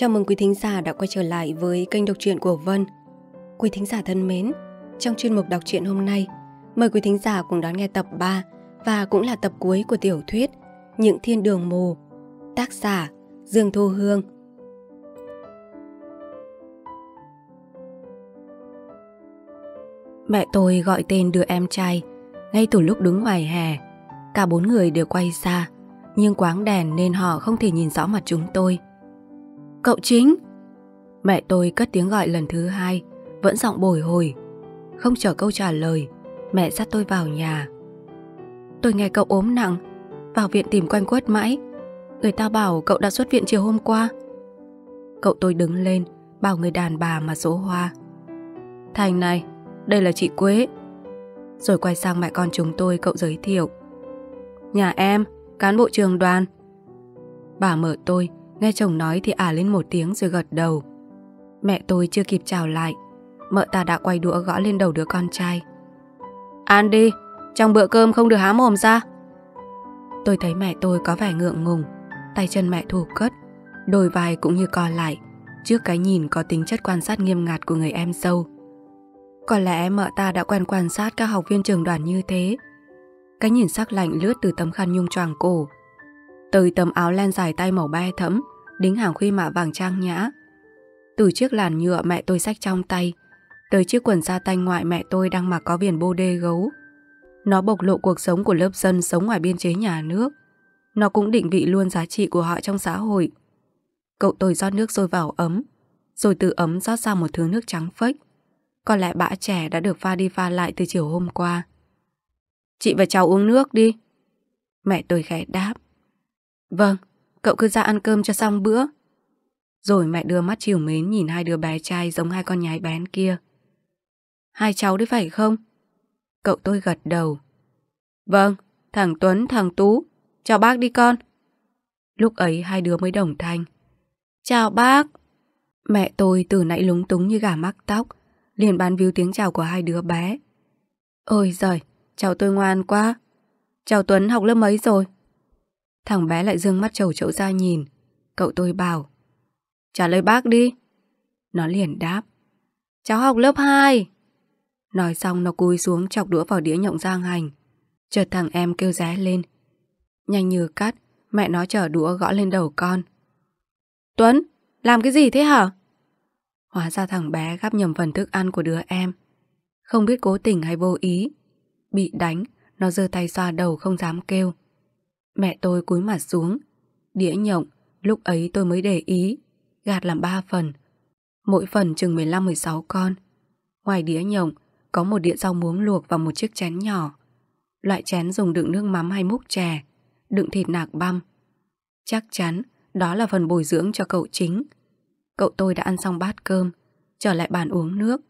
Chào mừng quý thính giả đã quay trở lại với kênh đọc truyện của Vân. Quý thính giả thân mến, trong chuyên mục đọc truyện hôm nay, mời quý thính giả cùng đón nghe tập 3 và cũng là tập cuối của tiểu thuyết Những Thiên Đường Mù, tác giả Dương Thu Hương. Mẹ tôi gọi tên đứa em trai ngay từ lúc đứng ngoài hè. Cả bốn người đều quay ra, nhưng quáng đèn nên họ không thể nhìn rõ mặt chúng tôi cậu chính Mẹ tôi cất tiếng gọi lần thứ hai Vẫn giọng bồi hồi Không chờ câu trả lời Mẹ dắt tôi vào nhà Tôi nghe cậu ốm nặng Vào viện tìm quanh quất mãi Người ta bảo cậu đã xuất viện chiều hôm qua Cậu tôi đứng lên Bảo người đàn bà mà dỗ hoa Thành này Đây là chị Quế Rồi quay sang mẹ con chúng tôi cậu giới thiệu Nhà em Cán bộ trường đoàn Bà mở tôi Nghe chồng nói thì ả à lên một tiếng rồi gật đầu Mẹ tôi chưa kịp chào lại Mợ ta đã quay đũa gõ lên đầu đứa con trai Ăn đi Trong bữa cơm không được há mồm ra Tôi thấy mẹ tôi có vẻ ngượng ngùng Tay chân mẹ thủ cất Đôi vai cũng như co lại Trước cái nhìn có tính chất quan sát nghiêm ngặt của người em dâu Có lẽ mợ ta đã quen quan sát các học viên trường đoàn như thế Cái nhìn sắc lạnh lướt từ tấm khăn nhung choàng cổ từ tấm áo len dài tay màu be thẫm, đính hàng khuy mạ vàng trang nhã. Từ chiếc làn nhựa mẹ tôi xách trong tay, tới chiếc quần da tay ngoại mẹ tôi đang mặc có viền bô đê gấu. Nó bộc lộ cuộc sống của lớp dân sống ngoài biên chế nhà nước. Nó cũng định vị luôn giá trị của họ trong xã hội. Cậu tôi rót nước sôi vào ấm, rồi từ ấm rót ra một thứ nước trắng phếch. Có lẽ bã trẻ đã được pha đi pha lại từ chiều hôm qua. Chị và cháu uống nước đi. Mẹ tôi khẽ đáp. Vâng, cậu cứ ra ăn cơm cho xong bữa. Rồi mẹ đưa mắt chiều mến nhìn hai đứa bé trai giống hai con nhái bén kia. Hai cháu đấy phải không? Cậu tôi gật đầu. Vâng, thằng Tuấn, thằng Tú. Chào bác đi con. Lúc ấy hai đứa mới đồng thanh. Chào bác. Mẹ tôi từ nãy lúng túng như gà mắc tóc, liền bán víu tiếng chào của hai đứa bé. Ôi giời, cháu tôi ngoan quá. chào Tuấn học lớp mấy rồi? Thằng bé lại dương mắt trầu trậu ra nhìn Cậu tôi bảo Trả lời bác đi Nó liền đáp Cháu học lớp 2 Nói xong nó cúi xuống chọc đũa vào đĩa nhộng giang hành Chợt thằng em kêu ré lên Nhanh như cắt Mẹ nó chở đũa gõ lên đầu con Tuấn Làm cái gì thế hả Hóa ra thằng bé gắp nhầm phần thức ăn của đứa em Không biết cố tình hay vô ý Bị đánh Nó giơ tay xoa đầu không dám kêu Mẹ tôi cúi mặt xuống Đĩa nhộng Lúc ấy tôi mới để ý Gạt làm ba phần Mỗi phần chừng 15-16 con Ngoài đĩa nhộng Có một đĩa rau muống luộc và một chiếc chén nhỏ Loại chén dùng đựng nước mắm hay múc chè Đựng thịt nạc băm Chắc chắn Đó là phần bồi dưỡng cho cậu chính Cậu tôi đã ăn xong bát cơm Trở lại bàn uống nước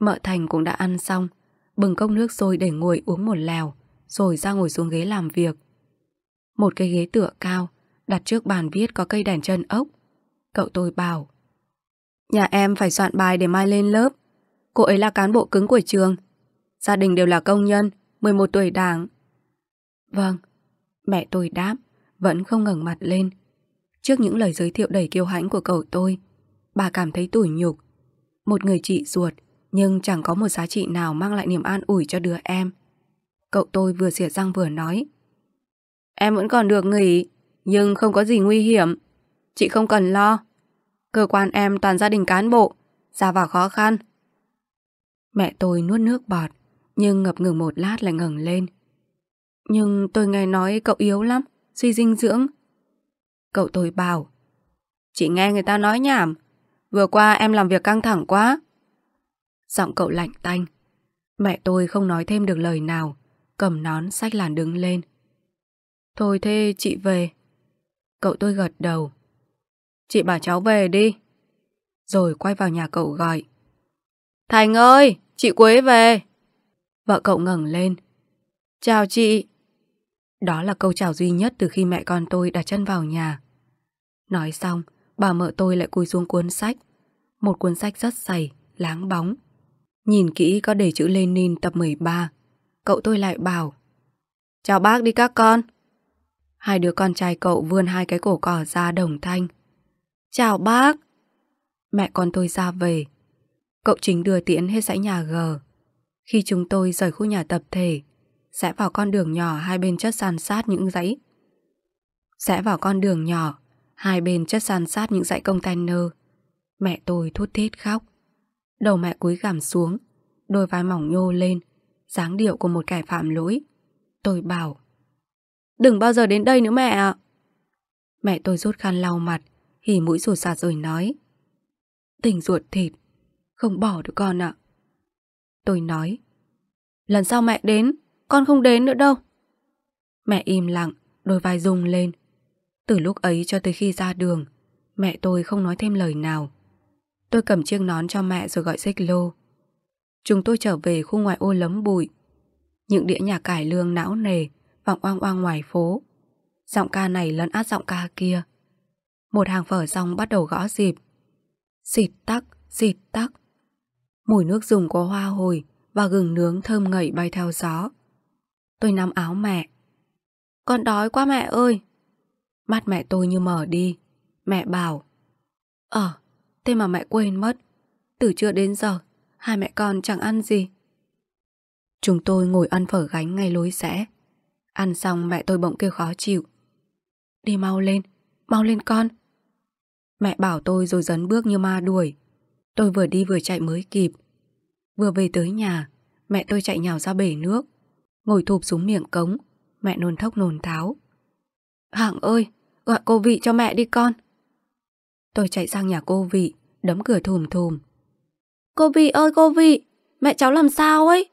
Mợ Thành cũng đã ăn xong Bừng cốc nước sôi để nguội uống một lèo Rồi ra ngồi xuống ghế làm việc một cái ghế tựa cao, đặt trước bàn viết có cây đèn chân ốc. Cậu tôi bảo, nhà em phải soạn bài để mai lên lớp. Cô ấy là cán bộ cứng của trường. Gia đình đều là công nhân, 11 tuổi đảng. Vâng, mẹ tôi đáp, vẫn không ngẩng mặt lên. Trước những lời giới thiệu đầy kiêu hãnh của cậu tôi, bà cảm thấy tủi nhục. Một người chị ruột, nhưng chẳng có một giá trị nào mang lại niềm an ủi cho đứa em. Cậu tôi vừa xỉa răng vừa nói, Em vẫn còn được nghỉ, nhưng không có gì nguy hiểm. Chị không cần lo. Cơ quan em toàn gia đình cán bộ, ra vào khó khăn. Mẹ tôi nuốt nước bọt, nhưng ngập ngừng một lát lại ngẩng lên. Nhưng tôi nghe nói cậu yếu lắm, suy dinh dưỡng. Cậu tôi bảo, chị nghe người ta nói nhảm, vừa qua em làm việc căng thẳng quá. Giọng cậu lạnh tanh, mẹ tôi không nói thêm được lời nào, cầm nón sách làn đứng lên. Thôi thế chị về. Cậu tôi gật đầu. Chị bảo cháu về đi. Rồi quay vào nhà cậu gọi. Thành ơi, chị Quế về. Vợ cậu ngẩng lên. Chào chị. Đó là câu chào duy nhất từ khi mẹ con tôi đặt chân vào nhà. Nói xong, bà mợ tôi lại cúi xuống cuốn sách. Một cuốn sách rất dày, láng bóng. Nhìn kỹ có để chữ Lenin tập 13. Cậu tôi lại bảo. Chào bác đi các con. Hai đứa con trai cậu vươn hai cái cổ cỏ ra đồng thanh. Chào bác! Mẹ con tôi ra về. Cậu chính đưa tiễn hết dãy nhà G. Khi chúng tôi rời khu nhà tập thể, sẽ vào con đường nhỏ hai bên chất san sát những dãy. Sẽ vào con đường nhỏ, hai bên chất san sát những dãy container. Mẹ tôi thút thít khóc. Đầu mẹ cúi gằm xuống, đôi vai mỏng nhô lên, dáng điệu của một kẻ phạm lỗi. Tôi bảo, Đừng bao giờ đến đây nữa mẹ ạ. Mẹ tôi rút khăn lau mặt, hỉ mũi rụt sạt rồi nói. Tình ruột thịt, không bỏ được con ạ. Tôi nói, lần sau mẹ đến, con không đến nữa đâu. Mẹ im lặng, đôi vai rung lên. Từ lúc ấy cho tới khi ra đường, mẹ tôi không nói thêm lời nào. Tôi cầm chiếc nón cho mẹ rồi gọi xích lô. Chúng tôi trở về khu ngoại ô lấm bụi. Những đĩa nhà cải lương não nề vọng oang oang ngoài phố. Giọng ca này lẫn át giọng ca kia. Một hàng phở xong bắt đầu gõ dịp. Xịt tắc, xịt tắc. Mùi nước dùng có hoa hồi và gừng nướng thơm ngậy bay theo gió. Tôi nắm áo mẹ. Con đói quá mẹ ơi. Mắt mẹ tôi như mở đi. Mẹ bảo. Ờ, thế mà mẹ quên mất. Từ trưa đến giờ, hai mẹ con chẳng ăn gì. Chúng tôi ngồi ăn phở gánh ngay lối rẽ. Ăn xong mẹ tôi bỗng kêu khó chịu Đi mau lên Mau lên con Mẹ bảo tôi rồi dấn bước như ma đuổi Tôi vừa đi vừa chạy mới kịp Vừa về tới nhà Mẹ tôi chạy nhào ra bể nước Ngồi thụp xuống miệng cống Mẹ nôn thốc nôn tháo Hạng ơi gọi cô vị cho mẹ đi con Tôi chạy sang nhà cô vị Đấm cửa thùm thùm Cô vị ơi cô vị Mẹ cháu làm sao ấy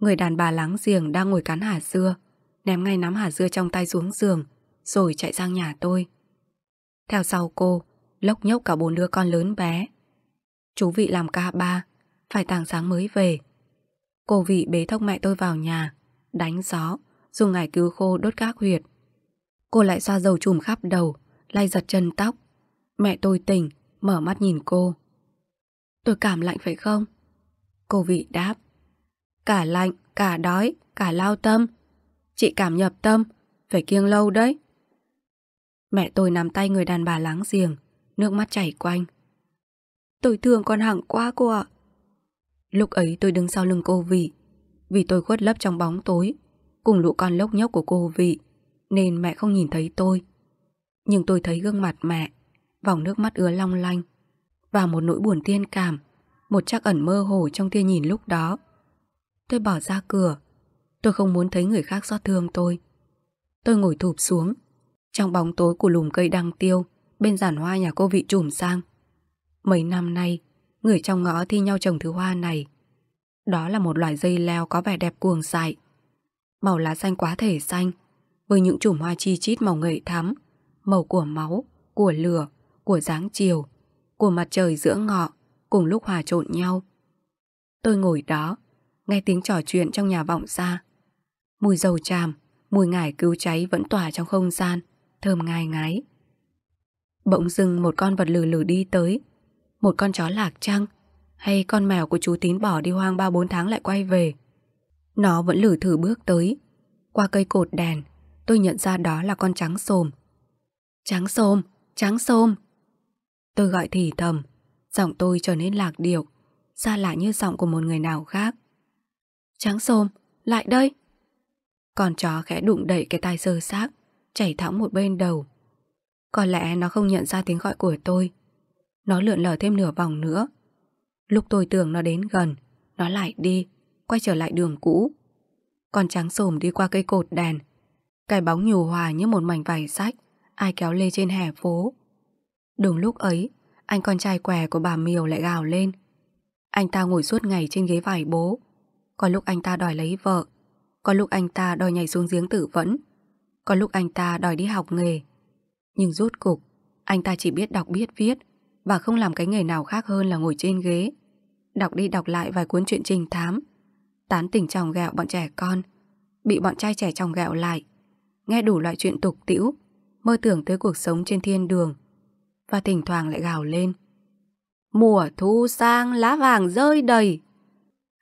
Người đàn bà láng giềng đang ngồi cắn hà xưa ném ngay nắm hạt dưa trong tay xuống giường, rồi chạy sang nhà tôi. Theo sau cô, lốc nhốc cả bốn đứa con lớn bé. Chú vị làm ca ba, phải tàng sáng mới về. Cô vị bế thốc mẹ tôi vào nhà, đánh gió, dùng ngải cứu khô đốt các huyệt. Cô lại xoa dầu chùm khắp đầu, lay giật chân tóc. Mẹ tôi tỉnh, mở mắt nhìn cô. Tôi cảm lạnh phải không? Cô vị đáp. Cả lạnh, cả đói, cả lao tâm, Chị cảm nhập tâm, phải kiêng lâu đấy. Mẹ tôi nắm tay người đàn bà láng giềng, nước mắt chảy quanh. Tôi thương con hằng quá cô ạ. Lúc ấy tôi đứng sau lưng cô vị, vì tôi khuất lấp trong bóng tối, cùng lũ con lốc nhóc của cô vị, nên mẹ không nhìn thấy tôi. Nhưng tôi thấy gương mặt mẹ, vòng nước mắt ứa long lanh, và một nỗi buồn tiên cảm, một chắc ẩn mơ hồ trong tia nhìn lúc đó. Tôi bỏ ra cửa, Tôi không muốn thấy người khác xót thương tôi Tôi ngồi thụp xuống Trong bóng tối của lùm cây đăng tiêu Bên giản hoa nhà cô vị trùm sang Mấy năm nay Người trong ngõ thi nhau trồng thứ hoa này Đó là một loại dây leo có vẻ đẹp cuồng dại Màu lá xanh quá thể xanh Với những chùm hoa chi chít màu nghệ thắm Màu của máu, của lửa, của dáng chiều Của mặt trời giữa ngọ Cùng lúc hòa trộn nhau Tôi ngồi đó Nghe tiếng trò chuyện trong nhà vọng xa Mùi dầu tràm, mùi ngải cứu cháy vẫn tỏa trong không gian, thơm ngai ngái. Bỗng dưng một con vật lừ lừ đi tới, một con chó lạc trăng, hay con mèo của chú tín bỏ đi hoang ba bốn tháng lại quay về. Nó vẫn lử thử bước tới. Qua cây cột đèn, tôi nhận ra đó là con trắng xồm. Trắng xồm, trắng xồm. Tôi gọi thì thầm, giọng tôi trở nên lạc điệu, xa lạ như giọng của một người nào khác. Trắng xồm, lại đây. Con chó khẽ đụng đẩy cái tai sơ xác Chảy thẳng một bên đầu Có lẽ nó không nhận ra tiếng gọi của tôi Nó lượn lờ thêm nửa vòng nữa Lúc tôi tưởng nó đến gần Nó lại đi Quay trở lại đường cũ Con trắng sồm đi qua cây cột đèn Cái bóng nhù hòa như một mảnh vải sách Ai kéo lê trên hè phố Đúng lúc ấy Anh con trai què của bà Miều lại gào lên Anh ta ngồi suốt ngày trên ghế vải bố Có lúc anh ta đòi lấy vợ có lúc anh ta đòi nhảy xuống giếng tử vẫn Có lúc anh ta đòi đi học nghề Nhưng rốt cục Anh ta chỉ biết đọc biết viết Và không làm cái nghề nào khác hơn là ngồi trên ghế Đọc đi đọc lại vài cuốn truyện trình thám Tán tỉnh chồng gẹo bọn trẻ con Bị bọn trai trẻ chồng gẹo lại Nghe đủ loại chuyện tục tĩu Mơ tưởng tới cuộc sống trên thiên đường Và thỉnh thoảng lại gào lên Mùa thu sang lá vàng rơi đầy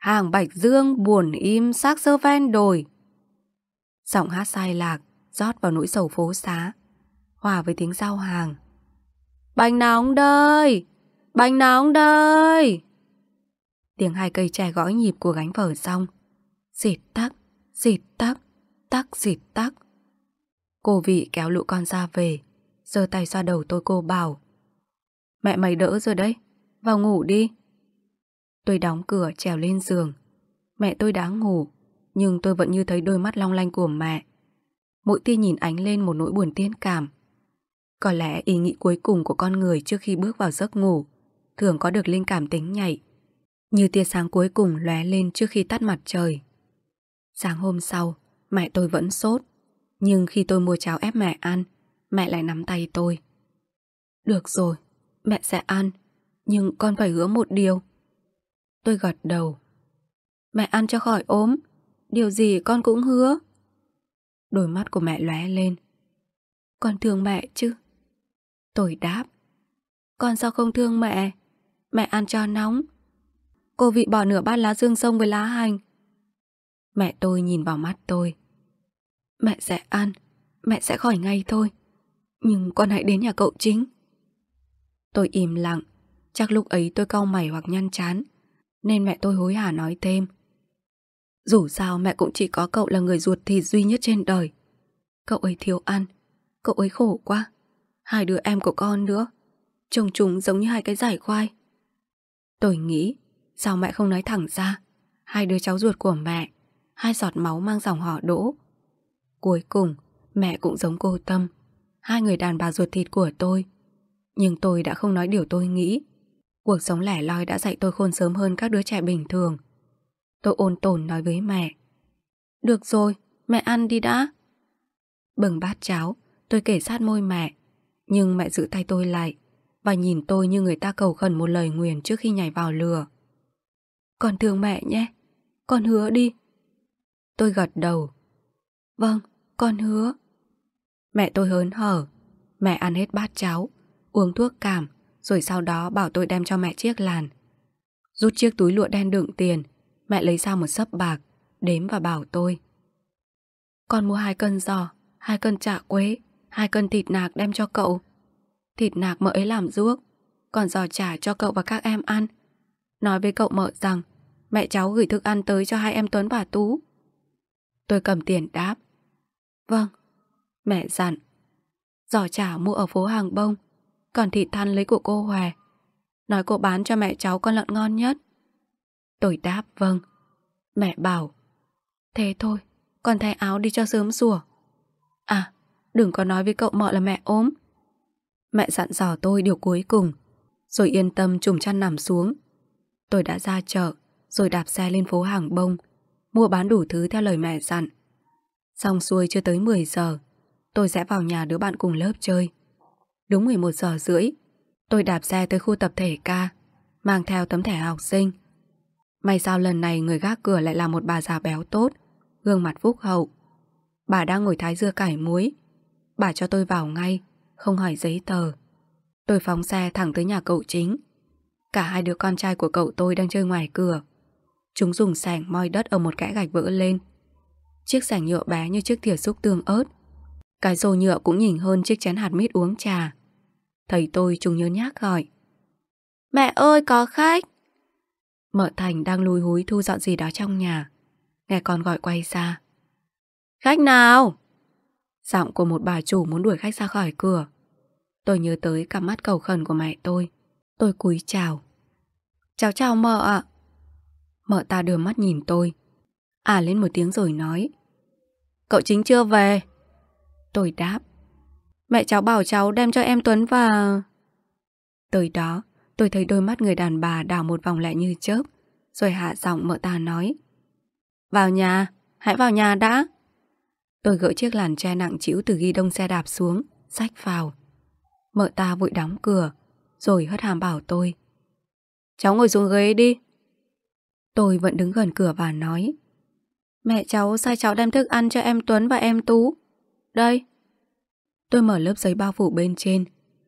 hàng bạch dương buồn im xác sơ ven đồi. Giọng hát sai lạc, rót vào nỗi sầu phố xá, hòa với tiếng giao hàng. Bánh nóng đây! Bánh nóng đây! Tiếng hai cây tre gõ nhịp của gánh vở xong. Xịt tắc, xịt tắc, tắc xịt tắc. Cô vị kéo lũ con ra về, giơ tay xoa đầu tôi cô bảo. Mẹ mày đỡ rồi đấy, vào ngủ đi. Tôi đóng cửa trèo lên giường Mẹ tôi đã ngủ Nhưng tôi vẫn như thấy đôi mắt long lanh của mẹ Mỗi tia nhìn ánh lên một nỗi buồn tiên cảm Có lẽ ý nghĩ cuối cùng của con người trước khi bước vào giấc ngủ Thường có được linh cảm tính nhạy Như tia sáng cuối cùng lóe lên trước khi tắt mặt trời Sáng hôm sau Mẹ tôi vẫn sốt Nhưng khi tôi mua cháo ép mẹ ăn Mẹ lại nắm tay tôi Được rồi, mẹ sẽ ăn Nhưng con phải hứa một điều Tôi gật đầu. Mẹ ăn cho khỏi ốm, điều gì con cũng hứa. Đôi mắt của mẹ lóe lên. Con thương mẹ chứ? Tôi đáp. Con sao không thương mẹ? Mẹ ăn cho nóng. Cô vị bỏ nửa bát lá dương sông với lá hành. Mẹ tôi nhìn vào mắt tôi. Mẹ sẽ ăn, mẹ sẽ khỏi ngay thôi. Nhưng con hãy đến nhà cậu chính. Tôi im lặng, chắc lúc ấy tôi cau mày hoặc nhăn chán nên mẹ tôi hối hả nói thêm. Dù sao mẹ cũng chỉ có cậu là người ruột thịt duy nhất trên đời. Cậu ấy thiếu ăn, cậu ấy khổ quá. Hai đứa em của con nữa, trông chúng giống như hai cái giải khoai. Tôi nghĩ, sao mẹ không nói thẳng ra? Hai đứa cháu ruột của mẹ, hai giọt máu mang dòng họ đỗ. Cuối cùng, mẹ cũng giống cô Tâm, hai người đàn bà ruột thịt của tôi. Nhưng tôi đã không nói điều tôi nghĩ. Cuộc sống lẻ loi đã dạy tôi khôn sớm hơn các đứa trẻ bình thường. Tôi ôn tồn nói với mẹ. Được rồi, mẹ ăn đi đã. Bừng bát cháo, tôi kể sát môi mẹ. Nhưng mẹ giữ tay tôi lại và nhìn tôi như người ta cầu khẩn một lời nguyền trước khi nhảy vào lừa. Con thương mẹ nhé, con hứa đi. Tôi gật đầu. Vâng, con hứa. Mẹ tôi hớn hở. Mẹ ăn hết bát cháo, uống thuốc cảm rồi sau đó bảo tôi đem cho mẹ chiếc làn Rút chiếc túi lụa đen đựng tiền Mẹ lấy ra một sấp bạc Đếm và bảo tôi Con mua hai cân giò Hai cân chả quế Hai cân thịt nạc đem cho cậu Thịt nạc mợ ấy làm ruốc Còn giò chả cho cậu và các em ăn Nói với cậu mợ rằng Mẹ cháu gửi thức ăn tới cho hai em Tuấn và Tú Tôi cầm tiền đáp Vâng Mẹ dặn giò chả mua ở phố hàng bông còn thị than lấy của cô Hòa. Nói cô bán cho mẹ cháu con lợn ngon nhất. Tôi đáp vâng. Mẹ bảo. Thế thôi, con thay áo đi cho sớm sủa. À, đừng có nói với cậu mợ là mẹ ốm. Mẹ dặn dò tôi điều cuối cùng, rồi yên tâm trùm chăn nằm xuống. Tôi đã ra chợ, rồi đạp xe lên phố hàng bông, mua bán đủ thứ theo lời mẹ dặn. Xong xuôi chưa tới 10 giờ, tôi sẽ vào nhà đứa bạn cùng lớp chơi. Đúng 11 giờ rưỡi Tôi đạp xe tới khu tập thể ca Mang theo tấm thẻ học sinh May sao lần này người gác cửa lại là một bà già béo tốt Gương mặt phúc hậu Bà đang ngồi thái dưa cải muối Bà cho tôi vào ngay Không hỏi giấy tờ Tôi phóng xe thẳng tới nhà cậu chính Cả hai đứa con trai của cậu tôi đang chơi ngoài cửa Chúng dùng sẻng moi đất ở một kẽ gạch vỡ lên Chiếc sẻng nhựa bé như chiếc thìa xúc tương ớt cái rô nhựa cũng nhỉnh hơn chiếc chén hạt mít uống trà. Thầy tôi trùng nhớ nhác gọi. Mẹ ơi, có khách! Mợ Thành đang lùi húi thu dọn gì đó trong nhà. Nghe con gọi quay ra. Khách nào? Giọng của một bà chủ muốn đuổi khách ra khỏi cửa. Tôi nhớ tới cặp mắt cầu khẩn của mẹ tôi. Tôi cúi chào. Chào chào mợ ạ. Mợ ta đưa mắt nhìn tôi. À lên một tiếng rồi nói. Cậu chính chưa về. Tôi đáp. Mẹ cháu bảo cháu đem cho em Tuấn và... Tới đó, tôi thấy đôi mắt người đàn bà đảo một vòng lại như chớp, rồi hạ giọng mợ ta nói. Vào nhà, hãy vào nhà đã. Tôi gỡ chiếc làn tre nặng chịu từ ghi đông xe đạp xuống, sách vào. Mợ ta vội đóng cửa, rồi hất hàm bảo tôi. Cháu ngồi xuống ghế đi. Tôi vẫn đứng gần cửa và nói. Mẹ cháu sai cháu đem thức ăn cho em Tuấn và em Tú. Đây. Tôi mở lớp giấy bao phủ bên trên,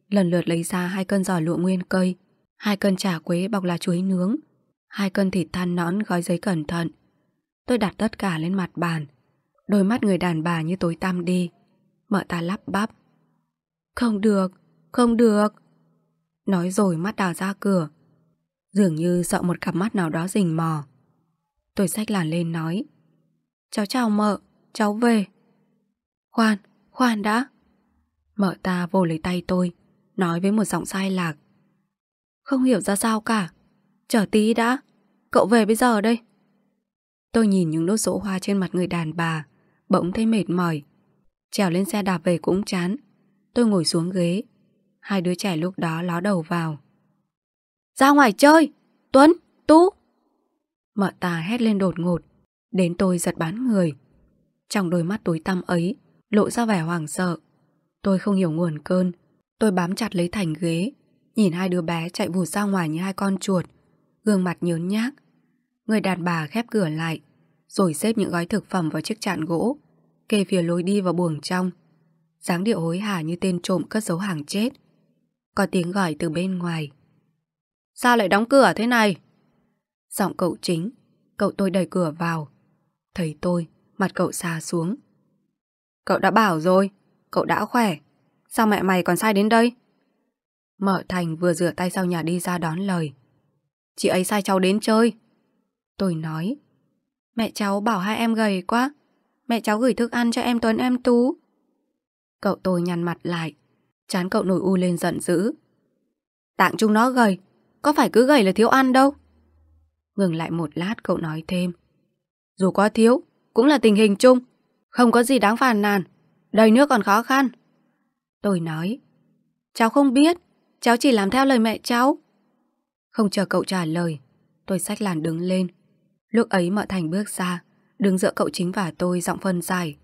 lần lượt lấy ra hai cân giò lụa nguyên cây, hai cân chả quế bọc là chuối nướng, hai cân thịt than nõn gói giấy cẩn thận. Tôi đặt tất cả lên mặt bàn. Đôi mắt người đàn bà như tối tăm đi. Mợ ta lắp bắp. Không được, không được. Nói rồi mắt đào ra cửa. Dường như sợ một cặp mắt nào đó rình mò. Tôi xách làn lên nói. Cháu chào mợ, cháu về. Khoan, khoan đã. Mợ ta vô lấy tay tôi, nói với một giọng sai lạc. Không hiểu ra sao cả. Chờ tí đã, cậu về bây giờ đây. Tôi nhìn những nốt rỗ hoa trên mặt người đàn bà, bỗng thấy mệt mỏi. Trèo lên xe đạp về cũng chán. Tôi ngồi xuống ghế. Hai đứa trẻ lúc đó ló đầu vào. Ra ngoài chơi! Tuấn! Tú! Mợ ta hét lên đột ngột, đến tôi giật bán người. Trong đôi mắt tối tăm ấy lộ ra vẻ hoảng sợ. Tôi không hiểu nguồn cơn, tôi bám chặt lấy thành ghế, nhìn hai đứa bé chạy vụt ra ngoài như hai con chuột, gương mặt nhớn nhác. Người đàn bà khép cửa lại, rồi xếp những gói thực phẩm vào chiếc chạn gỗ, kê phía lối đi vào buồng trong. dáng điệu hối hả như tên trộm cất giấu hàng chết. Có tiếng gọi từ bên ngoài. Sao lại đóng cửa thế này? Giọng cậu chính, cậu tôi đẩy cửa vào. Thấy tôi, mặt cậu xa xuống. Cậu đã bảo rồi, cậu đã khỏe. Sao mẹ mày còn sai đến đây? Mở Thành vừa rửa tay sau nhà đi ra đón lời. Chị ấy sai cháu đến chơi. Tôi nói. Mẹ cháu bảo hai em gầy quá. Mẹ cháu gửi thức ăn cho em Tuấn em Tú. Cậu tôi nhăn mặt lại. Chán cậu nổi u lên giận dữ. Tặng chúng nó gầy. Có phải cứ gầy là thiếu ăn đâu. Ngừng lại một lát cậu nói thêm. Dù có thiếu, cũng là tình hình chung. Không có gì đáng phàn nàn, đời nước còn khó khăn. Tôi nói, cháu không biết, cháu chỉ làm theo lời mẹ cháu. Không chờ cậu trả lời, tôi xách làn đứng lên. Lúc ấy Mợ Thành bước ra, đứng giữa cậu chính và tôi giọng phân dài.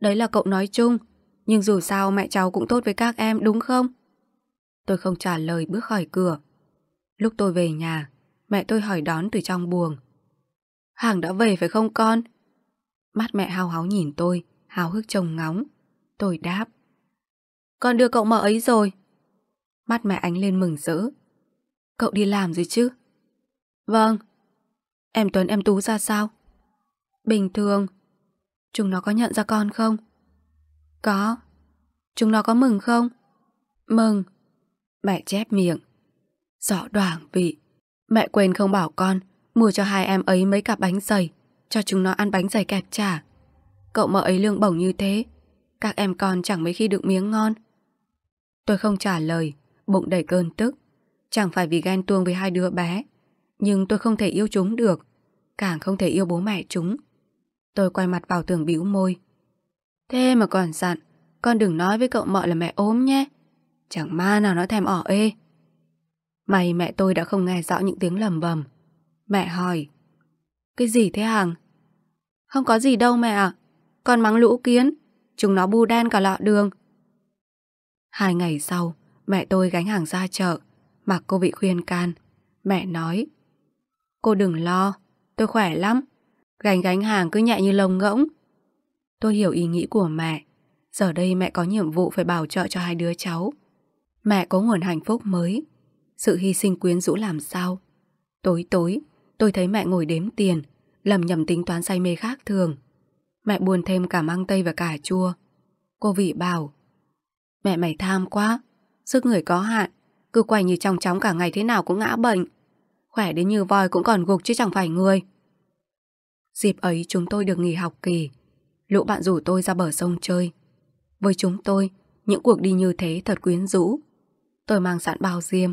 Đấy là cậu nói chung, nhưng dù sao mẹ cháu cũng tốt với các em đúng không? Tôi không trả lời bước khỏi cửa. Lúc tôi về nhà, mẹ tôi hỏi đón từ trong buồng. Hàng đã về phải không con? Mắt mẹ hào háo nhìn tôi, hào hức trông ngóng. Tôi đáp. Con đưa cậu mợ ấy rồi. Mắt mẹ ánh lên mừng rỡ. Cậu đi làm rồi chứ? Vâng. Em Tuấn em Tú ra sao? Bình thường. Chúng nó có nhận ra con không? Có. Chúng nó có mừng không? Mừng. Mẹ chép miệng. Rõ đoảng vị. Mẹ quên không bảo con mua cho hai em ấy mấy cặp bánh dày cho chúng nó ăn bánh giày kẹp trả Cậu mợ ấy lương bổng như thế Các em con chẳng mấy khi được miếng ngon Tôi không trả lời Bụng đầy cơn tức Chẳng phải vì ghen tuông với hai đứa bé Nhưng tôi không thể yêu chúng được Càng không thể yêu bố mẹ chúng Tôi quay mặt vào tường bĩu môi Thế mà còn dặn Con đừng nói với cậu mợ là mẹ ốm nhé Chẳng ma nào nó thèm ỏ ê Mày mẹ tôi đã không nghe rõ những tiếng lầm bầm Mẹ hỏi cái gì thế hàng? Không có gì đâu mẹ ạ. Con mắng lũ kiến, chúng nó bu đen cả lọ đường. Hai ngày sau, mẹ tôi gánh hàng ra chợ, mà cô bị khuyên can. Mẹ nói, cô đừng lo, tôi khỏe lắm. Gánh gánh hàng cứ nhẹ như lồng ngỗng. Tôi hiểu ý nghĩ của mẹ. Giờ đây mẹ có nhiệm vụ phải bảo trợ cho hai đứa cháu. Mẹ có nguồn hạnh phúc mới. Sự hy sinh quyến rũ làm sao? Tối tối, tôi thấy mẹ ngồi đếm tiền, lầm nhầm tính toán say mê khác thường. Mẹ buồn thêm cả măng tây và cà chua. Cô Vị bảo, mẹ mày tham quá, sức người có hạn, cứ quay như trong chóng cả ngày thế nào cũng ngã bệnh. Khỏe đến như voi cũng còn gục chứ chẳng phải người. Dịp ấy chúng tôi được nghỉ học kỳ, lũ bạn rủ tôi ra bờ sông chơi. Với chúng tôi, những cuộc đi như thế thật quyến rũ. Tôi mang sẵn bao diêm.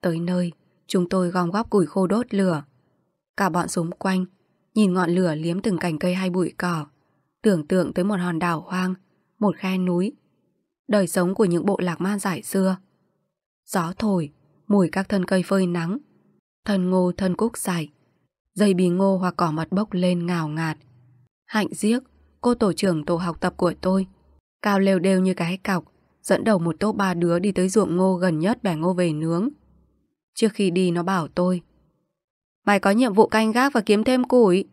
Tới nơi, chúng tôi gom góp củi khô đốt lửa. Cả bọn xung quanh nhìn ngọn lửa liếm từng cành cây hay bụi cỏ, tưởng tượng tới một hòn đảo hoang, một khe núi, đời sống của những bộ lạc man giải xưa. Gió thổi, mùi các thân cây phơi nắng, thân ngô thân cúc dài, dây bí ngô hoặc cỏ mật bốc lên ngào ngạt. Hạnh diếc, cô tổ trưởng tổ học tập của tôi, cao lêu đều như cái cọc, dẫn đầu một tốp ba đứa đi tới ruộng ngô gần nhất bẻ ngô về nướng. Trước khi đi nó bảo tôi, Mày có nhiệm vụ canh gác và kiếm thêm củi.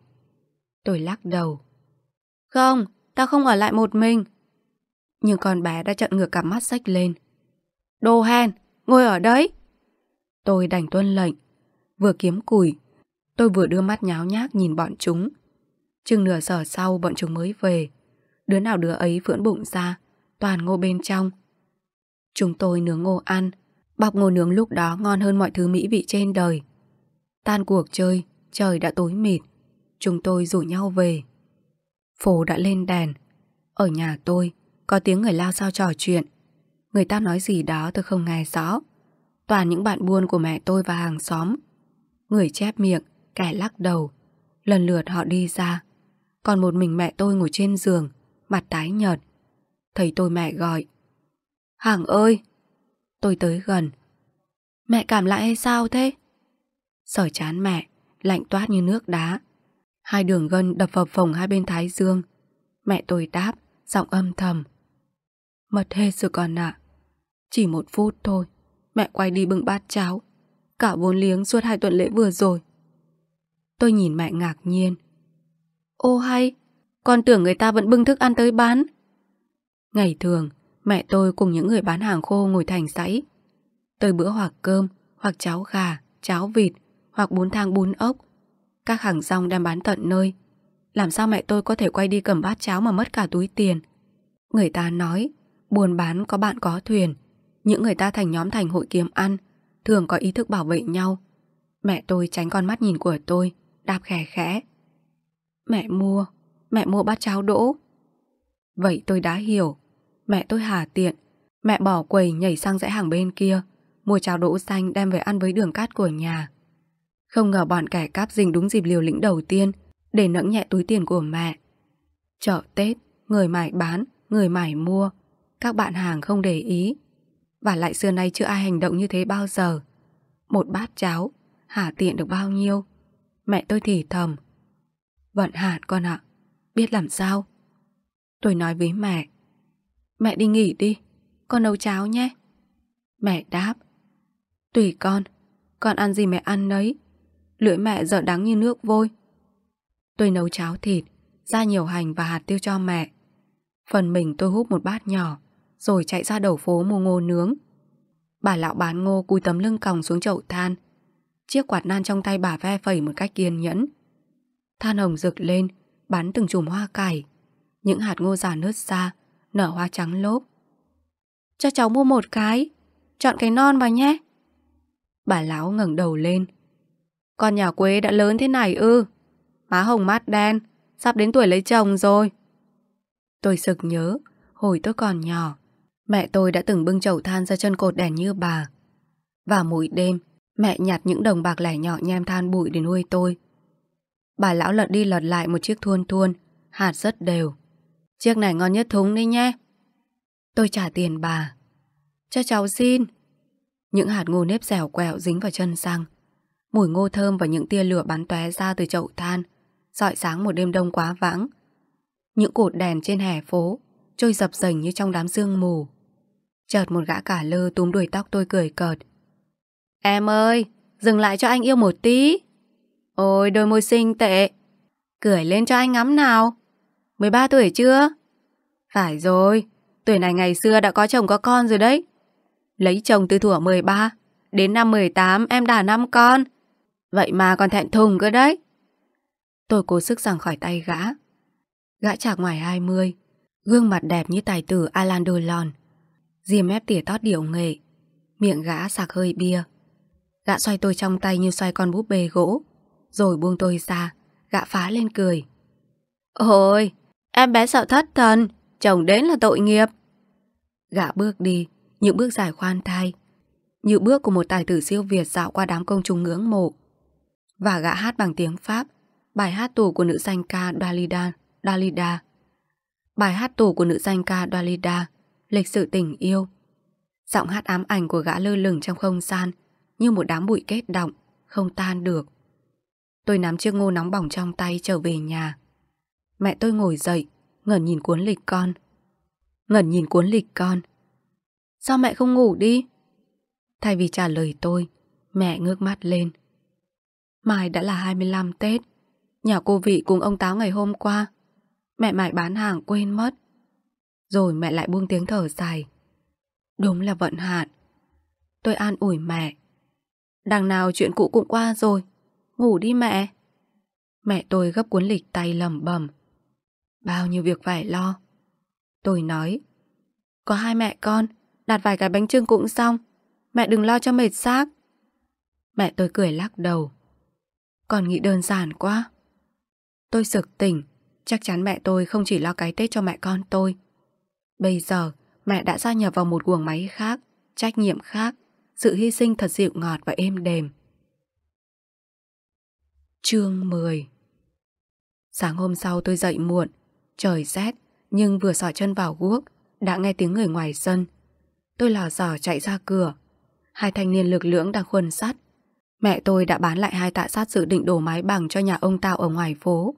Tôi lắc đầu. Không, tao không ở lại một mình. Nhưng con bé đã trận ngược cặp mắt sách lên. Đồ hèn, ngồi ở đấy. Tôi đành tuân lệnh. Vừa kiếm củi, tôi vừa đưa mắt nháo nhác nhìn bọn chúng. Chừng nửa giờ sau bọn chúng mới về. Đứa nào đứa ấy phưỡn bụng ra, toàn ngô bên trong. Chúng tôi nướng ngô ăn, bọc ngô nướng lúc đó ngon hơn mọi thứ mỹ vị trên đời. Tan cuộc chơi, trời đã tối mịt. Chúng tôi rủ nhau về. Phố đã lên đèn. Ở nhà tôi, có tiếng người lao sao trò chuyện. Người ta nói gì đó tôi không nghe rõ. Toàn những bạn buôn của mẹ tôi và hàng xóm. Người chép miệng, kẻ lắc đầu. Lần lượt họ đi ra. Còn một mình mẹ tôi ngồi trên giường, mặt tái nhợt. Thấy tôi mẹ gọi. Hàng ơi! Tôi tới gần. Mẹ cảm lại hay sao thế? Sỏi chán mẹ Lạnh toát như nước đá Hai đường gân đập vào phòng hai bên thái dương Mẹ tôi đáp Giọng âm thầm Mật hết rồi con ạ Chỉ một phút thôi Mẹ quay đi bưng bát cháo Cả vốn liếng suốt hai tuần lễ vừa rồi Tôi nhìn mẹ ngạc nhiên Ô hay Con tưởng người ta vẫn bưng thức ăn tới bán Ngày thường Mẹ tôi cùng những người bán hàng khô ngồi thành sãy Tới bữa hoặc cơm Hoặc cháo gà, cháo vịt hoặc bún thang bún ốc. Các hàng rong đem bán tận nơi. Làm sao mẹ tôi có thể quay đi cầm bát cháo mà mất cả túi tiền? Người ta nói, buôn bán có bạn có thuyền. Những người ta thành nhóm thành hội kiếm ăn, thường có ý thức bảo vệ nhau. Mẹ tôi tránh con mắt nhìn của tôi, đạp khẽ khẽ. Mẹ mua, mẹ mua bát cháo đỗ. Vậy tôi đã hiểu. Mẹ tôi hà tiện, mẹ bỏ quầy nhảy sang dãy hàng bên kia, mua cháo đỗ xanh đem về ăn với đường cát của nhà. Không ngờ bọn kẻ cáp dình đúng dịp liều lĩnh đầu tiên để nẫng nhẹ túi tiền của mẹ. Chợ Tết, người mải bán, người mải mua, các bạn hàng không để ý. Và lại xưa nay chưa ai hành động như thế bao giờ. Một bát cháo, hả tiện được bao nhiêu? Mẹ tôi thì thầm. Vận hạn con ạ, biết làm sao? Tôi nói với mẹ. Mẹ đi nghỉ đi, con nấu cháo nhé. Mẹ đáp. Tùy con, con ăn gì mẹ ăn nấy. Lưỡi mẹ giờ đắng như nước vôi Tôi nấu cháo thịt Ra nhiều hành và hạt tiêu cho mẹ Phần mình tôi hút một bát nhỏ Rồi chạy ra đầu phố mua ngô nướng Bà lão bán ngô cúi tấm lưng còng xuống chậu than Chiếc quạt nan trong tay bà ve phẩy một cách kiên nhẫn Than hồng rực lên Bắn từng chùm hoa cải Những hạt ngô già nứt ra Nở hoa trắng lốp Cho cháu mua một cái Chọn cái non vào nhé Bà lão ngẩng đầu lên con nhà quế đã lớn thế này ư? Má hồng mắt đen, sắp đến tuổi lấy chồng rồi. Tôi sực nhớ, hồi tôi còn nhỏ, mẹ tôi đã từng bưng chậu than ra chân cột đèn như bà. Và mỗi đêm, mẹ nhặt những đồng bạc lẻ nhỏ nhem than bụi để nuôi tôi. Bà lão lật đi lật lại một chiếc thuôn thuôn, hạt rất đều. Chiếc này ngon nhất thúng đấy nhé. Tôi trả tiền bà. Cho cháu xin. Những hạt ngô nếp dẻo quẹo dính vào chân sang mùi ngô thơm và những tia lửa bắn tóe ra từ chậu than, dọi sáng một đêm đông quá vãng. Những cột đèn trên hè phố trôi dập dềnh như trong đám sương mù. Chợt một gã cả lơ túm đuổi tóc tôi cười cợt. Em ơi, dừng lại cho anh yêu một tí. Ôi, đôi môi xinh tệ. Cười lên cho anh ngắm nào. 13 tuổi chưa? Phải rồi, tuổi này ngày xưa đã có chồng có con rồi đấy. Lấy chồng từ thủa 13, đến năm 18 em đã năm con. Vậy mà còn thẹn thùng cơ đấy. Tôi cố sức rằng khỏi tay gã. Gã chạc ngoài 20, gương mặt đẹp như tài tử Alan dolan Dìa mép tỉa tót điệu nghệ, miệng gã sạc hơi bia. Gã xoay tôi trong tay như xoay con búp bê gỗ, rồi buông tôi ra, gã phá lên cười. Ôi, em bé sợ thất thần, chồng đến là tội nghiệp. Gã bước đi, những bước giải khoan thai, như bước của một tài tử siêu Việt dạo qua đám công chúng ngưỡng mộ và gã hát bằng tiếng Pháp bài hát tù của nữ danh ca Dalida, Dalida. Bài hát tù của nữ danh ca Dalida, lịch sử tình yêu. Giọng hát ám ảnh của gã lơ lửng trong không gian như một đám bụi kết động, không tan được. Tôi nắm chiếc ngô nóng bỏng trong tay trở về nhà. Mẹ tôi ngồi dậy, ngẩn nhìn cuốn lịch con. Ngẩn nhìn cuốn lịch con. Sao mẹ không ngủ đi? Thay vì trả lời tôi, mẹ ngước mắt lên. Mai đã là 25 Tết. Nhà cô vị cùng ông Táo ngày hôm qua. Mẹ mãi bán hàng quên mất. Rồi mẹ lại buông tiếng thở dài. Đúng là vận hạn. Tôi an ủi mẹ. Đằng nào chuyện cũ cũng qua rồi. Ngủ đi mẹ. Mẹ tôi gấp cuốn lịch tay lầm bầm. Bao nhiêu việc phải lo. Tôi nói. Có hai mẹ con, đặt vài cái bánh trưng cũng xong. Mẹ đừng lo cho mệt xác. Mẹ tôi cười lắc đầu. Còn nghĩ đơn giản quá Tôi sực tỉnh Chắc chắn mẹ tôi không chỉ lo cái Tết cho mẹ con tôi Bây giờ Mẹ đã gia nhập vào một guồng máy khác Trách nhiệm khác Sự hy sinh thật dịu ngọt và êm đềm Chương 10 Sáng hôm sau tôi dậy muộn Trời rét Nhưng vừa sỏ chân vào guốc Đã nghe tiếng người ngoài sân Tôi lò dò chạy ra cửa Hai thanh niên lực lưỡng đang khuân sắt Mẹ tôi đã bán lại hai tạ sát dự định đổ mái bằng cho nhà ông Tao ở ngoài phố.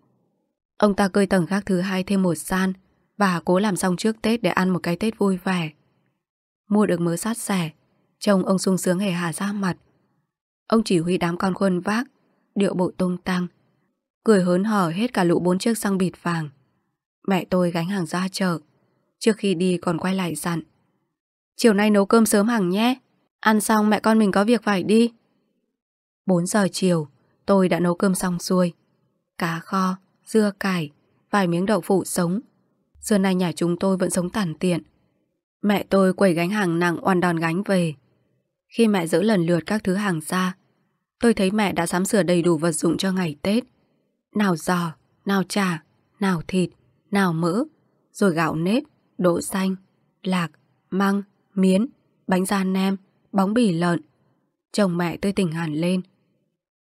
Ông ta cơi tầng gác thứ hai thêm một gian và cố làm xong trước Tết để ăn một cái Tết vui vẻ. Mua được mớ sát sẻ, chồng ông sung sướng hề hà ra mặt. Ông chỉ huy đám con khuân vác, điệu bộ tung tăng, cười hớn hở hết cả lũ bốn chiếc xăng bịt vàng. Mẹ tôi gánh hàng ra chợ, trước khi đi còn quay lại dặn. Chiều nay nấu cơm sớm hàng nhé, ăn xong mẹ con mình có việc phải đi. 4 giờ chiều, tôi đã nấu cơm xong xuôi. Cá kho, dưa cải, vài miếng đậu phụ sống. Xưa nay nhà chúng tôi vẫn sống tản tiện. Mẹ tôi quẩy gánh hàng nặng oan đòn gánh về. Khi mẹ giữ lần lượt các thứ hàng ra, tôi thấy mẹ đã sắm sửa đầy đủ vật dụng cho ngày Tết. Nào giò, nào chả, nào thịt, nào mỡ, rồi gạo nếp, đỗ xanh, lạc, măng, miến, bánh da nem, bóng bì lợn. Chồng mẹ tôi tỉnh hẳn lên.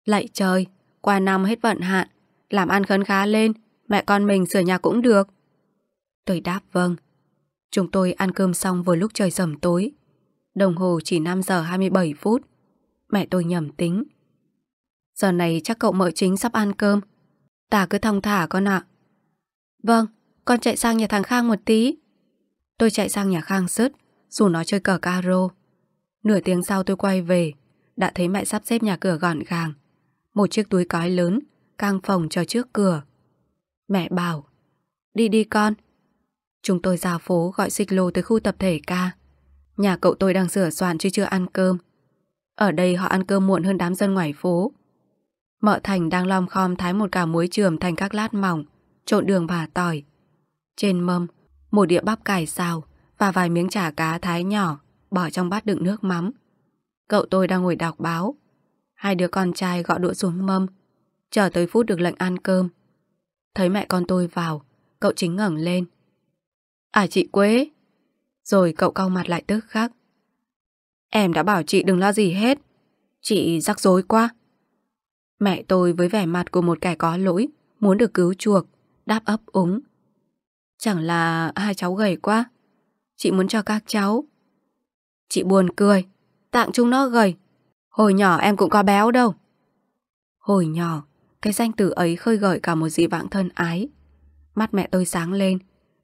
Lạy trời, qua năm hết vận hạn, làm ăn khấn khá lên, mẹ con mình sửa nhà cũng được. Tôi đáp vâng. Chúng tôi ăn cơm xong vừa lúc trời sầm tối. Đồng hồ chỉ 5 giờ 27 phút. Mẹ tôi nhầm tính. Giờ này chắc cậu mợ chính sắp ăn cơm. Ta cứ thong thả con ạ. À. Vâng, con chạy sang nhà thằng Khang một tí. Tôi chạy sang nhà Khang sứt, dù nó chơi cờ caro. Nửa tiếng sau tôi quay về, đã thấy mẹ sắp xếp nhà cửa gọn gàng một chiếc túi cói lớn, căng phòng cho trước cửa. Mẹ bảo, đi đi con. Chúng tôi ra phố gọi xích lô tới khu tập thể ca. Nhà cậu tôi đang sửa soạn chứ chưa ăn cơm. Ở đây họ ăn cơm muộn hơn đám dân ngoài phố. Mợ Thành đang lom khom thái một cả muối trường thành các lát mỏng, trộn đường và tỏi. Trên mâm, một đĩa bắp cải xào và vài miếng chả cá thái nhỏ bỏ trong bát đựng nước mắm. Cậu tôi đang ngồi đọc báo, Hai đứa con trai gọi đũa xuống mâm Chờ tới phút được lệnh ăn cơm Thấy mẹ con tôi vào Cậu chính ngẩng lên À chị Quế Rồi cậu cau mặt lại tức khắc Em đã bảo chị đừng lo gì hết Chị rắc rối quá Mẹ tôi với vẻ mặt của một kẻ có lỗi Muốn được cứu chuộc Đáp ấp úng Chẳng là hai cháu gầy quá Chị muốn cho các cháu Chị buồn cười tặng chúng nó gầy Hồi nhỏ em cũng có béo đâu. Hồi nhỏ, cái danh từ ấy khơi gợi cả một dị vãng thân ái. Mắt mẹ tôi sáng lên,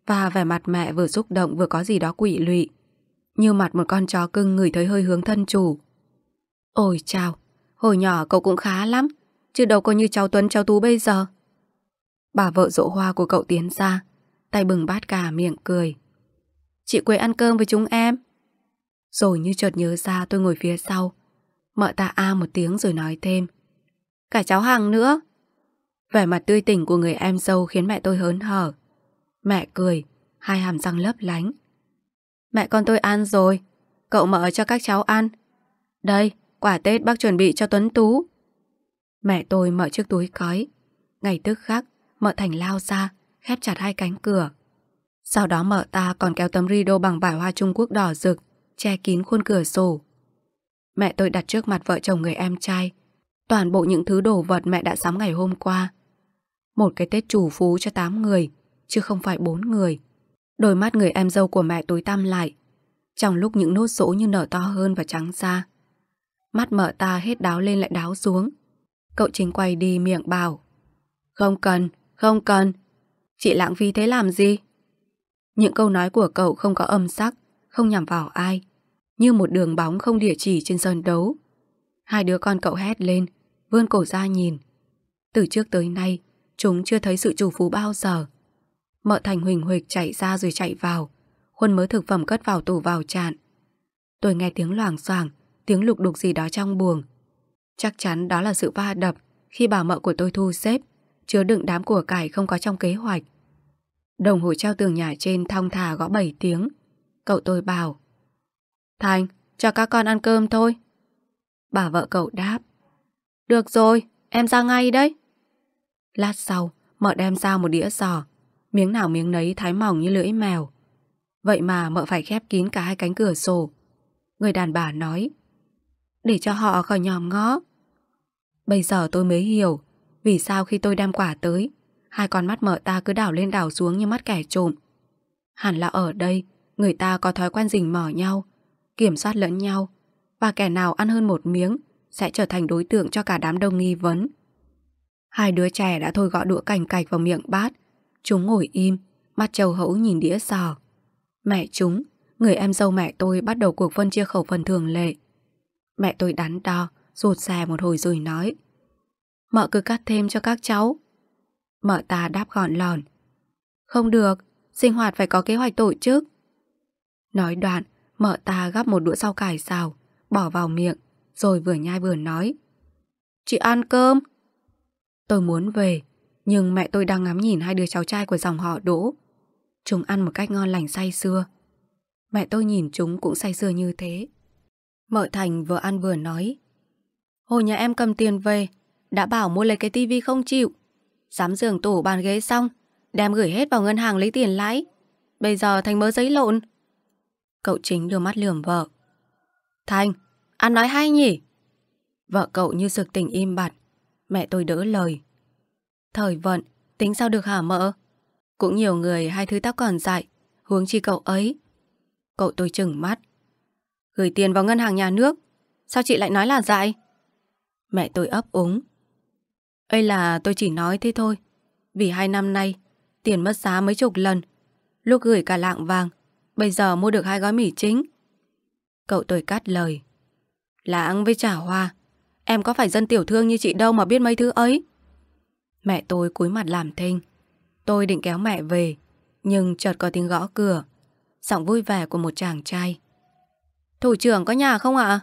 và vẻ mặt mẹ vừa xúc động vừa có gì đó quỷ lụy. Như mặt một con chó cưng ngửi thấy hơi hướng thân chủ. Ôi chào, hồi nhỏ cậu cũng khá lắm, chứ đâu có như cháu Tuấn cháu Tú bây giờ. Bà vợ rộ hoa của cậu tiến ra, tay bừng bát cà, miệng cười. Chị Quế ăn cơm với chúng em. Rồi như chợt nhớ ra tôi ngồi phía sau, Mợ ta a một tiếng rồi nói thêm. Cả cháu Hằng nữa. Vẻ mặt tươi tỉnh của người em dâu khiến mẹ tôi hớn hở. Mẹ cười, hai hàm răng lấp lánh. Mẹ con tôi ăn rồi, cậu mở cho các cháu ăn. Đây, quả Tết bác chuẩn bị cho Tuấn Tú. Mẹ tôi mở chiếc túi cói. Ngày tức khắc, mợ Thành lao ra, khép chặt hai cánh cửa. Sau đó mợ ta còn kéo tấm rido bằng vải hoa Trung Quốc đỏ rực, che kín khuôn cửa sổ. Mẹ tôi đặt trước mặt vợ chồng người em trai Toàn bộ những thứ đồ vật mẹ đã sắm ngày hôm qua Một cái Tết chủ phú cho 8 người Chứ không phải 4 người Đôi mắt người em dâu của mẹ tối tăm lại Trong lúc những nốt sỗ như nở to hơn và trắng ra Mắt mở ta hết đáo lên lại đáo xuống Cậu chính quay đi miệng bảo Không cần, không cần Chị lãng phí thế làm gì? Những câu nói của cậu không có âm sắc Không nhằm vào ai như một đường bóng không địa chỉ trên sân đấu. Hai đứa con cậu hét lên, vươn cổ ra nhìn. Từ trước tới nay, chúng chưa thấy sự chủ phú bao giờ. Mợ Thành huỳnh huịch chạy ra rồi chạy vào, khuôn mớ thực phẩm cất vào tủ vào chạn. Tôi nghe tiếng loảng xoảng, tiếng lục đục gì đó trong buồng. Chắc chắn đó là sự va đập khi bà mợ của tôi thu xếp, chứa đựng đám của cải không có trong kế hoạch. Đồng hồ treo tường nhà trên thong thả gõ 7 tiếng. Cậu tôi bảo, Thành, cho các con ăn cơm thôi. Bà vợ cậu đáp. Được rồi, em ra ngay đấy. Lát sau, mợ đem ra một đĩa giò. Miếng nào miếng nấy thái mỏng như lưỡi mèo. Vậy mà mợ phải khép kín cả hai cánh cửa sổ. Người đàn bà nói. Để cho họ khỏi nhòm ngó. Bây giờ tôi mới hiểu vì sao khi tôi đem quả tới hai con mắt mợ ta cứ đảo lên đảo xuống như mắt kẻ trộm. Hẳn là ở đây, người ta có thói quen rình mỏ nhau, kiểm soát lẫn nhau và kẻ nào ăn hơn một miếng sẽ trở thành đối tượng cho cả đám đông nghi vấn. Hai đứa trẻ đã thôi gõ đũa cành cạch vào miệng bát. Chúng ngồi im, mắt trầu hẫu nhìn đĩa sò. Mẹ chúng, người em dâu mẹ tôi bắt đầu cuộc phân chia khẩu phần thường lệ. Mẹ tôi đắn đo, rụt rè một hồi rồi nói. Mợ cứ cắt thêm cho các cháu. Mợ ta đáp gọn lòn. Không được, sinh hoạt phải có kế hoạch tổ chức. Nói đoạn, Mợ ta gắp một đũa rau cải xào, bỏ vào miệng, rồi vừa nhai vừa nói. Chị ăn cơm. Tôi muốn về, nhưng mẹ tôi đang ngắm nhìn hai đứa cháu trai của dòng họ Đỗ. Chúng ăn một cách ngon lành say xưa Mẹ tôi nhìn chúng cũng say xưa như thế. Mợ Thành vừa ăn vừa nói. Hồi nhà em cầm tiền về, đã bảo mua lấy cái tivi không chịu. Dám giường tủ bàn ghế xong, đem gửi hết vào ngân hàng lấy tiền lãi. Bây giờ Thành mớ giấy lộn. Cậu chính đưa mắt lườm vợ thanh ăn nói hay nhỉ Vợ cậu như sực tình im bặt Mẹ tôi đỡ lời Thời vận, tính sao được hả mợ Cũng nhiều người hai thứ tóc còn dạy, Huống chi cậu ấy Cậu tôi chừng mắt Gửi tiền vào ngân hàng nhà nước Sao chị lại nói là dạy? Mẹ tôi ấp úng ấy là tôi chỉ nói thế thôi Vì hai năm nay Tiền mất giá mấy chục lần Lúc gửi cả lạng vàng Bây giờ mua được hai gói mì chính Cậu tôi cắt lời Lãng với trả hoa Em có phải dân tiểu thương như chị đâu mà biết mấy thứ ấy Mẹ tôi cúi mặt làm thinh Tôi định kéo mẹ về Nhưng chợt có tiếng gõ cửa Giọng vui vẻ của một chàng trai Thủ trưởng có nhà không ạ?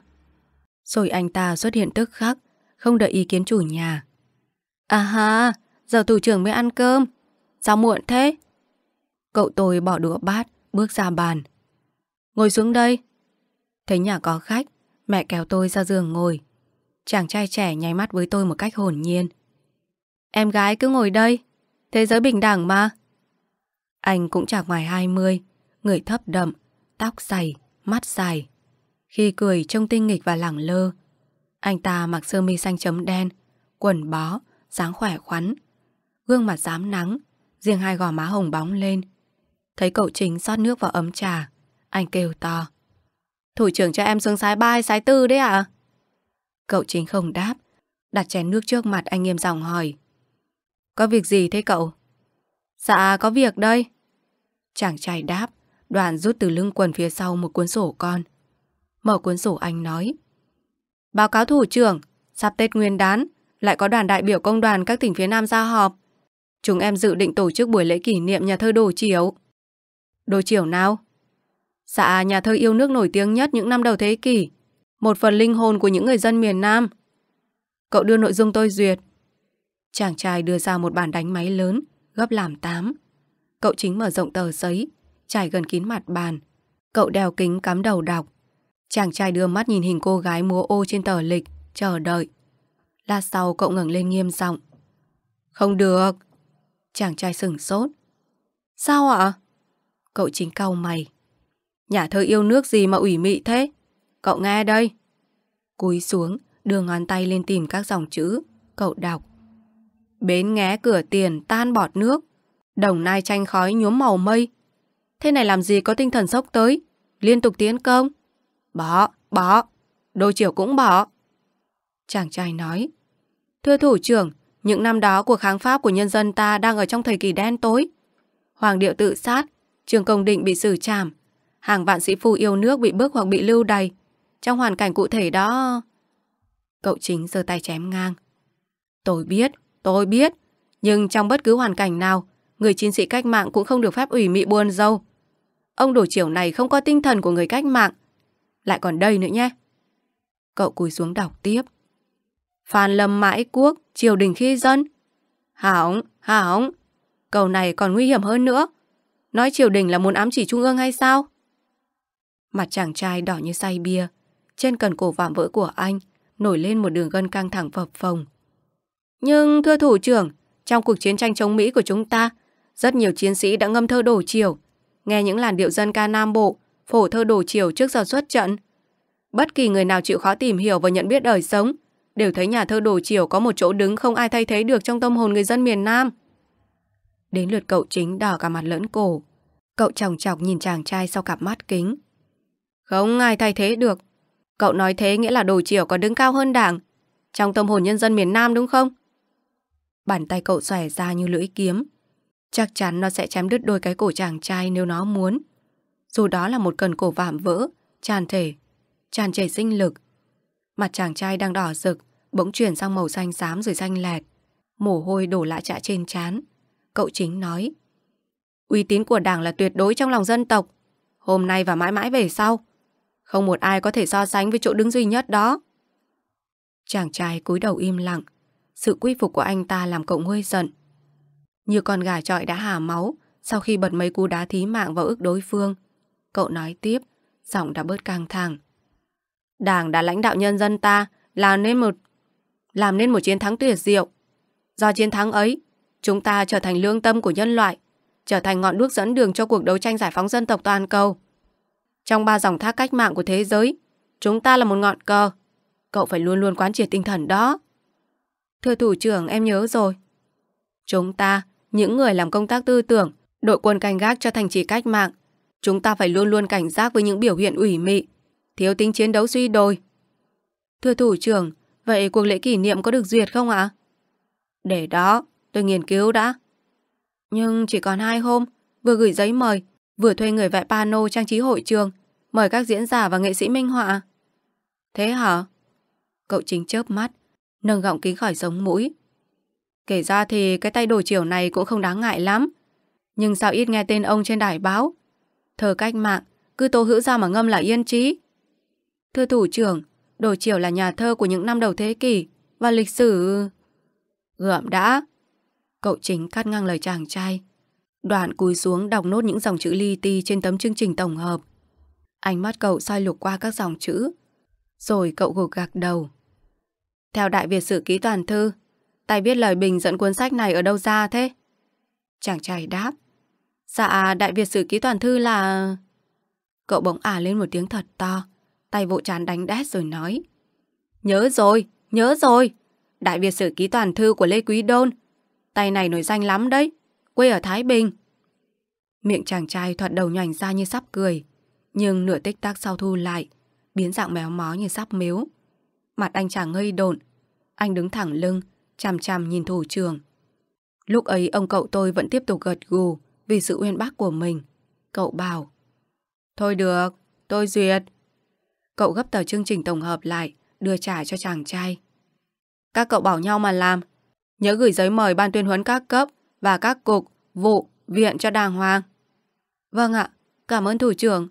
Rồi anh ta xuất hiện tức khắc Không đợi ý kiến chủ nhà À ha, giờ thủ trưởng mới ăn cơm Sao muộn thế? Cậu tôi bỏ đũa bát bước ra bàn. Ngồi xuống đây. Thấy nhà có khách, mẹ kéo tôi ra giường ngồi. Chàng trai trẻ nháy mắt với tôi một cách hồn nhiên. Em gái cứ ngồi đây, thế giới bình đẳng mà. Anh cũng chẳng ngoài 20, người thấp đậm, tóc dày, mắt dài. Khi cười trông tinh nghịch và lẳng lơ. Anh ta mặc sơ mi xanh chấm đen, quần bó, dáng khỏe khoắn. Gương mặt dám nắng, riêng hai gò má hồng bóng lên, Thấy cậu Chính rót nước vào ấm trà Anh kêu to Thủ trưởng cho em xuống sái 3 hay sái 4 đấy ạ à? Cậu Chính không đáp Đặt chén nước trước mặt anh nghiêm giọng hỏi Có việc gì thế cậu? Dạ có việc đây Chàng trai đáp Đoàn rút từ lưng quần phía sau một cuốn sổ con Mở cuốn sổ anh nói Báo cáo thủ trưởng Sắp Tết Nguyên đán Lại có đoàn đại biểu công đoàn các tỉnh phía Nam ra họp Chúng em dự định tổ chức buổi lễ kỷ niệm nhà thơ Đồ Chiếu Đồ chiểu nào? Dạ, nhà thơ yêu nước nổi tiếng nhất những năm đầu thế kỷ. Một phần linh hồn của những người dân miền Nam. Cậu đưa nội dung tôi duyệt. Chàng trai đưa ra một bàn đánh máy lớn, gấp làm tám. Cậu chính mở rộng tờ giấy, trải gần kín mặt bàn. Cậu đeo kính cắm đầu đọc. Chàng trai đưa mắt nhìn hình cô gái múa ô trên tờ lịch, chờ đợi. Lát sau cậu ngẩng lên nghiêm giọng. Không được. Chàng trai sửng sốt. Sao ạ? À? Cậu chính cau mày. Nhà thơ yêu nước gì mà ủy mị thế? Cậu nghe đây. Cúi xuống, đưa ngón tay lên tìm các dòng chữ. Cậu đọc. Bến nghé cửa tiền tan bọt nước. Đồng nai tranh khói nhuốm màu mây. Thế này làm gì có tinh thần sốc tới? Liên tục tiến công. Bỏ, bỏ. đồ chiều cũng bỏ. Chàng trai nói. Thưa thủ trưởng, những năm đó cuộc kháng Pháp của nhân dân ta đang ở trong thời kỳ đen tối. Hoàng điệu tự sát, Trường Công Định bị xử trảm, hàng vạn sĩ phu yêu nước bị bức hoặc bị lưu đày. Trong hoàn cảnh cụ thể đó... Cậu chính giơ tay chém ngang. Tôi biết, tôi biết, nhưng trong bất cứ hoàn cảnh nào, người chiến sĩ cách mạng cũng không được phép ủy mị buồn dâu. Ông đổ chiều này không có tinh thần của người cách mạng. Lại còn đây nữa nhé. Cậu cúi xuống đọc tiếp. Phan lâm mãi quốc, triều đình khi dân. Hỏng, hỏng. câu này còn nguy hiểm hơn nữa. Nói triều đình là muốn ám chỉ trung ương hay sao? Mặt chàng trai đỏ như say bia, trên cần cổ vạm vỡ của anh nổi lên một đường gân căng thẳng phập phồng. Nhưng thưa thủ trưởng, trong cuộc chiến tranh chống Mỹ của chúng ta, rất nhiều chiến sĩ đã ngâm thơ đổ chiều, nghe những làn điệu dân ca Nam Bộ, phổ thơ đổ chiều trước giờ xuất trận. Bất kỳ người nào chịu khó tìm hiểu và nhận biết đời sống, đều thấy nhà thơ đổ chiều có một chỗ đứng không ai thay thế được trong tâm hồn người dân miền Nam. Đến lượt cậu chính đỏ cả mặt lẫn cổ Cậu chòng chọc nhìn chàng trai sau cặp mắt kính Không ai thay thế được Cậu nói thế nghĩa là đồ chiều còn đứng cao hơn đảng Trong tâm hồn nhân dân miền Nam đúng không? Bàn tay cậu xòe ra như lưỡi kiếm Chắc chắn nó sẽ chém đứt đôi cái cổ chàng trai nếu nó muốn Dù đó là một cần cổ vạm vỡ Tràn thể Tràn chảy sinh lực Mặt chàng trai đang đỏ rực Bỗng chuyển sang màu xanh xám rồi xanh lẹt Mồ hôi đổ lạ trạ trên trán Cậu chính nói Uy tín của đảng là tuyệt đối trong lòng dân tộc Hôm nay và mãi mãi về sau Không một ai có thể so sánh với chỗ đứng duy nhất đó Chàng trai cúi đầu im lặng Sự quy phục của anh ta làm cậu nguôi giận Như con gà trọi đã hà máu Sau khi bật mấy cú đá thí mạng vào ức đối phương Cậu nói tiếp Giọng đã bớt căng thẳng Đảng đã lãnh đạo nhân dân ta Làm nên một Làm nên một chiến thắng tuyệt diệu Do chiến thắng ấy Chúng ta trở thành lương tâm của nhân loại, trở thành ngọn đuốc dẫn đường cho cuộc đấu tranh giải phóng dân tộc toàn cầu. Trong ba dòng thác cách mạng của thế giới, chúng ta là một ngọn cờ. Cậu phải luôn luôn quán triệt tinh thần đó. Thưa thủ trưởng, em nhớ rồi. Chúng ta, những người làm công tác tư tưởng, đội quân canh gác cho thành trì cách mạng, chúng ta phải luôn luôn cảnh giác với những biểu hiện ủy mị, thiếu tính chiến đấu suy đồi. Thưa thủ trưởng, vậy cuộc lễ kỷ niệm có được duyệt không ạ? Để đó, Tôi nghiên cứu đã. Nhưng chỉ còn hai hôm, vừa gửi giấy mời, vừa thuê người vẽ pano trang trí hội trường, mời các diễn giả và nghệ sĩ minh họa. Thế hả? Cậu chính chớp mắt, nâng gọng kính khỏi sống mũi. Kể ra thì cái tay đồ chiều này cũng không đáng ngại lắm. Nhưng sao ít nghe tên ông trên đài báo? Thờ cách mạng, cứ tô hữu ra mà ngâm là yên trí. Thưa thủ trưởng, đồ chiều là nhà thơ của những năm đầu thế kỷ và lịch sử... Gượm đã, Cậu chính cắt ngang lời chàng trai Đoạn cúi xuống đọc nốt những dòng chữ li ti trên tấm chương trình tổng hợp Ánh mắt cậu soi lục qua các dòng chữ Rồi cậu gục gạc đầu Theo Đại Việt Sử Ký Toàn Thư Tài biết lời bình dẫn cuốn sách này ở đâu ra thế? Chàng trai đáp Dạ Đại Việt Sử Ký Toàn Thư là... Cậu bỗng ả à lên một tiếng thật to Tay vỗ chán đánh đét rồi nói Nhớ rồi, nhớ rồi Đại Việt Sử Ký Toàn Thư của Lê Quý Đôn tay này nổi danh lắm đấy, quê ở Thái Bình. Miệng chàng trai thoạt đầu nhành ra như sắp cười, nhưng nửa tích tắc sau thu lại, biến dạng méo mó như sắp mếu. Mặt anh chàng ngây độn, anh đứng thẳng lưng, chằm chằm nhìn thủ trưởng. Lúc ấy ông cậu tôi vẫn tiếp tục gật gù vì sự uyên bác của mình. Cậu bảo, thôi được, tôi duyệt. Cậu gấp tờ chương trình tổng hợp lại, đưa trả cho chàng trai. Các cậu bảo nhau mà làm, Nhớ gửi giấy mời ban tuyên huấn các cấp và các cục, vụ, viện cho đàng hoàng. Vâng ạ, cảm ơn thủ trưởng.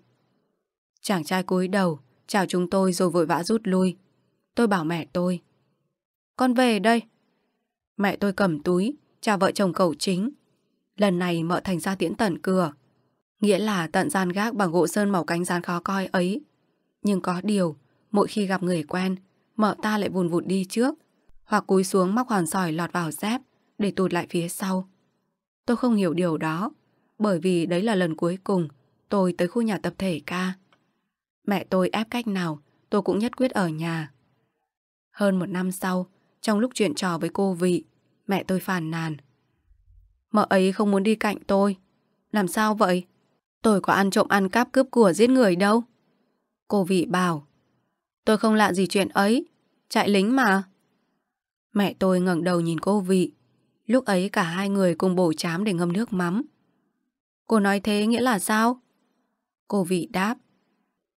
Chàng trai cúi đầu, chào chúng tôi rồi vội vã rút lui. Tôi bảo mẹ tôi. Con về đây. Mẹ tôi cầm túi, chào vợ chồng cậu chính. Lần này mợ thành ra tiễn tận cửa. Nghĩa là tận gian gác bằng gỗ sơn màu cánh gian khó coi ấy. Nhưng có điều, mỗi khi gặp người quen, mợ ta lại vùn vụt đi trước, hoặc cúi xuống móc hòn sỏi lọt vào dép để tụt lại phía sau. Tôi không hiểu điều đó, bởi vì đấy là lần cuối cùng tôi tới khu nhà tập thể ca. Mẹ tôi ép cách nào, tôi cũng nhất quyết ở nhà. Hơn một năm sau, trong lúc chuyện trò với cô vị, mẹ tôi phàn nàn. Mợ ấy không muốn đi cạnh tôi. Làm sao vậy? Tôi có ăn trộm ăn cắp cướp của giết người đâu. Cô vị bảo. Tôi không lạ gì chuyện ấy. Chạy lính mà. Mẹ tôi ngẩng đầu nhìn cô vị. Lúc ấy cả hai người cùng bổ chám để ngâm nước mắm. Cô nói thế nghĩa là sao? Cô vị đáp.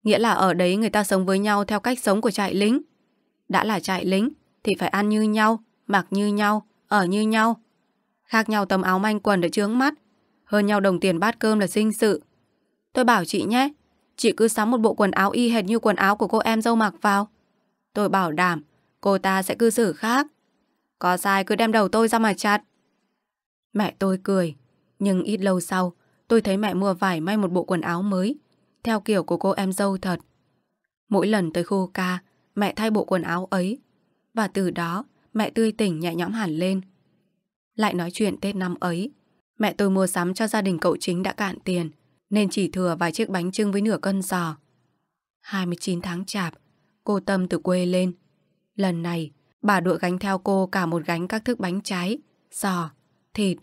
Nghĩa là ở đấy người ta sống với nhau theo cách sống của trại lính. Đã là trại lính thì phải ăn như nhau, mặc như nhau, ở như nhau. Khác nhau tấm áo manh quần để trướng mắt. Hơn nhau đồng tiền bát cơm là sinh sự. Tôi bảo chị nhé, chị cứ sắm một bộ quần áo y hệt như quần áo của cô em dâu mặc vào. Tôi bảo đảm, cô ta sẽ cư xử khác. Có dài cứ đem đầu tôi ra mà chặt. Mẹ tôi cười. Nhưng ít lâu sau, tôi thấy mẹ mua vải may một bộ quần áo mới, theo kiểu của cô em dâu thật. Mỗi lần tới khu ca, mẹ thay bộ quần áo ấy. Và từ đó, mẹ tươi tỉnh nhẹ nhõm hẳn lên. Lại nói chuyện Tết năm ấy, mẹ tôi mua sắm cho gia đình cậu chính đã cạn tiền, nên chỉ thừa vài chiếc bánh trưng với nửa cân giò. 29 tháng chạp, cô Tâm từ quê lên. Lần này, Bà đội gánh theo cô cả một gánh các thức bánh trái, giò, thịt,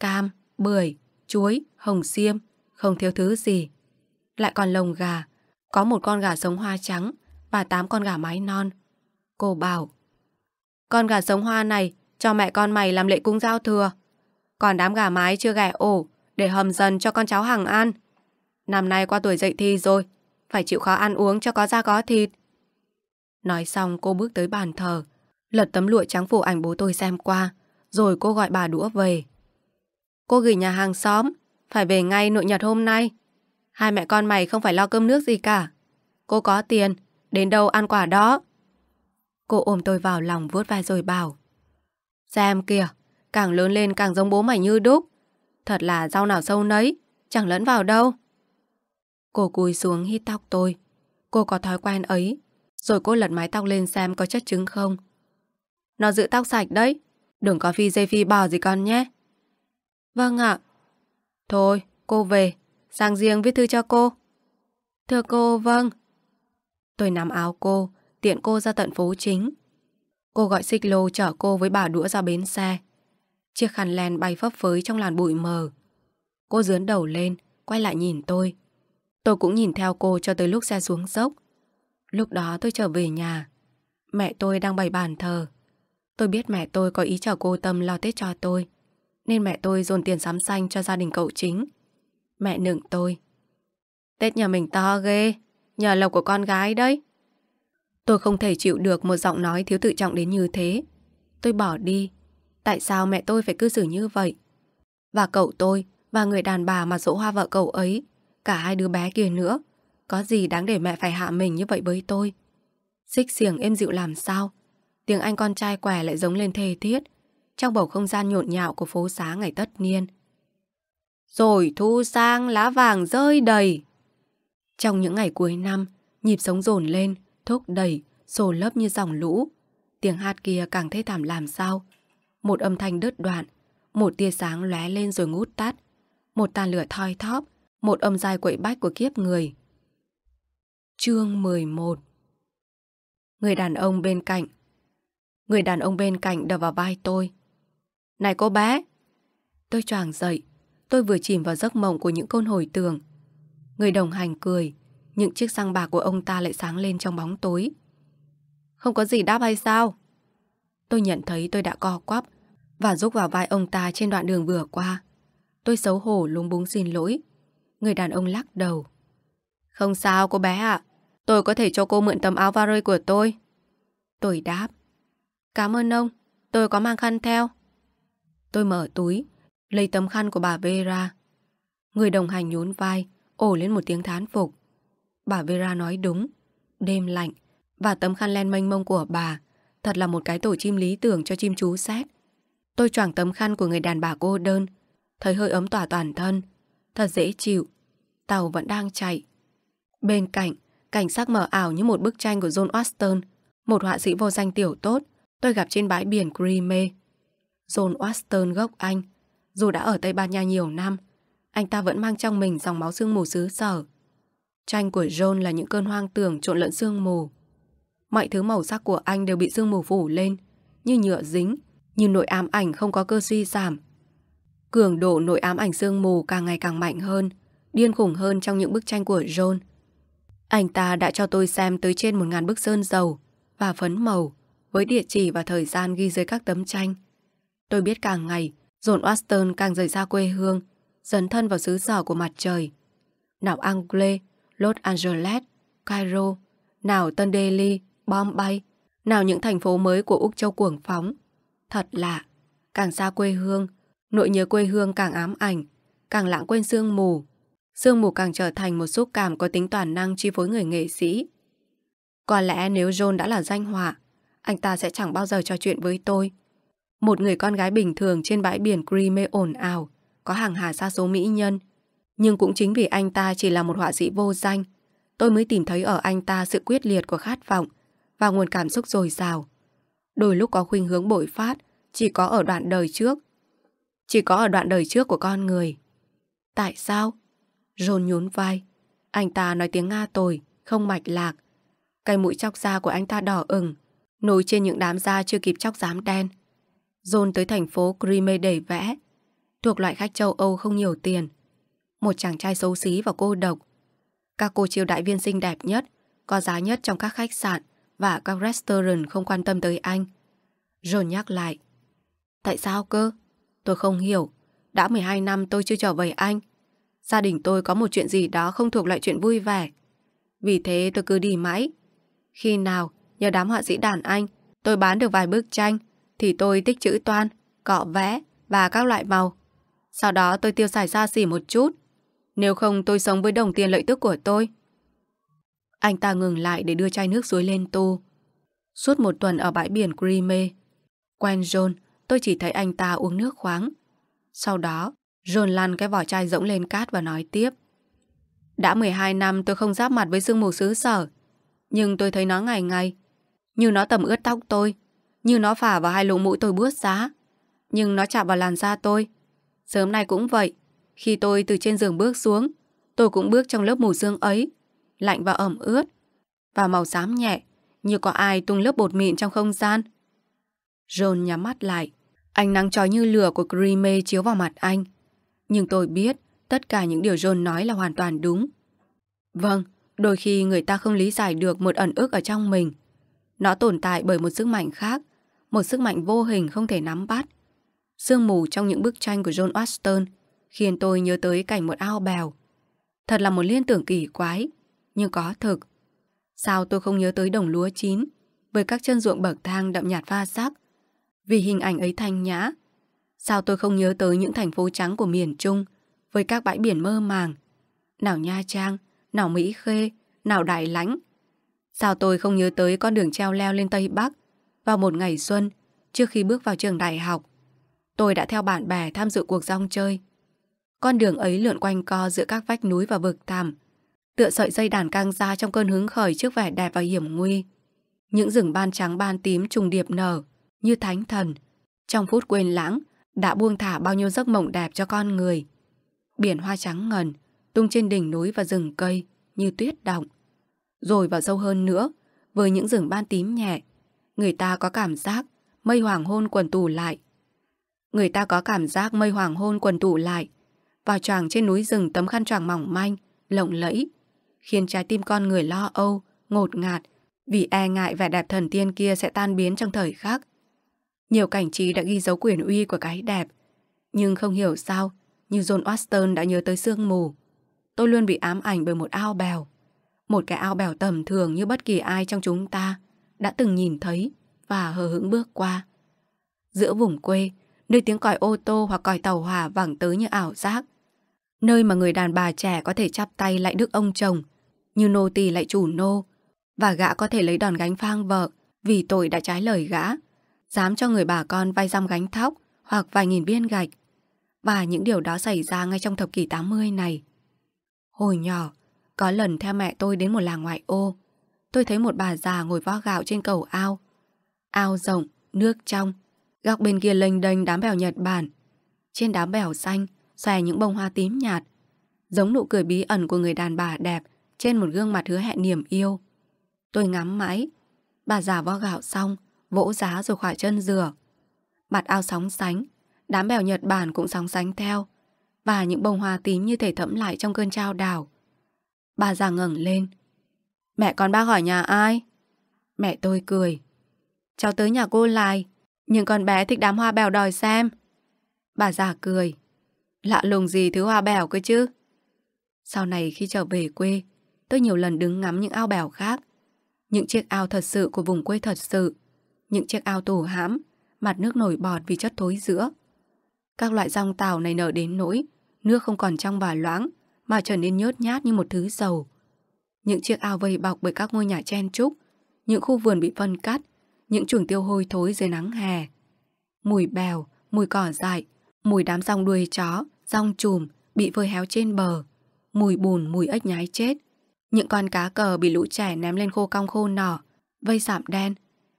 cam, bưởi, chuối, hồng xiêm, không thiếu thứ gì. Lại còn lồng gà, có một con gà sống hoa trắng và tám con gà mái non. Cô bảo, con gà sống hoa này cho mẹ con mày làm lễ cúng giao thừa. Còn đám gà mái chưa gẻ ổ để hầm dần cho con cháu hàng ăn. Năm nay qua tuổi dậy thi rồi, phải chịu khó ăn uống cho có da có thịt. Nói xong cô bước tới bàn thờ, lật tấm lụa trắng phủ ảnh bố tôi xem qua, rồi cô gọi bà đũa về. Cô gửi nhà hàng xóm, phải về ngay nội nhật hôm nay. Hai mẹ con mày không phải lo cơm nước gì cả. Cô có tiền, đến đâu ăn quả đó. Cô ôm tôi vào lòng vuốt vai rồi bảo. Xem kìa, càng lớn lên càng giống bố mày như đúc. Thật là rau nào sâu nấy, chẳng lẫn vào đâu. Cô cúi xuống hít tóc tôi. Cô có thói quen ấy. Rồi cô lật mái tóc lên xem có chất chứng không. Nó giữ tóc sạch đấy. Đừng có phi dây phi bò gì con nhé. Vâng ạ. Thôi, cô về. Sang riêng viết thư cho cô. Thưa cô, vâng. Tôi nắm áo cô, tiện cô ra tận phố chính. Cô gọi xích lô chở cô với bà đũa ra bến xe. Chiếc khăn len bay phấp phới trong làn bụi mờ. Cô dướn đầu lên, quay lại nhìn tôi. Tôi cũng nhìn theo cô cho tới lúc xe xuống dốc. Lúc đó tôi trở về nhà. Mẹ tôi đang bày bàn thờ. Tôi biết mẹ tôi có ý chở cô Tâm lo Tết cho tôi, nên mẹ tôi dồn tiền sắm xanh cho gia đình cậu chính. Mẹ nựng tôi. Tết nhà mình to ghê, nhờ lộc của con gái đấy. Tôi không thể chịu được một giọng nói thiếu tự trọng đến như thế. Tôi bỏ đi. Tại sao mẹ tôi phải cư xử như vậy? Và cậu tôi và người đàn bà mà dỗ hoa vợ cậu ấy, cả hai đứa bé kia nữa. Có gì đáng để mẹ phải hạ mình như vậy với tôi? Xích xiềng êm dịu làm sao? tiếng anh con trai quẻ lại giống lên thê thiết trong bầu không gian nhộn nhạo của phố xá ngày tất niên. Rồi thu sang lá vàng rơi đầy. Trong những ngày cuối năm, nhịp sống dồn lên, thúc đẩy, sồ lấp như dòng lũ. Tiếng hát kia càng thấy thảm làm sao. Một âm thanh đứt đoạn, một tia sáng lóe lên rồi ngút tắt. Một tàn lửa thoi thóp, một âm dài quậy bách của kiếp người. Chương 11 Người đàn ông bên cạnh Người đàn ông bên cạnh đập vào vai tôi. Này cô bé! Tôi choàng dậy. Tôi vừa chìm vào giấc mộng của những cơn hồi tường. Người đồng hành cười. Những chiếc răng bạc của ông ta lại sáng lên trong bóng tối. Không có gì đáp hay sao? Tôi nhận thấy tôi đã co quắp và rúc vào vai ông ta trên đoạn đường vừa qua. Tôi xấu hổ lúng búng xin lỗi. Người đàn ông lắc đầu. Không sao cô bé ạ. À. Tôi có thể cho cô mượn tấm áo va rơi của tôi. Tôi đáp. Cảm ơn ông, tôi có mang khăn theo. Tôi mở túi, lấy tấm khăn của bà Vera. Người đồng hành nhún vai, ổ lên một tiếng thán phục. Bà Vera nói đúng, đêm lạnh và tấm khăn len mênh mông của bà thật là một cái tổ chim lý tưởng cho chim chú xét. Tôi choàng tấm khăn của người đàn bà cô đơn, thấy hơi ấm tỏa toàn thân, thật dễ chịu. Tàu vẫn đang chạy. Bên cạnh, cảnh sắc mờ ảo như một bức tranh của John Austin, một họa sĩ vô danh tiểu tốt tôi gặp trên bãi biển Crimea. John Waston gốc Anh, dù đã ở Tây Ban Nha nhiều năm, anh ta vẫn mang trong mình dòng máu sương mù xứ sở. Tranh của John là những cơn hoang tưởng trộn lẫn sương mù. Mọi thứ màu sắc của anh đều bị sương mù phủ lên, như nhựa dính, như nội ám ảnh không có cơ suy giảm. Cường độ nội ám ảnh sương mù càng ngày càng mạnh hơn, điên khủng hơn trong những bức tranh của John. Anh ta đã cho tôi xem tới trên một ngàn bức sơn dầu và phấn màu, với địa chỉ và thời gian ghi dưới các tấm tranh. Tôi biết càng ngày, dồn Washington càng rời xa quê hương, dần thân vào xứ sở của mặt trời. Nào Anglais, Los Angeles, Cairo, nào Tân Delhi, Bombay, nào những thành phố mới của Úc Châu cuồng phóng. Thật lạ, càng xa quê hương, nỗi nhớ quê hương càng ám ảnh, càng lãng quên sương mù. Sương mù càng trở thành một xúc cảm có tính toàn năng chi phối người nghệ sĩ. Có lẽ nếu John đã là danh họa, anh ta sẽ chẳng bao giờ trò chuyện với tôi. Một người con gái bình thường trên bãi biển Crimea ồn ào, có hàng hà sa số mỹ nhân. Nhưng cũng chính vì anh ta chỉ là một họa sĩ vô danh, tôi mới tìm thấy ở anh ta sự quyết liệt của khát vọng và nguồn cảm xúc dồi dào. Đôi lúc có khuynh hướng bội phát, chỉ có ở đoạn đời trước. Chỉ có ở đoạn đời trước của con người. Tại sao? rôn nhún vai. Anh ta nói tiếng Nga tồi, không mạch lạc. Cái mũi chóc da của anh ta đỏ ửng, nổi trên những đám da chưa kịp chóc dám đen. Dồn tới thành phố Crimea đầy vẽ, thuộc loại khách châu Âu không nhiều tiền. Một chàng trai xấu xí và cô độc. Các cô chiêu đại viên xinh đẹp nhất, có giá nhất trong các khách sạn và các restaurant không quan tâm tới anh. John nhắc lại. Tại sao cơ? Tôi không hiểu. Đã 12 năm tôi chưa trở về anh. Gia đình tôi có một chuyện gì đó không thuộc loại chuyện vui vẻ. Vì thế tôi cứ đi mãi. Khi nào nhờ đám họa sĩ đàn anh, tôi bán được vài bức tranh, thì tôi tích chữ toan, cọ vẽ và các loại màu. Sau đó tôi tiêu xài xa xỉ một chút, nếu không tôi sống với đồng tiền lợi tức của tôi. Anh ta ngừng lại để đưa chai nước suối lên tu Suốt một tuần ở bãi biển Crimea, quen John, tôi chỉ thấy anh ta uống nước khoáng. Sau đó, John lăn cái vỏ chai rỗng lên cát và nói tiếp. Đã 12 năm tôi không giáp mặt với sương mù xứ sở, nhưng tôi thấy nó ngày ngày, như nó tầm ướt tóc tôi Như nó phả vào hai lỗ mũi tôi bước giá Nhưng nó chạm vào làn da tôi Sớm nay cũng vậy Khi tôi từ trên giường bước xuống Tôi cũng bước trong lớp mù dương ấy Lạnh và ẩm ướt Và màu xám nhẹ Như có ai tung lớp bột mịn trong không gian John nhắm mắt lại Ánh nắng trói như lửa của Grime chiếu vào mặt anh Nhưng tôi biết Tất cả những điều John nói là hoàn toàn đúng Vâng, đôi khi người ta không lý giải được một ẩn ức ở trong mình nó tồn tại bởi một sức mạnh khác, một sức mạnh vô hình không thể nắm bắt. Sương mù trong những bức tranh của John Watson khiến tôi nhớ tới cảnh một ao bèo. Thật là một liên tưởng kỳ quái, nhưng có thực. Sao tôi không nhớ tới đồng lúa chín với các chân ruộng bậc thang đậm nhạt pha sắc vì hình ảnh ấy thanh nhã. Sao tôi không nhớ tới những thành phố trắng của miền Trung với các bãi biển mơ màng. Nào Nha Trang, nào Mỹ Khê, nào Đại Lãnh, Sao tôi không nhớ tới con đường treo leo lên Tây Bắc vào một ngày xuân trước khi bước vào trường đại học. Tôi đã theo bạn bè tham dự cuộc rong chơi. Con đường ấy lượn quanh co giữa các vách núi và vực thẳm, tựa sợi dây đàn căng ra trong cơn hứng khởi trước vẻ đẹp và hiểm nguy. Những rừng ban trắng ban tím trùng điệp nở như thánh thần, trong phút quên lãng đã buông thả bao nhiêu giấc mộng đẹp cho con người. Biển hoa trắng ngần tung trên đỉnh núi và rừng cây như tuyết động rồi vào sâu hơn nữa, với những rừng ban tím nhẹ. Người ta có cảm giác mây hoàng hôn quần tụ lại. Người ta có cảm giác mây hoàng hôn quần tụ lại vào tràng trên núi rừng tấm khăn choàng mỏng manh, lộng lẫy, khiến trái tim con người lo âu, ngột ngạt vì e ngại vẻ đẹp thần tiên kia sẽ tan biến trong thời khắc Nhiều cảnh trí đã ghi dấu quyền uy của cái đẹp, nhưng không hiểu sao, như John Watson đã nhớ tới sương mù. Tôi luôn bị ám ảnh bởi một ao bèo. Một cái ao bèo tầm thường như bất kỳ ai trong chúng ta đã từng nhìn thấy và hờ hững bước qua. Giữa vùng quê, nơi tiếng còi ô tô hoặc còi tàu hỏa vẳng tới như ảo giác. Nơi mà người đàn bà trẻ có thể chắp tay lại đức ông chồng, như nô tỳ lại chủ nô, và gã có thể lấy đòn gánh phang vợ vì tội đã trái lời gã, dám cho người bà con vay răm gánh thóc hoặc vài nghìn viên gạch. Và những điều đó xảy ra ngay trong thập kỷ 80 này. Hồi nhỏ, có lần theo mẹ tôi đến một làng ngoại ô Tôi thấy một bà già ngồi vo gạo trên cầu ao Ao rộng, nước trong Góc bên kia lênh đênh đám bèo Nhật Bản Trên đám bèo xanh Xòe những bông hoa tím nhạt Giống nụ cười bí ẩn của người đàn bà đẹp Trên một gương mặt hứa hẹn niềm yêu Tôi ngắm mãi Bà già vo gạo xong Vỗ giá rồi khỏi chân dừa Mặt ao sóng sánh Đám bèo Nhật Bản cũng sóng sánh theo Và những bông hoa tím như thể thẫm lại trong cơn trao đảo Bà già ngẩng lên. Mẹ con bác hỏi nhà ai? Mẹ tôi cười. Cháu tới nhà cô Lai, nhưng con bé thích đám hoa bèo đòi xem. Bà già cười. Lạ lùng gì thứ hoa bèo cơ chứ? Sau này khi trở về quê, tôi nhiều lần đứng ngắm những ao bèo khác. Những chiếc ao thật sự của vùng quê thật sự. Những chiếc ao tổ hãm, mặt nước nổi bọt vì chất thối giữa. Các loại rong tàu này nở đến nỗi, nước không còn trong và loãng, mà trở nên nhớt nhát như một thứ dầu. Những chiếc ao vây bọc bởi các ngôi nhà chen trúc, những khu vườn bị phân cắt, những chuồng tiêu hôi thối dưới nắng hè. Mùi bèo, mùi cỏ dại, mùi đám rong đuôi chó, rong chùm bị vơi héo trên bờ, mùi bùn, mùi ếch nhái chết. Những con cá cờ bị lũ trẻ ném lên khô cong khô nỏ, vây sạm đen.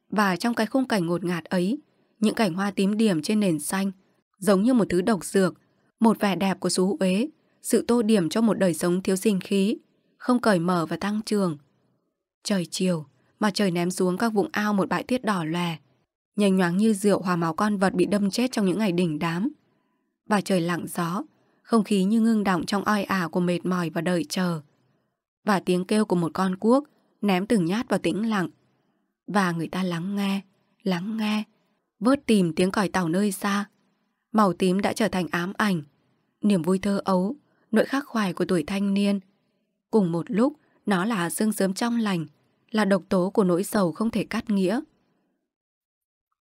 Và trong cái khung cảnh ngột ngạt ấy, những cảnh hoa tím điểm trên nền xanh, giống như một thứ độc dược, một vẻ đẹp của xú uế sự tô điểm cho một đời sống thiếu sinh khí, không cởi mở và tăng trường. Trời chiều, mà trời ném xuống các vùng ao một bãi tiết đỏ lè, nhanh nhoáng như rượu hòa máu con vật bị đâm chết trong những ngày đỉnh đám. Và trời lặng gió, không khí như ngưng đọng trong oi ả của mệt mỏi và đợi chờ. Và tiếng kêu của một con cuốc ném từng nhát vào tĩnh lặng. Và người ta lắng nghe, lắng nghe, vớt tìm tiếng còi tàu nơi xa. Màu tím đã trở thành ám ảnh, niềm vui thơ ấu nỗi khắc khoải của tuổi thanh niên. Cùng một lúc, nó là sương sớm trong lành, là độc tố của nỗi sầu không thể cắt nghĩa.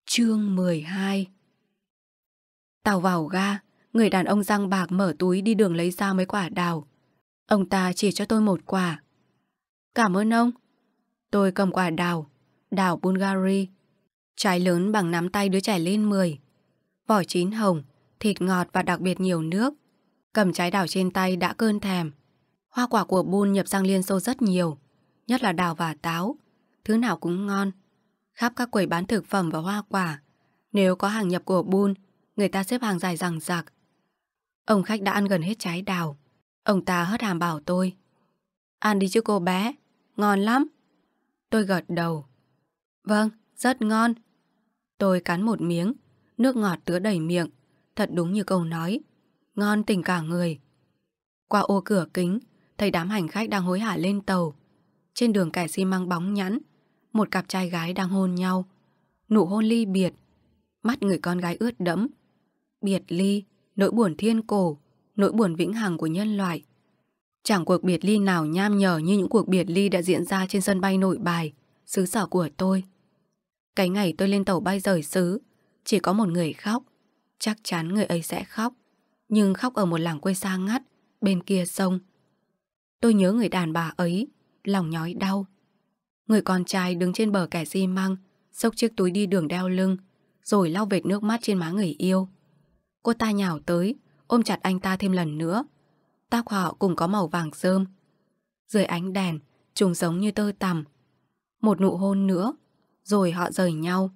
Chương 12 Tàu vào ga, người đàn ông răng bạc mở túi đi đường lấy ra mấy quả đào. Ông ta chỉ cho tôi một quả. Cảm ơn ông. Tôi cầm quả đào, đào Bulgari. Trái lớn bằng nắm tay đứa trẻ lên 10. Vỏ chín hồng, thịt ngọt và đặc biệt nhiều nước. Cầm trái đào trên tay đã cơn thèm Hoa quả của Bun nhập sang Liên Xô rất nhiều Nhất là đào và táo Thứ nào cũng ngon Khắp các quầy bán thực phẩm và hoa quả Nếu có hàng nhập của Bun Người ta xếp hàng dài rằng rạc Ông khách đã ăn gần hết trái đào Ông ta hất hàm bảo tôi Ăn đi chứ cô bé Ngon lắm Tôi gật đầu Vâng, rất ngon Tôi cắn một miếng Nước ngọt tứa đầy miệng Thật đúng như câu nói ngon tỉnh cả người. Qua ô cửa kính, thấy đám hành khách đang hối hả lên tàu. Trên đường kẻ xi măng bóng nhẵn, một cặp trai gái đang hôn nhau. Nụ hôn ly biệt, mắt người con gái ướt đẫm. Biệt ly, nỗi buồn thiên cổ, nỗi buồn vĩnh hằng của nhân loại. Chẳng cuộc biệt ly nào nham nhở như những cuộc biệt ly đã diễn ra trên sân bay nội bài, xứ sở của tôi. Cái ngày tôi lên tàu bay rời xứ, chỉ có một người khóc, chắc chắn người ấy sẽ khóc nhưng khóc ở một làng quê xa ngắt, bên kia sông. Tôi nhớ người đàn bà ấy, lòng nhói đau. Người con trai đứng trên bờ kẻ xi măng, xốc chiếc túi đi đường đeo lưng, rồi lau vệt nước mắt trên má người yêu. Cô ta nhào tới, ôm chặt anh ta thêm lần nữa. Tóc họ cùng có màu vàng rơm. Dưới ánh đèn, trùng giống như tơ tằm. Một nụ hôn nữa, rồi họ rời nhau.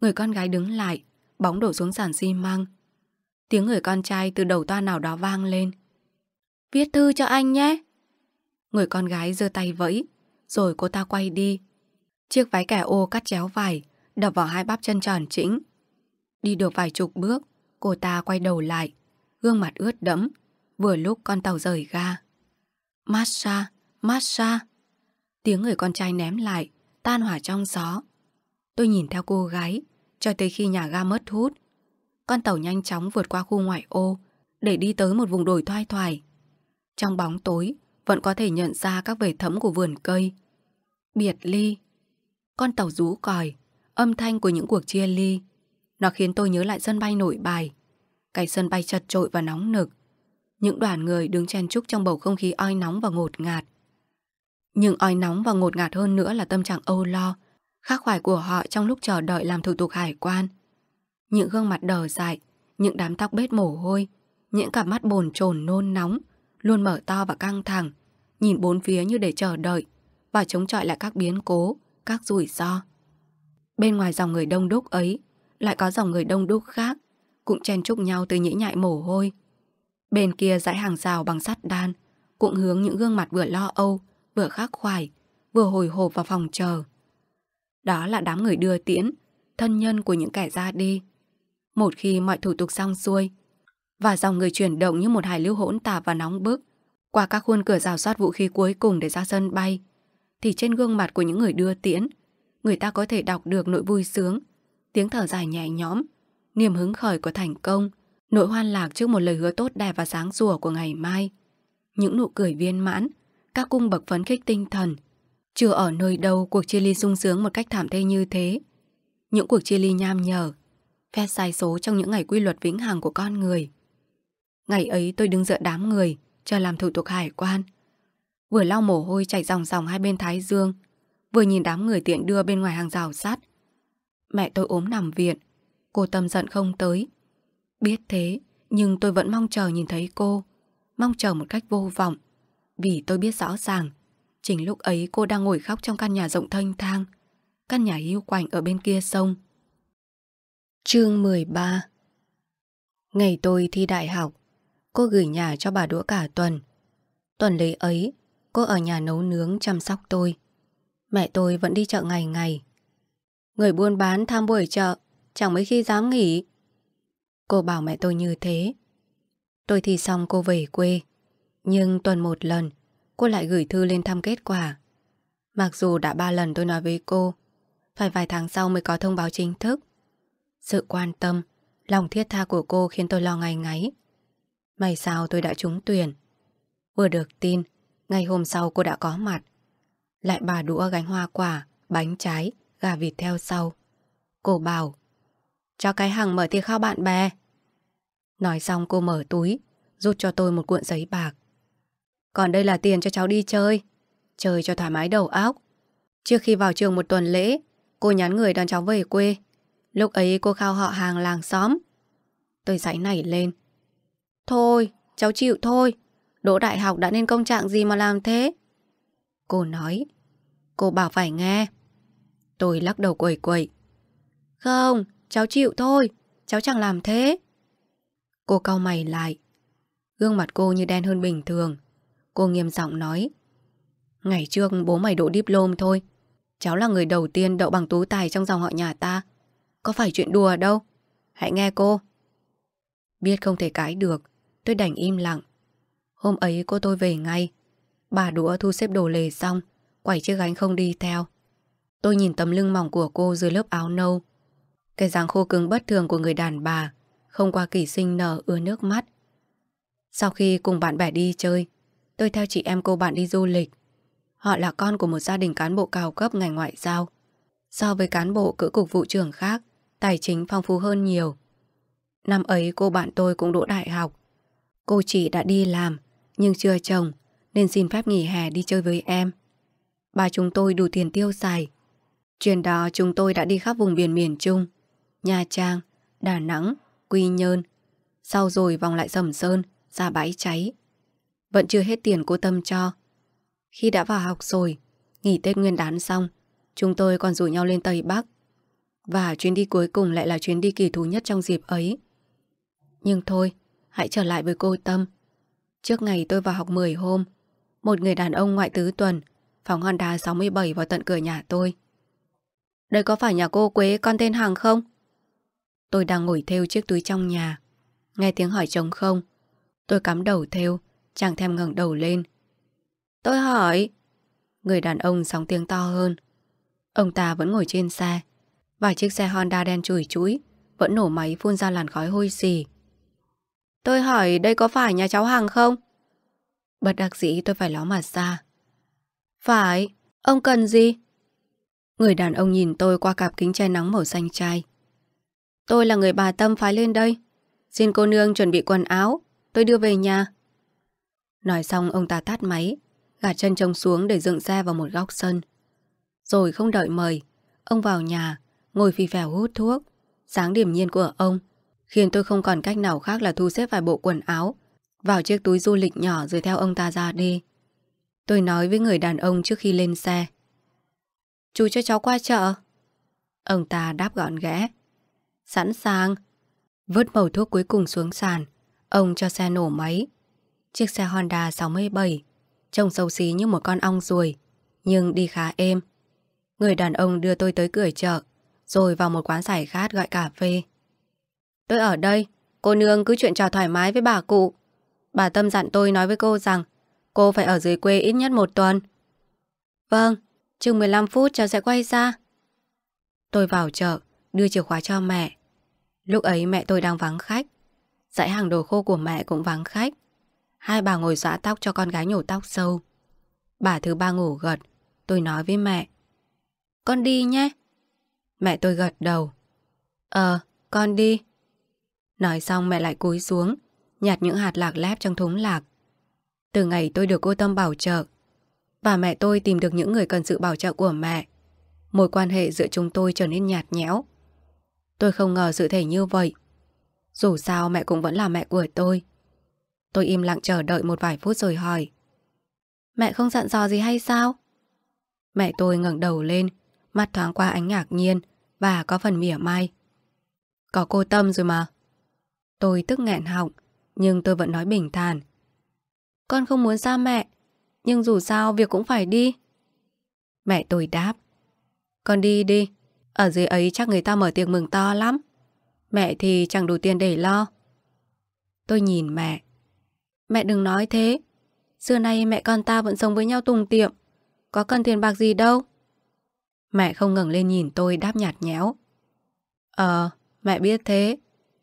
Người con gái đứng lại, bóng đổ xuống sàn xi măng. Tiếng người con trai từ đầu toa nào đó vang lên. Viết thư cho anh nhé. Người con gái giơ tay vẫy, rồi cô ta quay đi. Chiếc váy kẻ ô cắt chéo vải, đập vào hai bắp chân tròn chỉnh. Đi được vài chục bước, cô ta quay đầu lại, gương mặt ướt đẫm, vừa lúc con tàu rời ga. Massage, massage. Tiếng người con trai ném lại, tan hỏa trong gió. Tôi nhìn theo cô gái, cho tới khi nhà ga mất hút, con tàu nhanh chóng vượt qua khu ngoại ô để đi tới một vùng đồi thoai thoải. Trong bóng tối, vẫn có thể nhận ra các vảy thấm của vườn cây. Biệt ly. Con tàu rú còi, âm thanh của những cuộc chia ly. Nó khiến tôi nhớ lại sân bay nổi bài. Cái sân bay chật trội và nóng nực. Những đoàn người đứng chen chúc trong bầu không khí oi nóng và ngột ngạt. Nhưng oi nóng và ngột ngạt hơn nữa là tâm trạng âu lo, khác khoải của họ trong lúc chờ đợi làm thủ tục hải quan những gương mặt đờ dại, những đám tóc bết mồ hôi, những cặp mắt bồn chồn nôn nóng, luôn mở to và căng thẳng, nhìn bốn phía như để chờ đợi và chống chọi lại các biến cố, các rủi ro. Bên ngoài dòng người đông đúc ấy, lại có dòng người đông đúc khác, cũng chen chúc nhau từ nhĩ nhại mồ hôi. Bên kia dãy hàng rào bằng sắt đan, cũng hướng những gương mặt vừa lo âu, vừa khắc khoải, vừa hồi hộp vào phòng chờ. Đó là đám người đưa tiễn, thân nhân của những kẻ ra đi một khi mọi thủ tục xong xuôi. Và dòng người chuyển động như một hải lưu hỗn tạp và nóng bức, qua các khuôn cửa rào soát vũ khí cuối cùng để ra sân bay, thì trên gương mặt của những người đưa tiễn, người ta có thể đọc được nỗi vui sướng, tiếng thở dài nhẹ nhõm, niềm hứng khởi của thành công, nỗi hoan lạc trước một lời hứa tốt đẹp và sáng sủa của ngày mai. Những nụ cười viên mãn, các cung bậc phấn khích tinh thần. Chưa ở nơi đâu cuộc chia ly sung sướng một cách thảm thê như thế. Những cuộc chia ly nham nhở, phe sai số trong những ngày quy luật vĩnh hằng của con người. Ngày ấy tôi đứng giữa đám người, chờ làm thủ tục hải quan. Vừa lau mồ hôi chảy dòng dòng hai bên thái dương, vừa nhìn đám người tiện đưa bên ngoài hàng rào sắt. Mẹ tôi ốm nằm viện, cô tâm giận không tới. Biết thế, nhưng tôi vẫn mong chờ nhìn thấy cô, mong chờ một cách vô vọng. Vì tôi biết rõ ràng, chính lúc ấy cô đang ngồi khóc trong căn nhà rộng thanh thang, căn nhà hiu quạnh ở bên kia sông. Chương 13 Ngày tôi thi đại học, cô gửi nhà cho bà đũa cả tuần. Tuần lễ ấy, cô ở nhà nấu nướng chăm sóc tôi. Mẹ tôi vẫn đi chợ ngày ngày. Người buôn bán tham buổi chợ, chẳng mấy khi dám nghỉ. Cô bảo mẹ tôi như thế. Tôi thi xong cô về quê. Nhưng tuần một lần, cô lại gửi thư lên thăm kết quả. Mặc dù đã ba lần tôi nói với cô, phải vài tháng sau mới có thông báo chính thức. Sự quan tâm, lòng thiết tha của cô khiến tôi lo ngày ngáy. May sao tôi đã trúng tuyển. Vừa được tin, ngày hôm sau cô đã có mặt. Lại bà đũa gánh hoa quả, bánh trái, gà vịt theo sau. Cô bảo, cho cái hàng mở tiệc khao bạn bè. Nói xong cô mở túi, rút cho tôi một cuộn giấy bạc. Còn đây là tiền cho cháu đi chơi. Chơi cho thoải mái đầu óc. Trước khi vào trường một tuần lễ, cô nhắn người đón cháu về quê. Lúc ấy cô khao họ hàng làng xóm. Tôi giấy nảy lên. Thôi, cháu chịu thôi. Đỗ đại học đã nên công trạng gì mà làm thế? Cô nói. Cô bảo phải nghe. Tôi lắc đầu quẩy quẩy. Không, cháu chịu thôi. Cháu chẳng làm thế. Cô cau mày lại. Gương mặt cô như đen hơn bình thường. Cô nghiêm giọng nói. Ngày trước bố mày đỗ diplom thôi. Cháu là người đầu tiên đậu bằng tú tài trong dòng họ nhà ta. Có phải chuyện đùa đâu Hãy nghe cô Biết không thể cãi được Tôi đành im lặng Hôm ấy cô tôi về ngay Bà đũa thu xếp đồ lề xong Quẩy chiếc gánh không đi theo Tôi nhìn tấm lưng mỏng của cô dưới lớp áo nâu Cái dáng khô cứng bất thường của người đàn bà Không qua kỳ sinh nở ưa nước mắt Sau khi cùng bạn bè đi chơi Tôi theo chị em cô bạn đi du lịch Họ là con của một gia đình cán bộ cao cấp ngành ngoại giao So với cán bộ cử cục vụ trưởng khác tài chính phong phú hơn nhiều. Năm ấy cô bạn tôi cũng đỗ đại học. Cô chỉ đã đi làm, nhưng chưa chồng, nên xin phép nghỉ hè đi chơi với em. Bà chúng tôi đủ tiền tiêu xài. Chuyện đó chúng tôi đã đi khắp vùng biển miền Trung, Nha Trang, Đà Nẵng, Quy Nhơn. Sau rồi vòng lại Sầm Sơn, ra bãi cháy. Vẫn chưa hết tiền cô Tâm cho. Khi đã vào học rồi, nghỉ Tết Nguyên đán xong, chúng tôi còn rủ nhau lên Tây Bắc và chuyến đi cuối cùng lại là chuyến đi kỳ thú nhất trong dịp ấy. Nhưng thôi, hãy trở lại với cô Tâm. Trước ngày tôi vào học 10 hôm, một người đàn ông ngoại tứ tuần, phóng Honda 67 vào tận cửa nhà tôi. Đây có phải nhà cô Quế con tên hàng không? Tôi đang ngồi theo chiếc túi trong nhà. Nghe tiếng hỏi chồng không. Tôi cắm đầu theo, chẳng thèm ngẩng đầu lên. Tôi hỏi. Người đàn ông sóng tiếng to hơn. Ông ta vẫn ngồi trên xe, và chiếc xe Honda đen chùi chuối vẫn nổ máy phun ra làn khói hôi xì. Tôi hỏi đây có phải nhà cháu hàng không? Bất đặc dĩ tôi phải ló mặt ra. Phải, ông cần gì? Người đàn ông nhìn tôi qua cặp kính che nắng màu xanh chai. Tôi là người bà Tâm phái lên đây. Xin cô nương chuẩn bị quần áo, tôi đưa về nhà. Nói xong ông ta tắt máy, gạt chân trông xuống để dựng xe vào một góc sân. Rồi không đợi mời, ông vào nhà, ngồi phi phèo hút thuốc. Sáng điểm nhiên của ông khiến tôi không còn cách nào khác là thu xếp vài bộ quần áo vào chiếc túi du lịch nhỏ rồi theo ông ta ra đi. Tôi nói với người đàn ông trước khi lên xe. Chú cho cháu qua chợ. Ông ta đáp gọn ghẽ. Sẵn sàng. Vớt màu thuốc cuối cùng xuống sàn. Ông cho xe nổ máy. Chiếc xe Honda 67 trông xấu xí như một con ong ruồi nhưng đi khá êm. Người đàn ông đưa tôi tới cửa chợ rồi vào một quán giải khát gọi cà phê. Tôi ở đây, cô nương cứ chuyện trò thoải mái với bà cụ. Bà Tâm dặn tôi nói với cô rằng cô phải ở dưới quê ít nhất một tuần. Vâng, chừng 15 phút cháu sẽ quay ra. Tôi vào chợ, đưa chìa khóa cho mẹ. Lúc ấy mẹ tôi đang vắng khách. Dãy hàng đồ khô của mẹ cũng vắng khách. Hai bà ngồi xõa tóc cho con gái nhổ tóc sâu. Bà thứ ba ngủ gật, tôi nói với mẹ. Con đi nhé, Mẹ tôi gật đầu. Ờ, con đi. Nói xong mẹ lại cúi xuống, nhặt những hạt lạc lép trong thúng lạc. Từ ngày tôi được cô Tâm bảo trợ, và mẹ tôi tìm được những người cần sự bảo trợ của mẹ, mối quan hệ giữa chúng tôi trở nên nhạt nhẽo. Tôi không ngờ sự thể như vậy. Dù sao mẹ cũng vẫn là mẹ của tôi. Tôi im lặng chờ đợi một vài phút rồi hỏi. Mẹ không dặn dò gì hay sao? Mẹ tôi ngẩng đầu lên, mắt thoáng qua ánh ngạc nhiên và có phần mỉa mai. Có cô Tâm rồi mà. Tôi tức nghẹn họng, nhưng tôi vẫn nói bình thản. Con không muốn xa mẹ, nhưng dù sao việc cũng phải đi. Mẹ tôi đáp. Con đi đi, ở dưới ấy chắc người ta mở tiệc mừng to lắm. Mẹ thì chẳng đủ tiền để lo. Tôi nhìn mẹ. Mẹ đừng nói thế. Xưa nay mẹ con ta vẫn sống với nhau tùng tiệm. Có cần tiền bạc gì đâu. Mẹ không ngẩng lên nhìn tôi đáp nhạt nhẽo. Ờ, mẹ biết thế.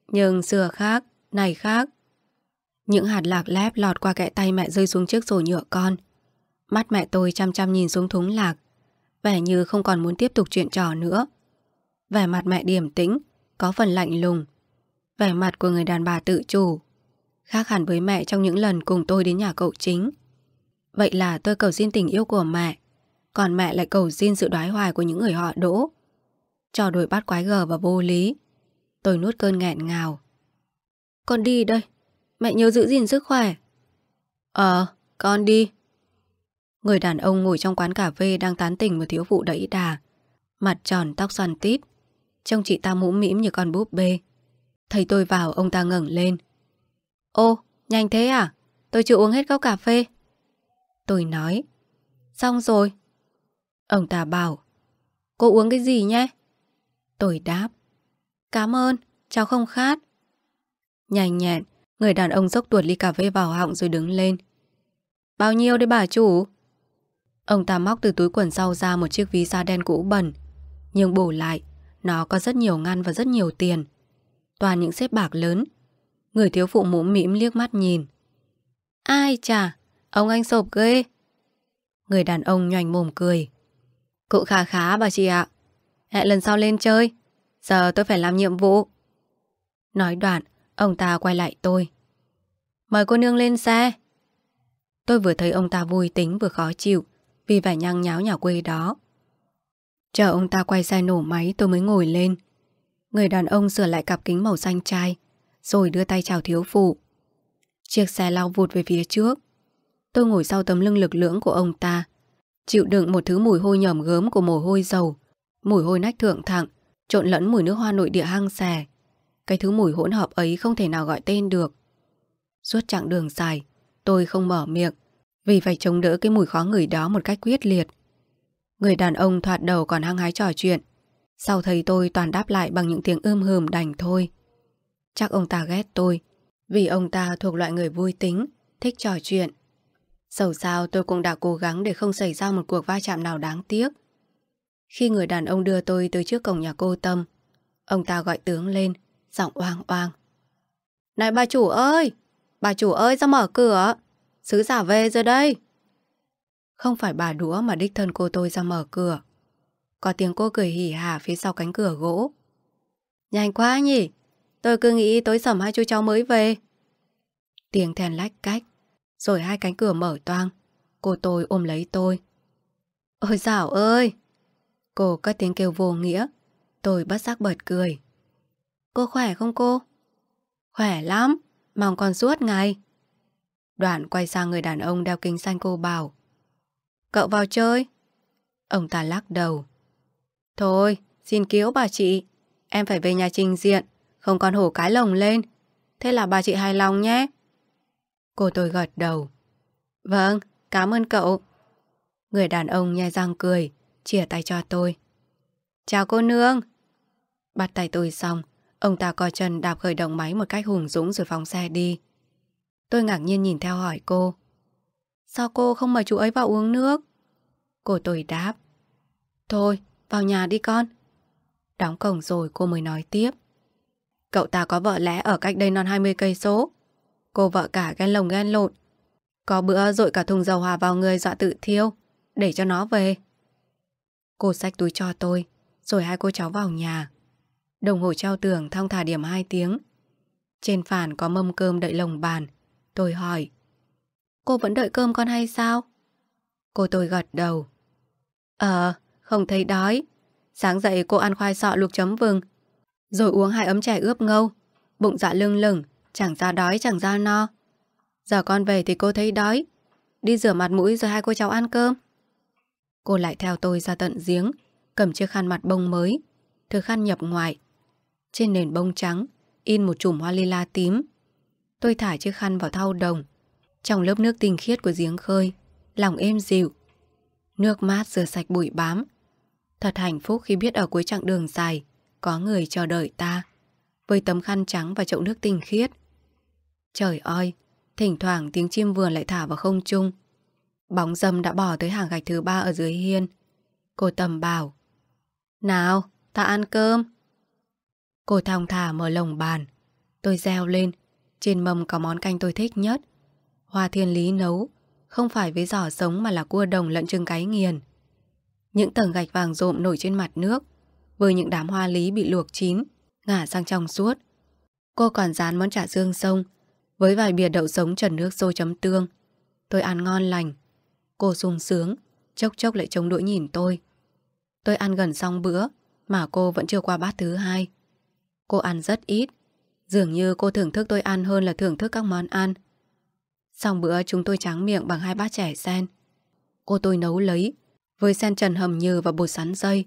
Nhưng xưa khác, này khác. Những hạt lạc lép lọt qua kẽ tay mẹ rơi xuống chiếc rổ nhựa con. Mắt mẹ tôi chăm chăm nhìn xuống thúng lạc. Vẻ như không còn muốn tiếp tục chuyện trò nữa. Vẻ mặt mẹ điềm tĩnh, có phần lạnh lùng. Vẻ mặt của người đàn bà tự chủ. Khác hẳn với mẹ trong những lần cùng tôi đến nhà cậu chính. Vậy là tôi cầu xin tình yêu của mẹ còn mẹ lại cầu xin sự đoái hoài của những người họ đỗ. Trò đuổi bắt quái gở và vô lý. Tôi nuốt cơn nghẹn ngào. Con đi đây, mẹ nhớ giữ gìn sức khỏe. Ờ, con đi. Người đàn ông ngồi trong quán cà phê đang tán tỉnh một thiếu phụ đẫy đà. Mặt tròn tóc xoăn tít. Trông chị ta mũm mĩm như con búp bê. Thấy tôi vào ông ta ngẩng lên. Ô, nhanh thế à? Tôi chưa uống hết cốc cà phê. Tôi nói. Xong rồi, Ông ta bảo Cô uống cái gì nhé? Tôi đáp Cảm ơn, cháu không khát Nhanh nhẹn, người đàn ông dốc tuột ly cà phê vào họng rồi đứng lên Bao nhiêu đấy bà chủ? Ông ta móc từ túi quần sau ra một chiếc ví da đen cũ bẩn Nhưng bổ lại, nó có rất nhiều ngăn và rất nhiều tiền Toàn những xếp bạc lớn Người thiếu phụ mũm mĩm liếc mắt nhìn Ai chà, ông anh sộp ghê Người đàn ông nhoành mồm cười Cụ khá khá bà chị ạ. Hẹn lần sau lên chơi. Giờ tôi phải làm nhiệm vụ. Nói đoạn, ông ta quay lại tôi. Mời cô nương lên xe. Tôi vừa thấy ông ta vui tính vừa khó chịu vì vẻ nhăng nháo nhà quê đó. Chờ ông ta quay xe nổ máy tôi mới ngồi lên. Người đàn ông sửa lại cặp kính màu xanh chai rồi đưa tay chào thiếu phụ. Chiếc xe lao vụt về phía trước. Tôi ngồi sau tấm lưng lực lưỡng của ông ta chịu đựng một thứ mùi hôi nhòm gớm của mồ hôi dầu, mùi hôi nách thượng thặng, trộn lẫn mùi nước hoa nội địa hang xè. Cái thứ mùi hỗn hợp ấy không thể nào gọi tên được. Suốt chặng đường dài, tôi không mở miệng, vì phải chống đỡ cái mùi khó ngửi đó một cách quyết liệt. Người đàn ông thoạt đầu còn hăng hái trò chuyện, sau thấy tôi toàn đáp lại bằng những tiếng ưm hờm đành thôi. Chắc ông ta ghét tôi, vì ông ta thuộc loại người vui tính, thích trò chuyện. Dẫu sao tôi cũng đã cố gắng để không xảy ra một cuộc va chạm nào đáng tiếc. Khi người đàn ông đưa tôi tới trước cổng nhà cô Tâm, ông ta gọi tướng lên, giọng oang oang. Này bà chủ ơi! Bà chủ ơi ra mở cửa! Sứ giả về rồi đây! Không phải bà đũa mà đích thân cô tôi ra mở cửa. Có tiếng cô cười hỉ hả phía sau cánh cửa gỗ. Nhanh quá nhỉ! Tôi cứ nghĩ tối sầm hai chú cháu mới về. Tiếng thèn lách cách. Rồi hai cánh cửa mở toang Cô tôi ôm lấy tôi Ôi dảo ơi Cô có tiếng kêu vô nghĩa Tôi bất giác bật cười Cô khỏe không cô? Khỏe lắm, mong con suốt ngày Đoạn quay sang người đàn ông đeo kính xanh cô bảo Cậu vào chơi Ông ta lắc đầu Thôi, xin cứu bà chị Em phải về nhà trình diện Không còn hổ cái lồng lên Thế là bà chị hài lòng nhé Cô tôi gật đầu. Vâng, cảm ơn cậu. Người đàn ông nhai răng cười, chia tay cho tôi. Chào cô nương. Bắt tay tôi xong, ông ta co chân đạp khởi động máy một cách hùng dũng rồi phóng xe đi. Tôi ngạc nhiên nhìn theo hỏi cô. Sao cô không mời chú ấy vào uống nước? Cô tôi đáp. Thôi, vào nhà đi con. Đóng cổng rồi cô mới nói tiếp. Cậu ta có vợ lẽ ở cách đây non 20 cây số. Cô vợ cả ghen lồng ghen lộn Có bữa dội cả thùng dầu hòa vào người dọa tự thiêu Để cho nó về Cô xách túi cho tôi Rồi hai cô cháu vào nhà Đồng hồ treo tường thong thả điểm hai tiếng Trên phản có mâm cơm đợi lồng bàn Tôi hỏi Cô vẫn đợi cơm con hay sao? Cô tôi gật đầu Ờ, không thấy đói Sáng dậy cô ăn khoai sọ luộc chấm vừng Rồi uống hai ấm chè ướp ngâu Bụng dạ lưng lửng Chẳng ra đói chẳng ra no Giờ con về thì cô thấy đói Đi rửa mặt mũi rồi hai cô cháu ăn cơm Cô lại theo tôi ra tận giếng Cầm chiếc khăn mặt bông mới Thứ khăn nhập ngoại Trên nền bông trắng In một chùm hoa lila tím Tôi thả chiếc khăn vào thau đồng Trong lớp nước tinh khiết của giếng khơi Lòng êm dịu Nước mát rửa sạch bụi bám Thật hạnh phúc khi biết ở cuối chặng đường dài Có người chờ đợi ta Với tấm khăn trắng và chậu nước tinh khiết Trời ơi, thỉnh thoảng tiếng chim vườn lại thả vào không trung. Bóng dâm đã bỏ tới hàng gạch thứ ba ở dưới hiên. Cô tầm bảo. Nào, ta ăn cơm. Cô thong thả mở lồng bàn. Tôi reo lên. Trên mâm có món canh tôi thích nhất. Hoa thiên lý nấu. Không phải với giỏ sống mà là cua đồng lẫn trưng cái nghiền. Những tầng gạch vàng rộm nổi trên mặt nước. Với những đám hoa lý bị luộc chín. Ngả sang trong suốt. Cô còn dán món chả dương sông với vài bìa đậu sống trần nước sôi chấm tương. Tôi ăn ngon lành. Cô sung sướng, chốc chốc lại chống đũi nhìn tôi. Tôi ăn gần xong bữa, mà cô vẫn chưa qua bát thứ hai. Cô ăn rất ít, dường như cô thưởng thức tôi ăn hơn là thưởng thức các món ăn. Xong bữa chúng tôi tráng miệng bằng hai bát chè sen. Cô tôi nấu lấy, với sen trần hầm nhừ và bột sắn dây.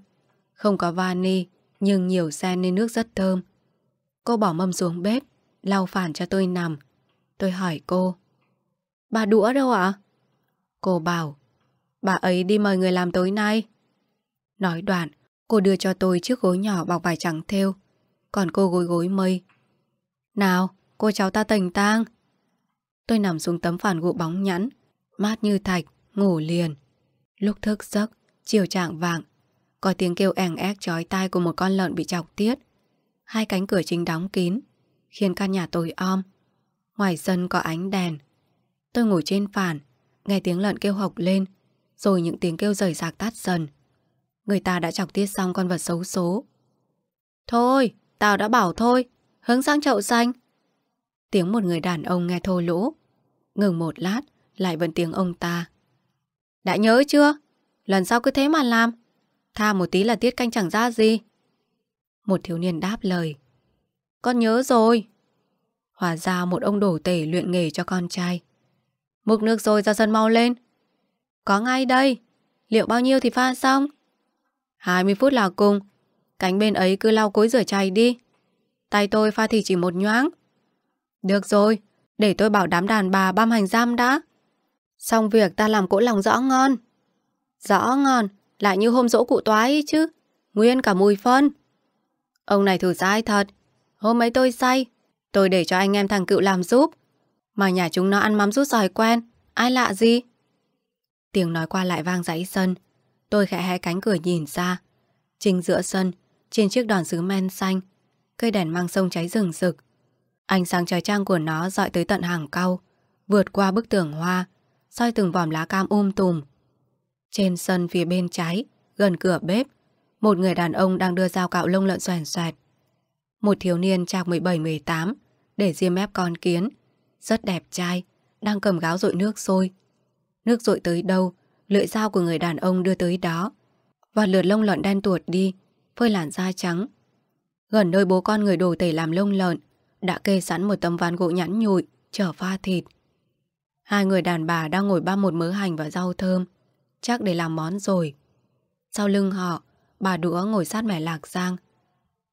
Không có vani, nhưng nhiều sen nên nước rất thơm. Cô bỏ mâm xuống bếp, lau phản cho tôi nằm, Tôi hỏi cô Bà đũa đâu ạ? Cô bảo Bà ấy đi mời người làm tối nay Nói đoạn Cô đưa cho tôi chiếc gối nhỏ bọc vải trắng theo Còn cô gối gối mây Nào cô cháu ta tỉnh tang Tôi nằm xuống tấm phản gỗ bóng nhẵn Mát như thạch Ngủ liền Lúc thức giấc Chiều trạng vàng Có tiếng kêu ẻng ép chói tai của một con lợn bị chọc tiết Hai cánh cửa chính đóng kín Khiến căn nhà tối om Ngoài sân có ánh đèn Tôi ngồi trên phản Nghe tiếng lợn kêu hộc lên Rồi những tiếng kêu rời rạc tắt dần Người ta đã chọc tiết xong con vật xấu số Thôi Tao đã bảo thôi Hướng sang chậu xanh Tiếng một người đàn ông nghe thô lỗ Ngừng một lát Lại vẫn tiếng ông ta Đã nhớ chưa Lần sau cứ thế mà làm Tha một tí là tiết canh chẳng ra gì Một thiếu niên đáp lời Con nhớ rồi Hòa ra một ông đổ tể luyện nghề cho con trai. Mực nước rồi ra sân mau lên. Có ngay đây. Liệu bao nhiêu thì pha xong? 20 phút là cùng. Cánh bên ấy cứ lau cối rửa chay đi. Tay tôi pha thì chỉ một nhoáng. Được rồi, để tôi bảo đám đàn bà băm hành giam đã. Xong việc ta làm cỗ lòng rõ ngon. Rõ ngon, lại như hôm dỗ cụ toái ấy chứ. Nguyên cả mùi phân. Ông này thử sai thật. Hôm ấy tôi say, Tôi để cho anh em thằng cựu làm giúp. Mà nhà chúng nó ăn mắm rút giỏi quen, ai lạ gì? Tiếng nói qua lại vang dãy sân. Tôi khẽ hé cánh cửa nhìn ra. Trình giữa sân, trên chiếc đòn sứ men xanh, cây đèn mang sông cháy rừng rực. Ánh sáng trời trang của nó dọi tới tận hàng cau, vượt qua bức tường hoa, soi từng vòm lá cam um tùm. Trên sân phía bên trái, gần cửa bếp, một người đàn ông đang đưa dao cạo lông lợn xoèn xoẹt. Một thiếu niên chạc 17-18 Để riêng mép con kiến Rất đẹp trai Đang cầm gáo rội nước sôi Nước rội tới đâu Lưỡi dao của người đàn ông đưa tới đó Và lượt lông lợn đen tuột đi Phơi làn da trắng Gần nơi bố con người đồ tẩy làm lông lợn Đã kê sẵn một tấm ván gỗ nhẵn nhụi Chở pha thịt Hai người đàn bà đang ngồi ba một mớ hành và rau thơm Chắc để làm món rồi Sau lưng họ Bà đũa ngồi sát mẹ Lạc Giang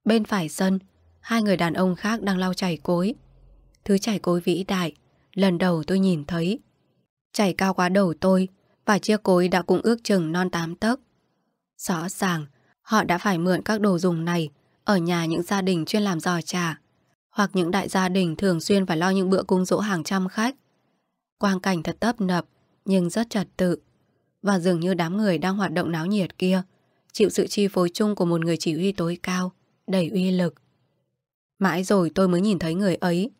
Bên phải sân hai người đàn ông khác đang lau chảy cối. Thứ chảy cối vĩ đại, lần đầu tôi nhìn thấy. Chảy cao quá đầu tôi, và chiếc cối đã cũng ước chừng non tám tấc. Rõ ràng, họ đã phải mượn các đồ dùng này ở nhà những gia đình chuyên làm giò trà, hoặc những đại gia đình thường xuyên phải lo những bữa cung dỗ hàng trăm khách. Quang cảnh thật tấp nập, nhưng rất trật tự. Và dường như đám người đang hoạt động náo nhiệt kia, chịu sự chi phối chung của một người chỉ huy tối cao, đầy uy lực. Mãi rồi tôi mới nhìn thấy người ấy.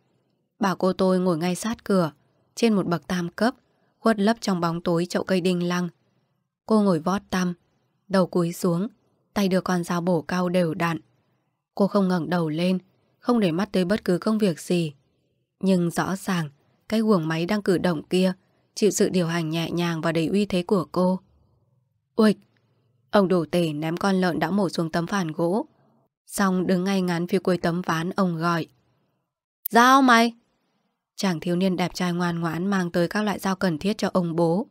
Bà cô tôi ngồi ngay sát cửa, trên một bậc tam cấp, khuất lấp trong bóng tối chậu cây đinh lăng. Cô ngồi vót tăm, đầu cúi xuống, tay đưa con dao bổ cao đều đặn. Cô không ngẩng đầu lên, không để mắt tới bất cứ công việc gì. Nhưng rõ ràng, cái guồng máy đang cử động kia chịu sự điều hành nhẹ nhàng và đầy uy thế của cô. Uịch! Ông đổ tể ném con lợn đã mổ xuống tấm phản gỗ, Xong đứng ngay ngắn phía cuối tấm ván ông gọi Dao mày Chàng thiếu niên đẹp trai ngoan ngoãn Mang tới các loại dao cần thiết cho ông bố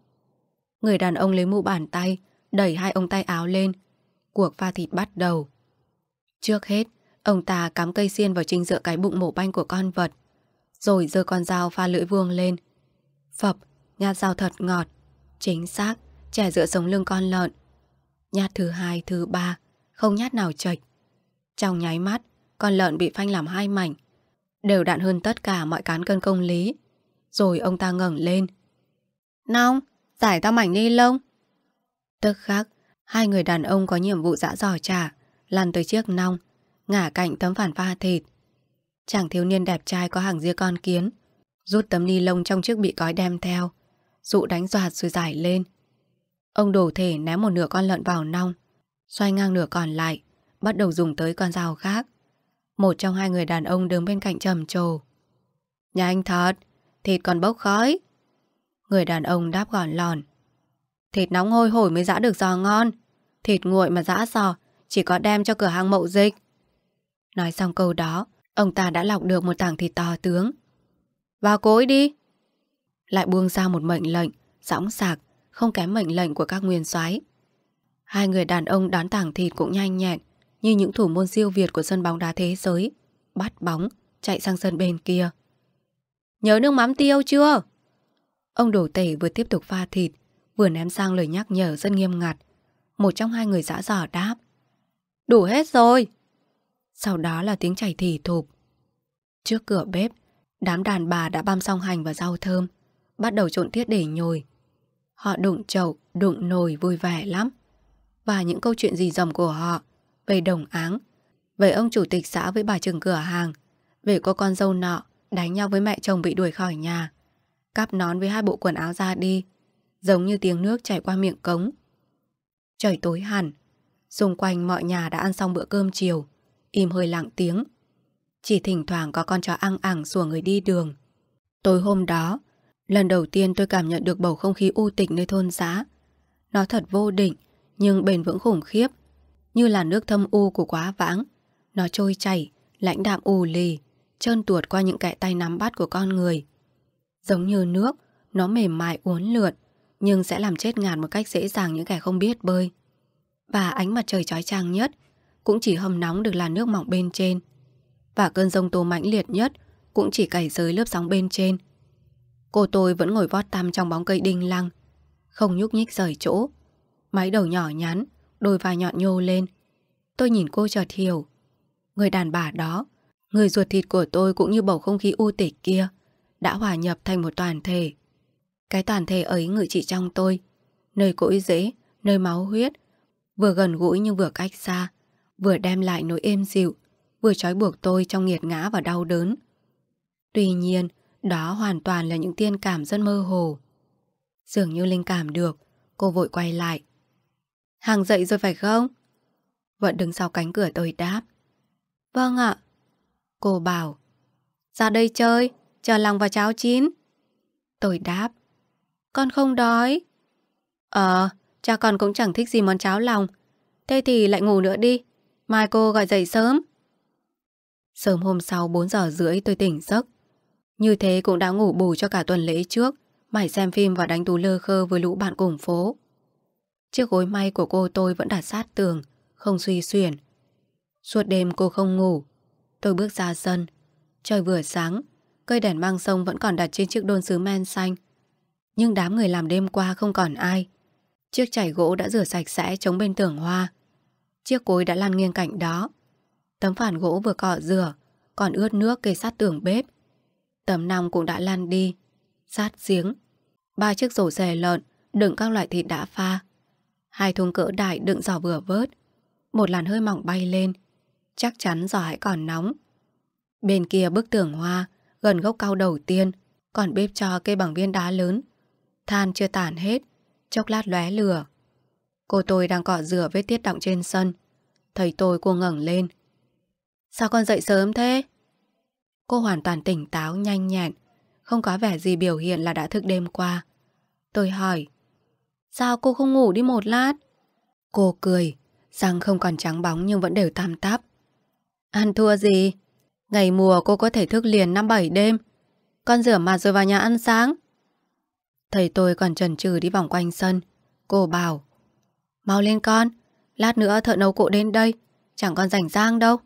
Người đàn ông lấy mũ bàn tay Đẩy hai ông tay áo lên Cuộc pha thịt bắt đầu Trước hết Ông ta cắm cây xiên vào chính giữa cái bụng mổ banh của con vật Rồi giơ con dao pha lưỡi vuông lên Phập Nhát dao thật ngọt Chính xác Chẻ giữa sống lưng con lợn Nhát thứ hai, thứ ba Không nhát nào chạch trong nháy mắt, con lợn bị phanh làm hai mảnh, đều đạn hơn tất cả mọi cán cân công lý. Rồi ông ta ngẩng lên. Nong, giải tao mảnh ni lông. Tức khắc, hai người đàn ông có nhiệm vụ dã dò trả, lăn tới chiếc nong, ngả cạnh tấm phản pha thịt. Chàng thiếu niên đẹp trai có hàng ria con kiến, rút tấm ni lông trong chiếc bị cói đem theo, dụ đánh doạt rồi giải lên. Ông đổ thể ném một nửa con lợn vào nong, xoay ngang nửa còn lại, bắt đầu dùng tới con dao khác. Một trong hai người đàn ông đứng bên cạnh trầm trồ. Nhà anh thật, thịt còn bốc khói. Người đàn ông đáp gọn lòn. Thịt nóng hôi hổi mới giã được giò ngon. Thịt nguội mà giã giò, chỉ có đem cho cửa hàng mậu dịch. Nói xong câu đó, ông ta đã lọc được một tảng thịt to tướng. Vào cối đi. Lại buông ra một mệnh lệnh, sõng sạc, không kém mệnh lệnh của các nguyên soái Hai người đàn ông đón tảng thịt cũng nhanh nhẹn, như những thủ môn siêu Việt của sân bóng đá thế giới, bắt bóng, chạy sang sân bên kia. Nhớ nước mắm tiêu chưa? Ông đổ tể vừa tiếp tục pha thịt, vừa ném sang lời nhắc nhở rất nghiêm ngặt. Một trong hai người dã dỏ đáp. Đủ hết rồi. Sau đó là tiếng chảy thì thụp. Trước cửa bếp, đám đàn bà đã băm xong hành và rau thơm, bắt đầu trộn tiết để nhồi. Họ đụng chậu, đụng nồi vui vẻ lắm. Và những câu chuyện gì dầm của họ về đồng áng, về ông chủ tịch xã với bà trưởng cửa hàng, về cô con dâu nọ đánh nhau với mẹ chồng bị đuổi khỏi nhà, cắp nón với hai bộ quần áo ra đi, giống như tiếng nước chảy qua miệng cống. Trời tối hẳn, xung quanh mọi nhà đã ăn xong bữa cơm chiều, im hơi lặng tiếng. Chỉ thỉnh thoảng có con chó ăn ẳng sủa người đi đường. Tối hôm đó, lần đầu tiên tôi cảm nhận được bầu không khí u tịch nơi thôn xã. Nó thật vô định, nhưng bền vững khủng khiếp như là nước thâm u của quá vãng. Nó trôi chảy, lãnh đạm ù lì, trơn tuột qua những cái tay nắm bắt của con người. Giống như nước, nó mềm mại uốn lượn, nhưng sẽ làm chết ngàn một cách dễ dàng những kẻ không biết bơi. Và ánh mặt trời chói chang nhất cũng chỉ hầm nóng được là nước mỏng bên trên. Và cơn rông tố mãnh liệt nhất cũng chỉ cày dưới lớp sóng bên trên. Cô tôi vẫn ngồi vót tăm trong bóng cây đinh lăng, không nhúc nhích rời chỗ. Mái đầu nhỏ nhắn, đôi vai nhọn nhô lên. Tôi nhìn cô chợt hiểu. Người đàn bà đó, người ruột thịt của tôi cũng như bầu không khí u tịch kia, đã hòa nhập thành một toàn thể. Cái toàn thể ấy ngự trị trong tôi, nơi cỗi dễ, nơi máu huyết, vừa gần gũi nhưng vừa cách xa, vừa đem lại nỗi êm dịu, vừa trói buộc tôi trong nghiệt ngã và đau đớn. Tuy nhiên, đó hoàn toàn là những tiên cảm rất mơ hồ. Dường như linh cảm được, cô vội quay lại, Hàng dậy rồi phải không? Vẫn đứng sau cánh cửa tôi đáp. Vâng ạ. Cô bảo. Ra đây chơi, chờ lòng vào cháo chín. Tôi đáp. Con không đói. Ờ, cha con cũng chẳng thích gì món cháo lòng. Thế thì lại ngủ nữa đi. Mai cô gọi dậy sớm. Sớm hôm sau 4 giờ rưỡi tôi tỉnh giấc. Như thế cũng đã ngủ bù cho cả tuần lễ trước. Mải xem phim và đánh tú lơ khơ với lũ bạn cùng phố. Chiếc gối may của cô tôi vẫn đặt sát tường, không suy xuyển. Suốt đêm cô không ngủ. Tôi bước ra sân. Trời vừa sáng, cây đèn mang sông vẫn còn đặt trên chiếc đôn sứ men xanh. Nhưng đám người làm đêm qua không còn ai. Chiếc chảy gỗ đã rửa sạch sẽ chống bên tường hoa. Chiếc cối đã lăn nghiêng cạnh đó. Tấm phản gỗ vừa cọ rửa, còn ướt nước kề sát tường bếp. Tấm nòng cũng đã lăn đi, sát giếng. Ba chiếc rổ xè lợn đựng các loại thịt đã pha Hai thùng cỡ đại đựng giò vừa vớt Một làn hơi mỏng bay lên Chắc chắn giò hãy còn nóng Bên kia bức tường hoa Gần gốc cao đầu tiên Còn bếp cho cây bằng viên đá lớn Than chưa tàn hết Chốc lát lóe lửa Cô tôi đang cọ rửa vết tiết động trên sân thầy tôi cô ngẩng lên Sao con dậy sớm thế? Cô hoàn toàn tỉnh táo, nhanh nhẹn Không có vẻ gì biểu hiện là đã thức đêm qua Tôi hỏi Sao cô không ngủ đi một lát? Cô cười, răng không còn trắng bóng nhưng vẫn đều tam táp. Ăn thua gì? Ngày mùa cô có thể thức liền năm bảy đêm. Con rửa mặt rồi vào nhà ăn sáng. Thầy tôi còn trần trừ đi vòng quanh sân. Cô bảo, mau lên con, lát nữa thợ nấu cụ đến đây, chẳng còn rảnh rang đâu.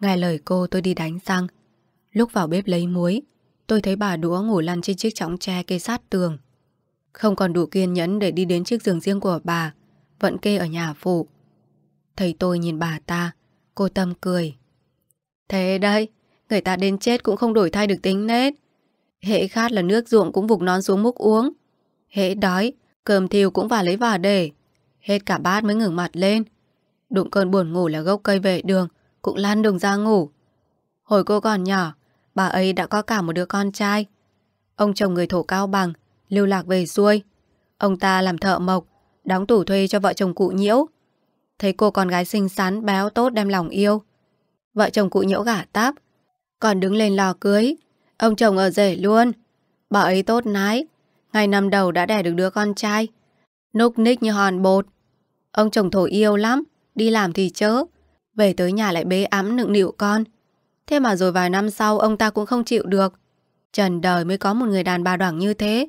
Nghe lời cô tôi đi đánh răng. Lúc vào bếp lấy muối, tôi thấy bà đũa ngủ lăn trên chiếc chõng tre kê sát tường. Không còn đủ kiên nhẫn để đi đến chiếc giường riêng của bà Vẫn kê ở nhà phụ Thầy tôi nhìn bà ta Cô Tâm cười Thế đấy, người ta đến chết cũng không đổi thay được tính nết Hệ khát là nước ruộng cũng vục non xuống múc uống Hệ đói, cơm thiêu cũng vào lấy vào để Hết cả bát mới ngừng mặt lên Đụng cơn buồn ngủ là gốc cây vệ đường Cũng lan đường ra ngủ Hồi cô còn nhỏ Bà ấy đã có cả một đứa con trai Ông chồng người thổ cao bằng lưu lạc về xuôi. Ông ta làm thợ mộc, đóng tủ thuê cho vợ chồng cụ nhiễu. Thấy cô con gái xinh xắn, béo tốt đem lòng yêu. Vợ chồng cụ nhiễu gả táp, còn đứng lên lò cưới. Ông chồng ở rể luôn. Bà ấy tốt nái, ngày năm đầu đã đẻ được đứa con trai. Núc ních như hòn bột. Ông chồng thổ yêu lắm, đi làm thì chớ. Về tới nhà lại bế ấm nựng nịu con. Thế mà rồi vài năm sau ông ta cũng không chịu được. Trần đời mới có một người đàn bà đoảng như thế.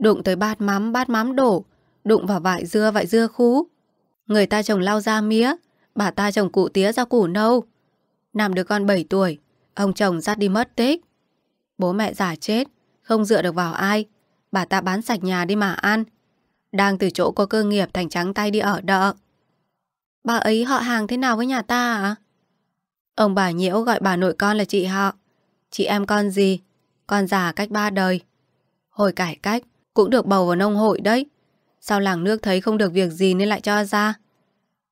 Đụng tới bát mắm, bát mắm đổ. Đụng vào vải dưa, vải dưa khú. Người ta chồng lau ra mía, bà ta chồng cụ tía ra củ nâu. nằm đứa con 7 tuổi, ông chồng dắt đi mất tích. Bố mẹ già chết, không dựa được vào ai. Bà ta bán sạch nhà đi mà ăn. Đang từ chỗ có cơ nghiệp thành trắng tay đi ở đợ. Bà ấy họ hàng thế nào với nhà ta à? Ông bà nhiễu gọi bà nội con là chị họ. Chị em con gì? Con già cách ba đời. Hồi cải cách, cũng được bầu vào nông hội đấy. Sao làng nước thấy không được việc gì nên lại cho ra?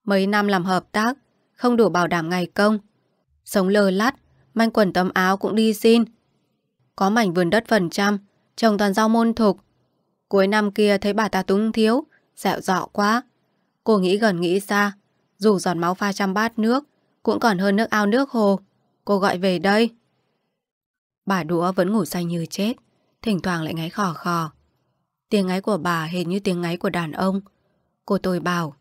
Mấy năm làm hợp tác, không đủ bảo đảm ngày công. Sống lờ lắt, manh quần tấm áo cũng đi xin. Có mảnh vườn đất phần trăm, trồng toàn rau môn thục. Cuối năm kia thấy bà ta túng thiếu, dạo dọ quá. Cô nghĩ gần nghĩ xa, dù giọt máu pha trăm bát nước, cũng còn hơn nước ao nước hồ. Cô gọi về đây. Bà đũa vẫn ngủ say như chết, thỉnh thoảng lại ngáy khò khò. Tiếng ấy của bà hệt như tiếng ấy của đàn ông. Cô tôi bảo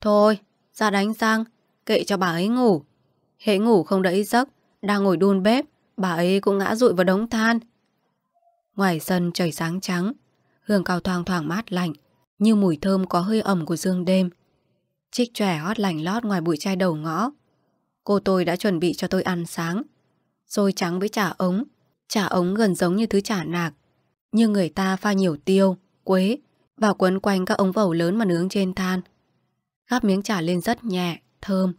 Thôi, ra đánh sang, kệ cho bà ấy ngủ. hệ ngủ không đẫy giấc, đang ngồi đun bếp, bà ấy cũng ngã rụi vào đống than. Ngoài sân trời sáng trắng, hương cao thoang thoảng mát lạnh, như mùi thơm có hơi ẩm của dương đêm. Trích trẻ hót lành lót ngoài bụi chai đầu ngõ. Cô tôi đã chuẩn bị cho tôi ăn sáng. Rồi trắng với chả ống, chả ống gần giống như thứ chả nạc, như người ta pha nhiều tiêu, quế và quấn quanh các ống vẩu lớn mà nướng trên than. Gắp miếng chả lên rất nhẹ, thơm.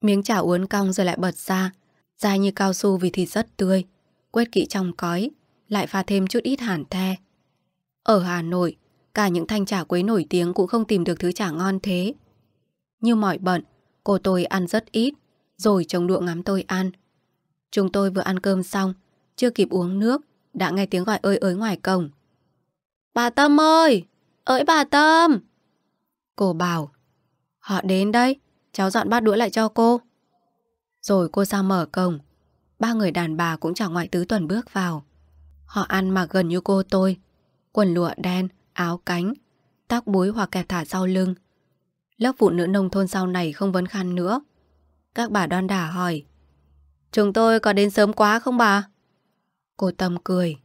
Miếng chả uốn cong rồi lại bật ra, dai như cao su vì thịt rất tươi, quét kỹ trong cói, lại pha thêm chút ít hàn the. Ở Hà Nội, cả những thanh chả quế nổi tiếng cũng không tìm được thứ chả ngon thế. Như mỏi bận, cô tôi ăn rất ít, rồi chồng đụa ngắm tôi ăn. Chúng tôi vừa ăn cơm xong, chưa kịp uống nước, đã nghe tiếng gọi ơi ới ngoài cổng. Bà Tâm ơi! Ơi bà Tâm! Cô bảo, họ đến đây, cháu dọn bát đũa lại cho cô. Rồi cô ra mở cổng, ba người đàn bà cũng chẳng ngoại tứ tuần bước vào. Họ ăn mặc gần như cô tôi, quần lụa đen, áo cánh, tóc búi hoặc kẹp thả sau lưng. Lớp phụ nữ nông thôn sau này không vấn khăn nữa. Các bà đoan đà hỏi, Chúng tôi có đến sớm quá không bà? Cô Tâm cười.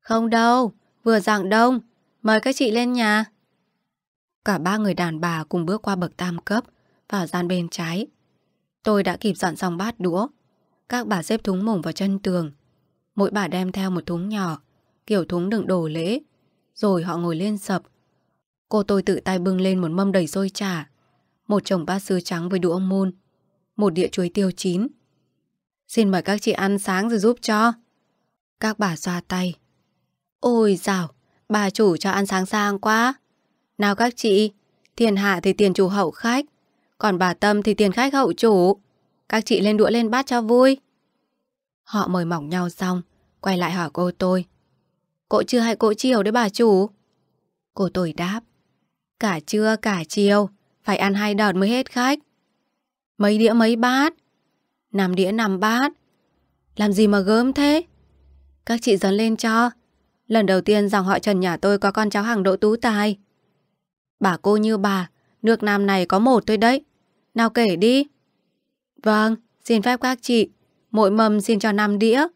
Không đâu, vừa dạng đông, mời các chị lên nhà. Cả ba người đàn bà cùng bước qua bậc tam cấp, vào gian bên trái. Tôi đã kịp dọn xong bát đũa. Các bà xếp thúng mùng vào chân tường. Mỗi bà đem theo một thúng nhỏ, kiểu thúng đựng đồ lễ. Rồi họ ngồi lên sập. Cô tôi tự tay bưng lên một mâm đầy xôi chả, một chồng bát sứ trắng với đũa môn, một đĩa chuối tiêu chín. Xin mời các chị ăn sáng rồi giúp cho. Các bà xoa tay. Ôi dào, bà chủ cho ăn sáng sang quá. Nào các chị, tiền hạ thì tiền chủ hậu khách, còn bà Tâm thì tiền khách hậu chủ. Các chị lên đũa lên bát cho vui. Họ mời mỏng nhau xong, quay lại hỏi cô tôi. Cô chưa hay cô chiều đấy bà chủ? Cô tôi đáp. Cả trưa cả chiều, phải ăn hai đợt mới hết khách. Mấy đĩa mấy bát? Năm đĩa năm bát. Làm gì mà gớm thế? Các chị dấn lên cho. Lần đầu tiên dòng họ Trần nhà tôi có con cháu hàng độ tú tài. Bà cô như bà, nước nam này có một thôi đấy. Nào kể đi. Vâng, xin phép các chị. Mỗi mâm xin cho năm đĩa.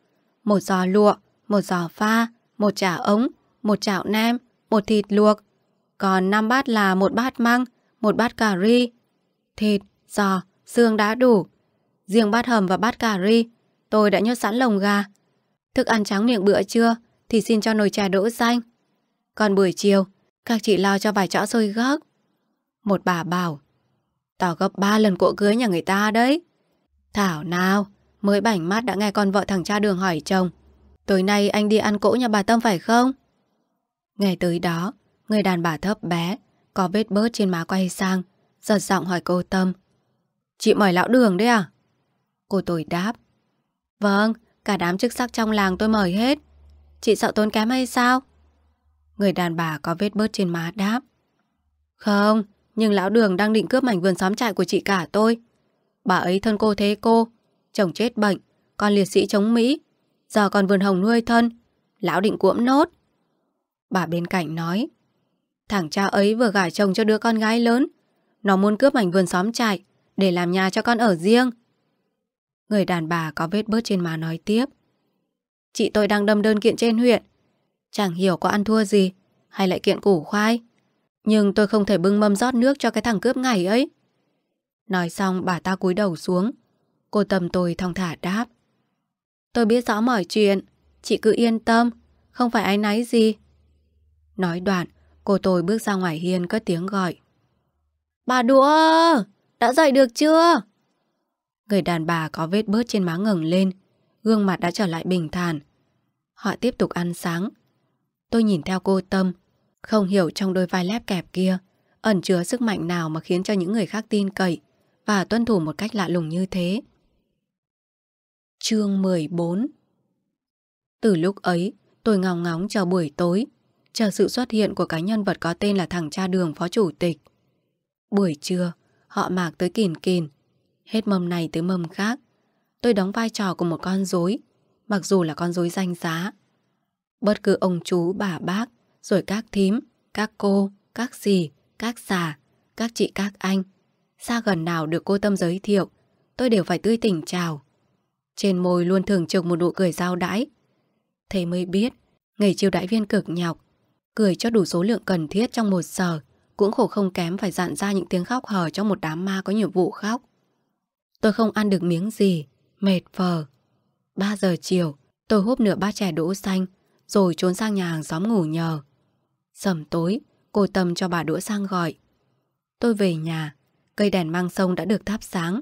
Một giò lụa, một giò pha, một chả ống, một chảo nem, một thịt luộc. Còn năm bát là một bát măng, một bát cà ri. Thịt, giò, xương đã đủ. Riêng bát hầm và bát cà ri, tôi đã nhốt sẵn lồng gà thức ăn trắng miệng bữa trưa thì xin cho nồi trà đỗ xanh. Còn buổi chiều, các chị lo cho vài chõ xôi gấc. Một bà bảo, tỏ gấp ba lần cỗ cưới nhà người ta đấy. Thảo nào, mới bảnh mắt đã nghe con vợ thằng cha đường hỏi chồng, tối nay anh đi ăn cỗ nhà bà Tâm phải không? Ngày tới đó, người đàn bà thấp bé, có vết bớt trên má quay sang, giật giọng hỏi cô Tâm. Chị mời lão đường đấy à? Cô tôi đáp. Vâng, Cả đám chức sắc trong làng tôi mời hết Chị sợ tốn kém hay sao? Người đàn bà có vết bớt trên má đáp Không, nhưng lão đường đang định cướp mảnh vườn xóm trại của chị cả tôi Bà ấy thân cô thế cô Chồng chết bệnh Con liệt sĩ chống Mỹ Giờ còn vườn hồng nuôi thân Lão định cuỗm nốt Bà bên cạnh nói Thằng cha ấy vừa gả chồng cho đứa con gái lớn Nó muốn cướp mảnh vườn xóm trại Để làm nhà cho con ở riêng Người đàn bà có vết bớt trên má nói tiếp. Chị tôi đang đâm đơn kiện trên huyện. Chẳng hiểu có ăn thua gì, hay lại kiện củ khoai. Nhưng tôi không thể bưng mâm rót nước cho cái thằng cướp ngày ấy. Nói xong bà ta cúi đầu xuống. Cô tầm tôi thong thả đáp. Tôi biết rõ mọi chuyện, chị cứ yên tâm, không phải ái náy gì. Nói đoạn, cô tôi bước ra ngoài hiên cất tiếng gọi. Bà đũa, đã dậy được chưa? Người đàn bà có vết bớt trên má ngẩng lên Gương mặt đã trở lại bình thản Họ tiếp tục ăn sáng Tôi nhìn theo cô Tâm Không hiểu trong đôi vai lép kẹp kia Ẩn chứa sức mạnh nào mà khiến cho những người khác tin cậy Và tuân thủ một cách lạ lùng như thế Chương 14 Từ lúc ấy Tôi ngóng ngóng chờ buổi tối Chờ sự xuất hiện của cái nhân vật có tên là thằng cha đường phó chủ tịch Buổi trưa Họ mạc tới kìn kìn Hết mầm này tới mầm khác Tôi đóng vai trò của một con rối, Mặc dù là con rối danh giá Bất cứ ông chú, bà bác Rồi các thím, các cô, các dì, các xà Các chị, các anh Xa gần nào được cô Tâm giới thiệu Tôi đều phải tươi tỉnh chào Trên môi luôn thường trực một nụ cười giao đãi thầy mới biết Nghề chiêu đãi viên cực nhọc Cười cho đủ số lượng cần thiết trong một giờ Cũng khổ không kém phải dặn ra những tiếng khóc hở cho một đám ma có nhiệm vụ khóc Tôi không ăn được miếng gì, mệt phờ. 3 giờ chiều, tôi húp nửa bát chè đỗ xanh, rồi trốn sang nhà hàng xóm ngủ nhờ. Sầm tối, cô Tâm cho bà Đỗ sang gọi. Tôi về nhà, cây đèn mang sông đã được thắp sáng.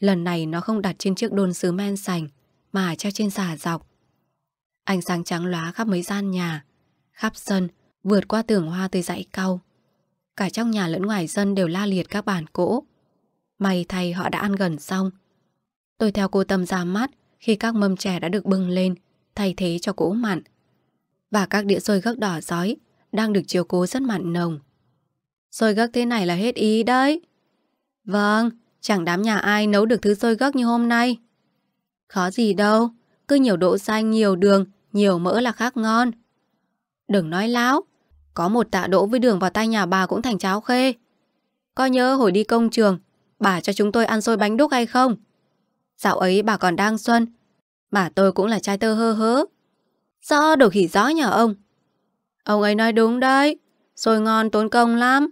Lần này nó không đặt trên chiếc đôn sứ men sành, mà treo trên xà dọc. Ánh sáng trắng lóa khắp mấy gian nhà, khắp sân, vượt qua tường hoa tới dãy cau. Cả trong nhà lẫn ngoài sân đều la liệt các bàn cỗ. May thay họ đã ăn gần xong Tôi theo cô Tâm ra mắt Khi các mâm chè đã được bưng lên Thay thế cho cỗ mặn Và các đĩa xôi gấc đỏ giói Đang được chiều cố rất mặn nồng Xôi gấc thế này là hết ý đấy Vâng Chẳng đám nhà ai nấu được thứ xôi gấc như hôm nay Khó gì đâu Cứ nhiều độ xanh, nhiều đường Nhiều mỡ là khác ngon Đừng nói láo Có một tạ đỗ với đường vào tay nhà bà cũng thành cháo khê Coi nhớ hồi đi công trường bà cho chúng tôi ăn xôi bánh đúc hay không? Dạo ấy bà còn đang xuân, mà tôi cũng là trai tơ hơ hớ. Do đồ khỉ gió nhờ ông. Ông ấy nói đúng đấy, xôi ngon tốn công lắm.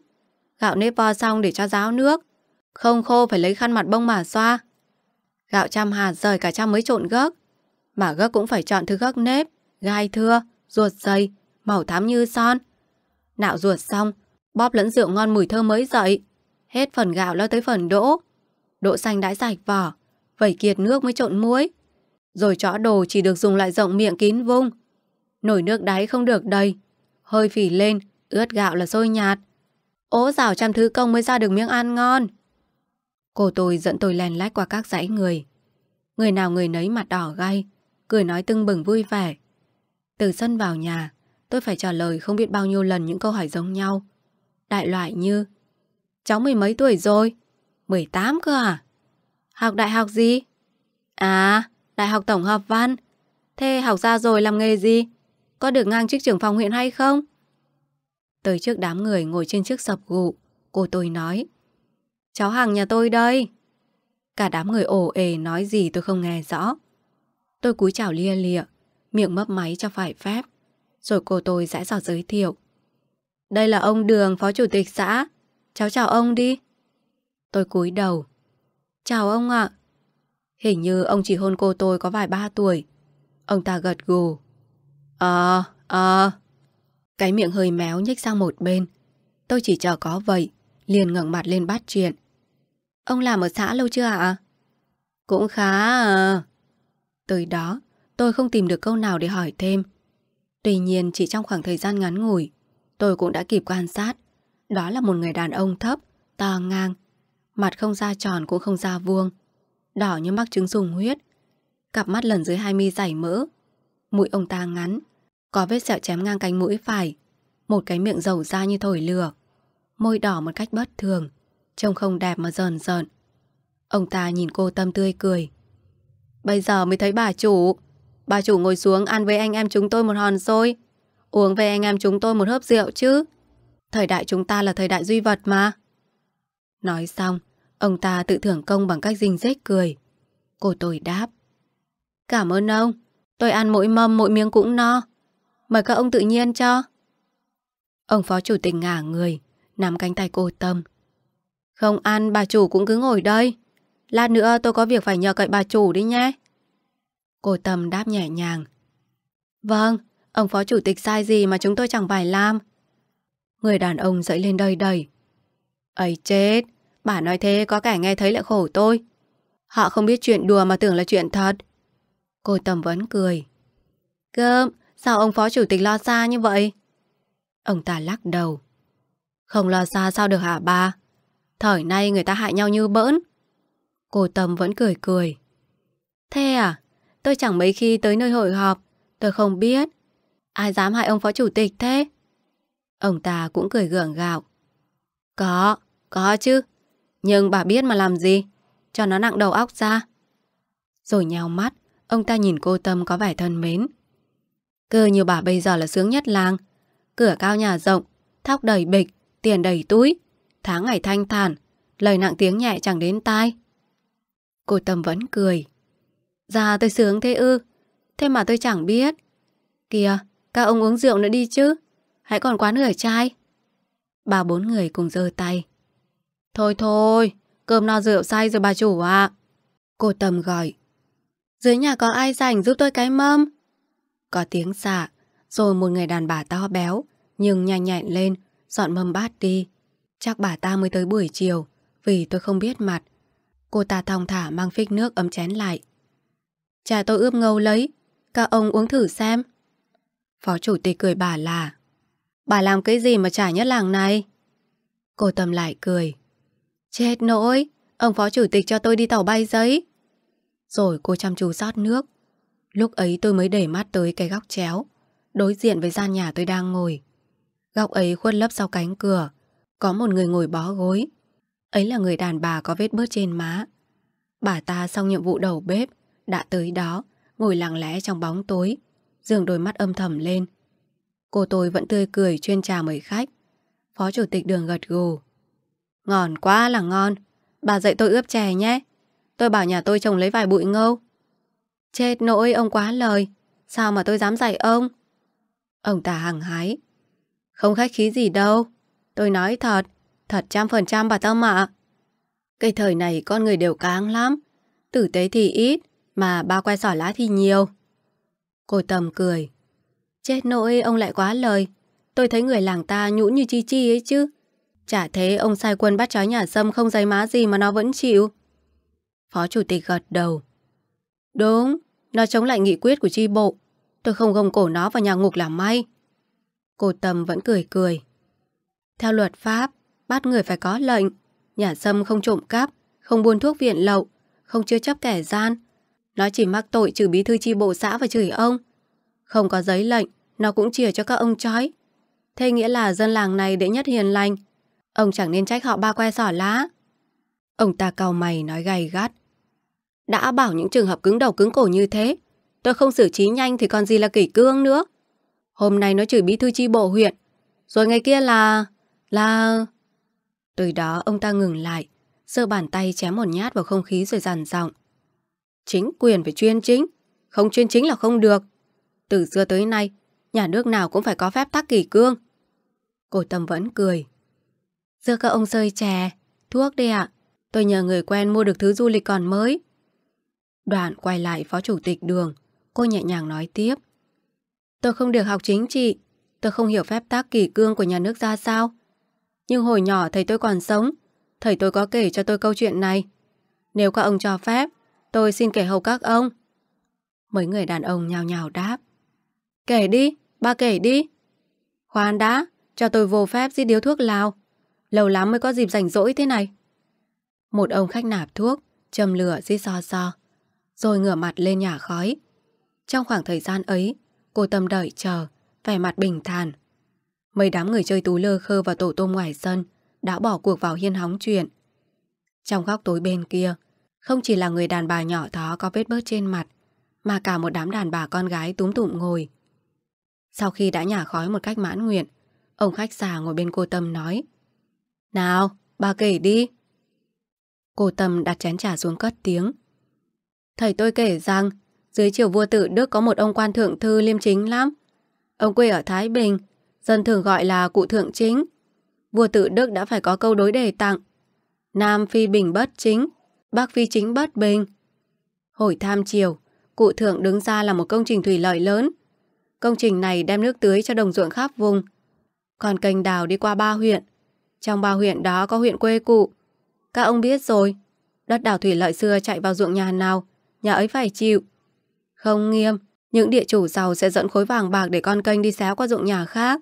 Gạo nếp vo xong để cho ráo nước, không khô phải lấy khăn mặt bông mà xoa. Gạo trăm hạt rời cả trăm mới trộn gấc. Mà gấc cũng phải chọn thứ gấc nếp, gai thưa, ruột dày, màu thám như son. Nạo ruột xong, bóp lẫn rượu ngon mùi thơm mới dậy. Hết phần gạo lo tới phần đỗ. Đỗ xanh đã sạch vỏ, vẩy kiệt nước mới trộn muối. Rồi chõ đồ chỉ được dùng lại rộng miệng kín vung. Nổi nước đáy không được đầy. Hơi phỉ lên, ướt gạo là sôi nhạt. Ố rào trăm thứ công mới ra được miếng ăn ngon. Cô tôi dẫn tôi lèn lách qua các dãy người. Người nào người nấy mặt đỏ gay, cười nói tưng bừng vui vẻ. Từ sân vào nhà, tôi phải trả lời không biết bao nhiêu lần những câu hỏi giống nhau. Đại loại như Cháu mười mấy tuổi rồi? 18 cơ à? Học đại học gì? À, đại học tổng hợp văn. Thế học ra rồi làm nghề gì? Có được ngang chức trưởng phòng huyện hay không? Tới trước đám người ngồi trên chiếc sập gụ, cô tôi nói. Cháu hàng nhà tôi đây. Cả đám người ồ ề nói gì tôi không nghe rõ. Tôi cúi chào lia lịa, miệng mấp máy cho phải phép. Rồi cô tôi dãi dò giới thiệu. Đây là ông Đường, phó chủ tịch xã, cháu chào ông đi. Tôi cúi đầu. Chào ông ạ. Hình như ông chỉ hôn cô tôi có vài ba tuổi. Ông ta gật gù. Ờ, ờ. Cái miệng hơi méo nhích sang một bên. Tôi chỉ chờ có vậy, liền ngẩng mặt lên bắt chuyện. Ông làm ở xã lâu chưa ạ? Cũng khá à. Ờ. Tới đó, tôi không tìm được câu nào để hỏi thêm. Tuy nhiên chỉ trong khoảng thời gian ngắn ngủi, tôi cũng đã kịp quan sát đó là một người đàn ông thấp, to ngang, mặt không da tròn cũng không da vuông, đỏ như mắc trứng dùng huyết, cặp mắt lần dưới hai mi dày mỡ. Mũi ông ta ngắn, có vết sẹo chém ngang cánh mũi phải, một cái miệng dầu ra như thổi lửa, môi đỏ một cách bất thường, trông không đẹp mà rờn rợn. Ông ta nhìn cô tâm tươi cười. Bây giờ mới thấy bà chủ. Bà chủ ngồi xuống ăn với anh em chúng tôi một hòn xôi, uống với anh em chúng tôi một hớp rượu chứ. Thời đại chúng ta là thời đại duy vật mà. Nói xong, ông ta tự thưởng công bằng cách rinh rết cười. Cô tôi đáp. Cảm ơn ông, tôi ăn mỗi mâm mỗi miếng cũng no. Mời các ông tự nhiên cho. Ông phó chủ tịch ngả người, nắm cánh tay cô Tâm. Không ăn, bà chủ cũng cứ ngồi đây. Lát nữa tôi có việc phải nhờ cậy bà chủ đi nhé. Cô Tâm đáp nhẹ nhàng. Vâng, ông phó chủ tịch sai gì mà chúng tôi chẳng phải làm. Người đàn ông dậy lên đầy đầy ấy chết Bà nói thế có kẻ nghe thấy lại khổ tôi Họ không biết chuyện đùa mà tưởng là chuyện thật Cô Tâm vẫn cười Cơm Sao ông phó chủ tịch lo xa như vậy Ông ta lắc đầu Không lo xa sao được hả bà Thời nay người ta hại nhau như bỡn Cô Tâm vẫn cười cười Thế à Tôi chẳng mấy khi tới nơi hội họp Tôi không biết Ai dám hại ông phó chủ tịch thế Ông ta cũng cười gượng gạo. Có, có chứ. Nhưng bà biết mà làm gì? Cho nó nặng đầu óc ra. Rồi nhau mắt, ông ta nhìn cô Tâm có vẻ thân mến. Cơ như bà bây giờ là sướng nhất làng. Cửa cao nhà rộng, thóc đầy bịch, tiền đầy túi. Tháng ngày thanh thản, lời nặng tiếng nhẹ chẳng đến tai. Cô Tâm vẫn cười. Dạ tôi sướng thế ư, thế mà tôi chẳng biết. Kìa, các ông uống rượu nữa đi chứ. Hãy còn quá nửa chai Ba bốn người cùng giơ tay Thôi thôi Cơm no rượu say rồi bà chủ ạ Cô Tâm gọi Dưới nhà có ai rảnh giúp tôi cái mâm Có tiếng xạ Rồi một người đàn bà to béo Nhưng nhanh nhẹn lên Dọn mâm bát đi Chắc bà ta mới tới buổi chiều Vì tôi không biết mặt Cô ta thong thả mang phích nước ấm chén lại Trà tôi ướp ngâu lấy Các ông uống thử xem Phó chủ tịch cười bà là Bà làm cái gì mà trả nhất làng này? Cô Tâm lại cười. Chết nỗi, ông phó chủ tịch cho tôi đi tàu bay giấy. Rồi cô chăm chú rót nước. Lúc ấy tôi mới để mắt tới cái góc chéo, đối diện với gian nhà tôi đang ngồi. Góc ấy khuất lấp sau cánh cửa, có một người ngồi bó gối. Ấy là người đàn bà có vết bớt trên má. Bà ta sau nhiệm vụ đầu bếp, đã tới đó, ngồi lặng lẽ trong bóng tối, dường đôi mắt âm thầm lên. Cô tôi vẫn tươi cười chuyên trà mời khách. Phó chủ tịch đường gật gù. Ngon quá là ngon. Bà dạy tôi ướp chè nhé. Tôi bảo nhà tôi trồng lấy vài bụi ngâu. Chết nỗi ông quá lời. Sao mà tôi dám dạy ông? Ông ta hằng hái. Không khách khí gì đâu. Tôi nói thật. Thật trăm phần trăm bà Tâm ạ. cây thời này con người đều cáng lắm. Tử tế thì ít, mà ba que sỏi lá thì nhiều. Cô Tâm cười. Chết nỗi ông lại quá lời Tôi thấy người làng ta nhũ như chi chi ấy chứ Chả thế ông sai quân bắt chó nhà sâm không giấy má gì mà nó vẫn chịu Phó chủ tịch gật đầu Đúng, nó chống lại nghị quyết của chi bộ Tôi không gồng cổ nó vào nhà ngục làm may Cô Tâm vẫn cười cười Theo luật pháp Bắt người phải có lệnh Nhà sâm không trộm cắp Không buôn thuốc viện lậu Không chưa chấp kẻ gian Nó chỉ mắc tội trừ bí thư chi bộ xã và chửi ông không có giấy lệnh, nó cũng chìa cho các ông trói. Thế nghĩa là dân làng này đệ nhất hiền lành. Ông chẳng nên trách họ ba que sỏ lá. Ông ta cau mày nói gay gắt. Đã bảo những trường hợp cứng đầu cứng cổ như thế, tôi không xử trí nhanh thì còn gì là kỷ cương nữa. Hôm nay nó chửi bí thư chi bộ huyện, rồi ngày kia là... là... Từ đó ông ta ngừng lại, sơ bàn tay chém một nhát vào không khí rồi dàn giọng. Chính quyền phải chuyên chính, không chuyên chính là không được. Từ xưa tới nay, nhà nước nào cũng phải có phép tắc kỷ cương. cô tâm vẫn cười. Giữa các ông rơi chè, thuốc đi ạ. Tôi nhờ người quen mua được thứ du lịch còn mới. Đoạn quay lại phó chủ tịch đường, cô nhẹ nhàng nói tiếp. Tôi không được học chính trị, tôi không hiểu phép tác kỷ cương của nhà nước ra sao. Nhưng hồi nhỏ thầy tôi còn sống, thầy tôi có kể cho tôi câu chuyện này. Nếu các ông cho phép, tôi xin kể hầu các ông. Mấy người đàn ông nhào nhào đáp. Kể đi, ba kể đi. Khoan đã, cho tôi vô phép giết điếu thuốc lào. Lâu lắm mới có dịp rảnh rỗi thế này. Một ông khách nạp thuốc, châm lửa giết so so. Rồi ngửa mặt lên nhà khói. Trong khoảng thời gian ấy, cô tâm đợi chờ, vẻ mặt bình thản. Mấy đám người chơi tú lơ khơ và tổ tôm ngoài sân đã bỏ cuộc vào hiên hóng chuyện. Trong góc tối bên kia, không chỉ là người đàn bà nhỏ thó có vết bớt trên mặt, mà cả một đám đàn bà con gái túm tụm ngồi, sau khi đã nhả khói một cách mãn nguyện, ông khách già ngồi bên cô Tâm nói Nào, bà kể đi. Cô Tâm đặt chén trà xuống cất tiếng. Thầy tôi kể rằng, dưới triều vua tự Đức có một ông quan thượng thư liêm chính lắm. Ông quê ở Thái Bình, dân thường gọi là cụ thượng chính. Vua tự Đức đã phải có câu đối đề tặng. Nam phi bình bất chính, Bắc phi chính bất bình. Hồi tham triều, cụ thượng đứng ra là một công trình thủy lợi lớn, Công trình này đem nước tưới cho đồng ruộng khắp vùng. Còn kênh đào đi qua ba huyện. Trong ba huyện đó có huyện quê cụ. Các ông biết rồi, đất đào thủy lợi xưa chạy vào ruộng nhà nào, nhà ấy phải chịu. Không nghiêm, những địa chủ giàu sẽ dẫn khối vàng bạc để con kênh đi xéo qua ruộng nhà khác.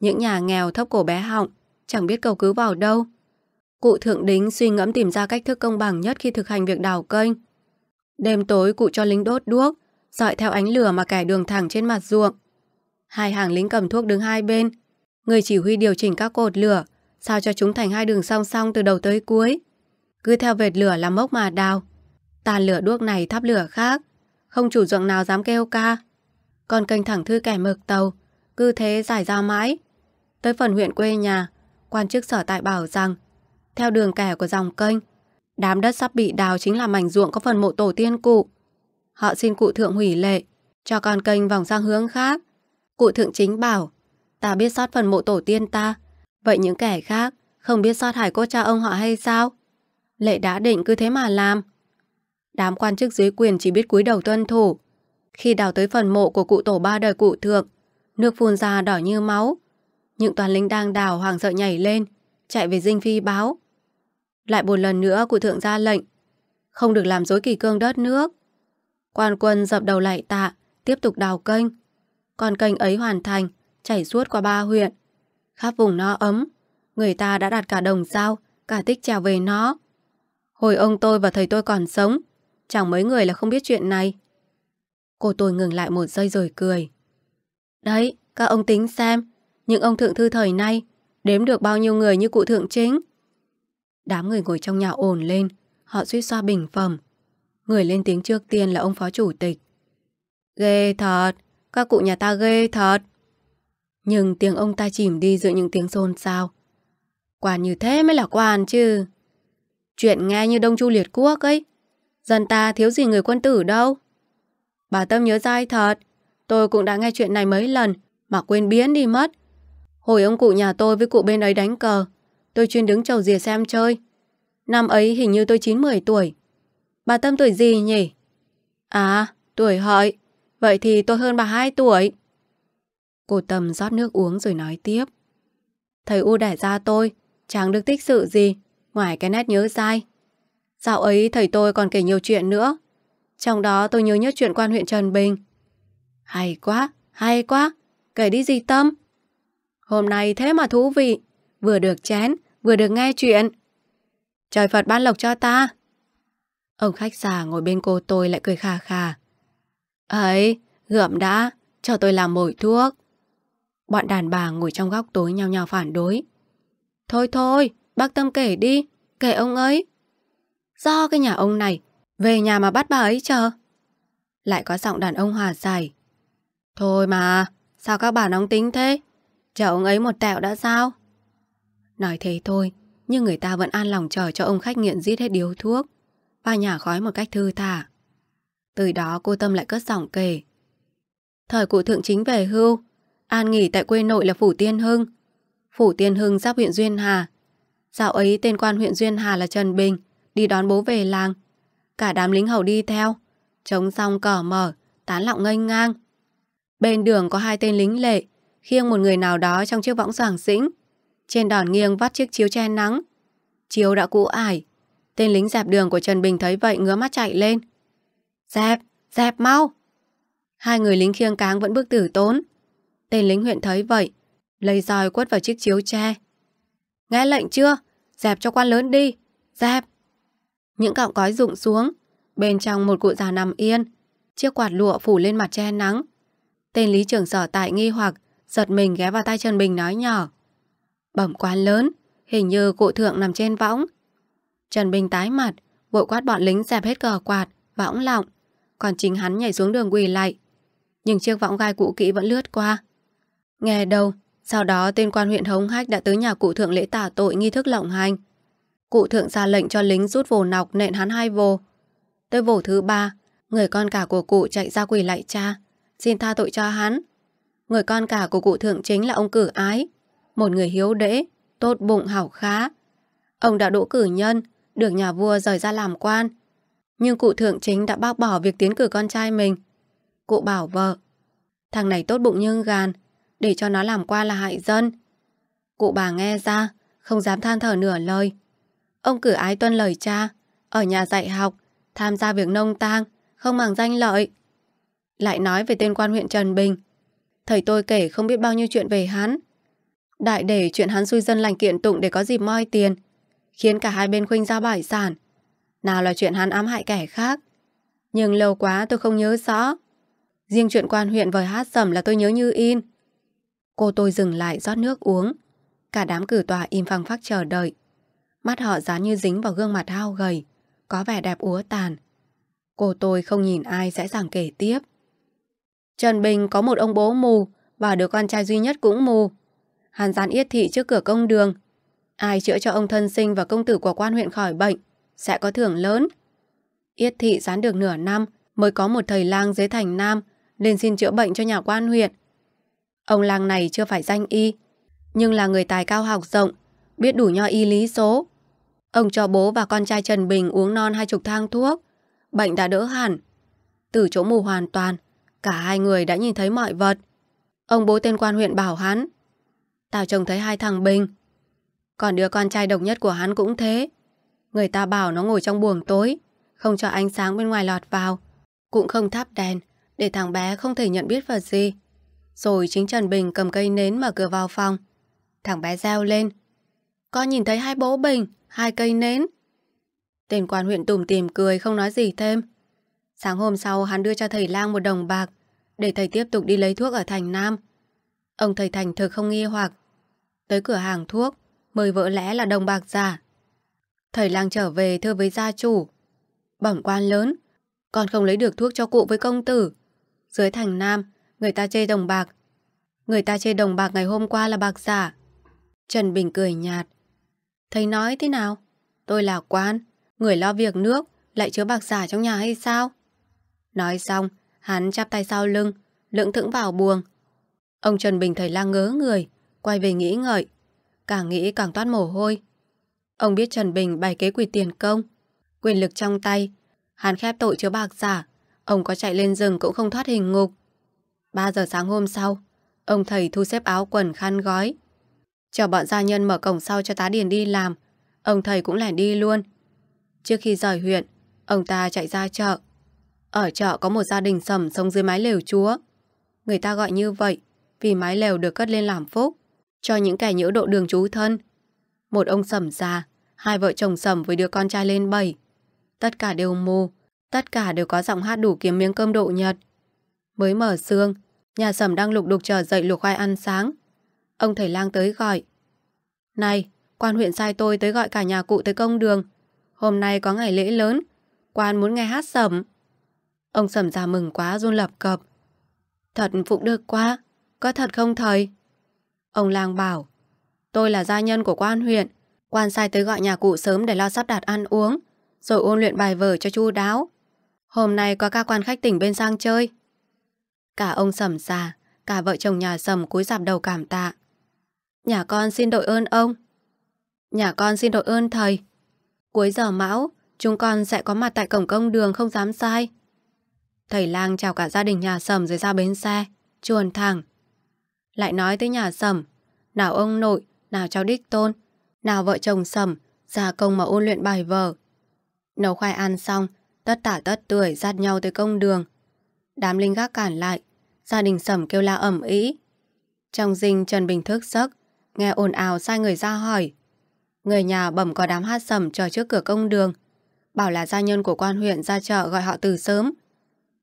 Những nhà nghèo thấp cổ bé họng, chẳng biết cầu cứu vào đâu. Cụ Thượng Đính suy ngẫm tìm ra cách thức công bằng nhất khi thực hành việc đào kênh. Đêm tối cụ cho lính đốt đuốc, dọi theo ánh lửa mà kẻ đường thẳng trên mặt ruộng. Hai hàng lính cầm thuốc đứng hai bên. Người chỉ huy điều chỉnh các cột lửa, sao cho chúng thành hai đường song song từ đầu tới cuối. Cứ theo vệt lửa là mốc mà đào. Tàn lửa đuốc này thắp lửa khác. Không chủ ruộng nào dám kêu ca. Còn kênh thẳng thư kẻ mực tàu, cứ thế giải ra mãi. Tới phần huyện quê nhà, quan chức sở tại bảo rằng, theo đường kẻ của dòng kênh, đám đất sắp bị đào chính là mảnh ruộng có phần mộ tổ tiên cụ. Họ xin cụ thượng hủy lệ, cho con kênh vòng sang hướng khác. Cụ thượng chính bảo, ta biết sót phần mộ tổ tiên ta, vậy những kẻ khác không biết sót hải cốt cha ông họ hay sao? Lệ đã định cứ thế mà làm. Đám quan chức dưới quyền chỉ biết cúi đầu tuân thủ. Khi đào tới phần mộ của cụ tổ ba đời cụ thượng, nước phun ra đỏ như máu. Những toàn lính đang đào hoàng sợ nhảy lên, chạy về dinh phi báo. Lại một lần nữa cụ thượng ra lệnh, không được làm dối kỳ cương đất nước. Quan quân dập đầu lại tạ, tiếp tục đào kênh. Con kênh ấy hoàn thành, chảy suốt qua ba huyện. Khắp vùng nó ấm, người ta đã đặt cả đồng sao, cả tích trèo về nó. Hồi ông tôi và thầy tôi còn sống, chẳng mấy người là không biết chuyện này. Cô tôi ngừng lại một giây rồi cười. Đấy, các ông tính xem, những ông thượng thư thời nay đếm được bao nhiêu người như cụ thượng chính. Đám người ngồi trong nhà ồn lên, họ suy xoa bình phẩm, Người lên tiếng trước tiên là ông phó chủ tịch. Ghê thật, các cụ nhà ta ghê thật. Nhưng tiếng ông ta chìm đi giữa những tiếng xôn xao. quan như thế mới là quan chứ. Chuyện nghe như Đông Chu Liệt Quốc ấy. Dân ta thiếu gì người quân tử đâu. Bà Tâm nhớ dai thật. Tôi cũng đã nghe chuyện này mấy lần mà quên biến đi mất. Hồi ông cụ nhà tôi với cụ bên ấy đánh cờ. Tôi chuyên đứng chầu rìa xem chơi. Năm ấy hình như tôi 9-10 tuổi. Bà Tâm tuổi gì nhỉ? À, tuổi hợi. Vậy thì tôi hơn bà 2 tuổi. Cô Tâm rót nước uống rồi nói tiếp. Thầy U đẻ ra tôi, chẳng được tích sự gì, ngoài cái nét nhớ dai. Dạo ấy thầy tôi còn kể nhiều chuyện nữa. Trong đó tôi nhớ nhất chuyện quan huyện Trần Bình. Hay quá, hay quá, kể đi gì Tâm. Hôm nay thế mà thú vị, vừa được chén, vừa được nghe chuyện. Trời Phật ban lộc cho ta. Ông khách già ngồi bên cô tôi lại cười khà khà. Ấy, gượm đã, cho tôi làm mồi thuốc. Bọn đàn bà ngồi trong góc tối nhau nhau phản đối. Thôi thôi, bác Tâm kể đi, kể ông ấy. Do cái nhà ông này, về nhà mà bắt bà ấy chờ. Lại có giọng đàn ông hòa giải. Thôi mà, sao các bà nóng tính thế? Chờ ông ấy một tẹo đã sao? Nói thế thôi, nhưng người ta vẫn an lòng chờ cho ông khách nghiện giết hết điếu thuốc và nhả khói một cách thư thả. Từ đó cô Tâm lại cất giọng kể. Thời cụ thượng chính về hưu, an nghỉ tại quê nội là Phủ Tiên Hưng. Phủ Tiên Hưng giáp huyện Duyên Hà. Dạo ấy tên quan huyện Duyên Hà là Trần Bình, đi đón bố về làng. Cả đám lính hầu đi theo, trống xong cỏ mở, tán lọng ngênh ngang. Bên đường có hai tên lính lệ, khiêng một người nào đó trong chiếc võng soàng xĩnh. Trên đòn nghiêng vắt chiếc chiếu che nắng. Chiếu đã cũ ải, Tên lính dẹp đường của Trần Bình thấy vậy ngứa mắt chạy lên. Dẹp, dẹp mau! Hai người lính khiêng cáng vẫn bước tử tốn. Tên lính huyện thấy vậy, lấy roi quất vào chiếc chiếu tre. Nghe lệnh chưa? Dẹp cho quan lớn đi! Dẹp! Những cọng cói rụng xuống, bên trong một cụ già nằm yên, chiếc quạt lụa phủ lên mặt che nắng. Tên lý trưởng sở tại nghi hoặc, giật mình ghé vào tay Trần Bình nói nhỏ. Bẩm quan lớn, hình như cụ thượng nằm trên võng, Trần Bình tái mặt, vội quát bọn lính dẹp hết cờ quạt và ống lọng, còn chính hắn nhảy xuống đường quỳ lại. Nhưng chiếc võng gai cũ kỹ vẫn lướt qua. Nghe đâu, sau đó tên quan huyện Hống Hách đã tới nhà cụ thượng lễ tả tội nghi thức lộng hành. Cụ thượng ra lệnh cho lính rút vồ nọc nện hắn hai vồ. Tới vồ thứ ba, người con cả của cụ chạy ra quỳ lại cha, xin tha tội cho hắn. Người con cả của cụ thượng chính là ông cử ái, một người hiếu đễ, tốt bụng hảo khá. Ông đã đỗ cử nhân, được nhà vua rời ra làm quan. Nhưng cụ thượng chính đã bác bỏ việc tiến cử con trai mình. Cụ bảo vợ, thằng này tốt bụng nhưng gàn, để cho nó làm quan là hại dân. Cụ bà nghe ra, không dám than thở nửa lời. Ông cử ái tuân lời cha, ở nhà dạy học, tham gia việc nông tang, không màng danh lợi. Lại nói về tên quan huyện Trần Bình. Thầy tôi kể không biết bao nhiêu chuyện về hắn. Đại để chuyện hắn xui dân lành kiện tụng để có dịp moi tiền, khiến cả hai bên khuynh ra bại sản. Nào là chuyện hắn ám hại kẻ khác. Nhưng lâu quá tôi không nhớ rõ. Riêng chuyện quan huyện với hát sầm là tôi nhớ như in. Cô tôi dừng lại rót nước uống. Cả đám cử tòa im phăng phắc chờ đợi. Mắt họ dán như dính vào gương mặt hao gầy, có vẻ đẹp úa tàn. Cô tôi không nhìn ai dễ dàng kể tiếp. Trần Bình có một ông bố mù và đứa con trai duy nhất cũng mù. Hàn gián yết thị trước cửa công đường Ai chữa cho ông thân sinh và công tử của quan huyện khỏi bệnh Sẽ có thưởng lớn Yết thị gián được nửa năm Mới có một thầy lang dưới thành nam Lên xin chữa bệnh cho nhà quan huyện Ông lang này chưa phải danh y Nhưng là người tài cao học rộng Biết đủ nho y lý số Ông cho bố và con trai Trần Bình uống non hai chục thang thuốc Bệnh đã đỡ hẳn Từ chỗ mù hoàn toàn Cả hai người đã nhìn thấy mọi vật Ông bố tên quan huyện bảo hắn Tao trông thấy hai thằng Bình còn đứa con trai độc nhất của hắn cũng thế. Người ta bảo nó ngồi trong buồng tối, không cho ánh sáng bên ngoài lọt vào, cũng không thắp đèn, để thằng bé không thể nhận biết vật gì. Rồi chính Trần Bình cầm cây nến mở cửa vào phòng. Thằng bé reo lên. Con nhìn thấy hai bố bình, hai cây nến. Tên quan huyện tùm tìm cười không nói gì thêm. Sáng hôm sau hắn đưa cho thầy lang một đồng bạc để thầy tiếp tục đi lấy thuốc ở thành Nam. Ông thầy thành thực không nghi hoặc. Tới cửa hàng thuốc, mời vợ lẽ là đồng bạc giả. Thầy lang trở về thưa với gia chủ. Bẩm quan lớn, con không lấy được thuốc cho cụ với công tử. Dưới thành Nam, người ta chê đồng bạc. Người ta chê đồng bạc ngày hôm qua là bạc giả. Trần Bình cười nhạt. Thầy nói thế nào? Tôi là quan, người lo việc nước, lại chứa bạc giả trong nhà hay sao? Nói xong, hắn chắp tay sau lưng, lưỡng thững vào buồng. Ông Trần Bình thầy lang ngớ người, quay về nghĩ ngợi càng nghĩ càng toát mồ hôi. Ông biết Trần Bình bày kế quỷ tiền công, quyền lực trong tay, hàn khép tội chứa bạc giả, ông có chạy lên rừng cũng không thoát hình ngục. 3 giờ sáng hôm sau, ông thầy thu xếp áo quần khăn gói. Chờ bọn gia nhân mở cổng sau cho tá điền đi làm, ông thầy cũng lẻn đi luôn. Trước khi rời huyện, ông ta chạy ra chợ. Ở chợ có một gia đình sầm sống dưới mái lều chúa. Người ta gọi như vậy vì mái lều được cất lên làm phúc cho những kẻ nhỡ độ đường chú thân. Một ông sẩm già, hai vợ chồng sẩm với đứa con trai lên bảy. Tất cả đều mù, tất cả đều có giọng hát đủ kiếm miếng cơm độ nhật. Mới mở xương, nhà sẩm đang lục đục chờ dậy luộc khoai ăn sáng. Ông thầy lang tới gọi. Này, quan huyện sai tôi tới gọi cả nhà cụ tới công đường. Hôm nay có ngày lễ lớn, quan muốn nghe hát sẩm. Ông sẩm già mừng quá run lập cập. Thật phụng được quá, có thật không thầy? Ông lang bảo, tôi là gia nhân của quan huyện, quan sai tới gọi nhà cụ sớm để lo sắp đặt ăn uống, rồi ôn luyện bài vở cho chu đáo. Hôm nay có các quan khách tỉnh bên sang chơi. Cả ông sầm già, cả vợ chồng nhà sầm cúi dạp đầu cảm tạ. Nhà con xin đội ơn ông. Nhà con xin đội ơn thầy. Cuối giờ mão, chúng con sẽ có mặt tại cổng công đường không dám sai. Thầy lang chào cả gia đình nhà sầm rồi ra bến xe, chuồn thẳng, lại nói tới nhà sầm. Nào ông nội, nào cháu đích tôn, nào vợ chồng sầm, ra công mà ôn luyện bài vở. Nấu khoai ăn xong, tất tả tất tuổi dắt nhau tới công đường. Đám linh gác cản lại, gia đình sầm kêu la ẩm ý. Trong dinh Trần Bình thức giấc, nghe ồn ào sai người ra hỏi. Người nhà bẩm có đám hát sầm chờ trước cửa công đường, bảo là gia nhân của quan huyện ra chợ gọi họ từ sớm.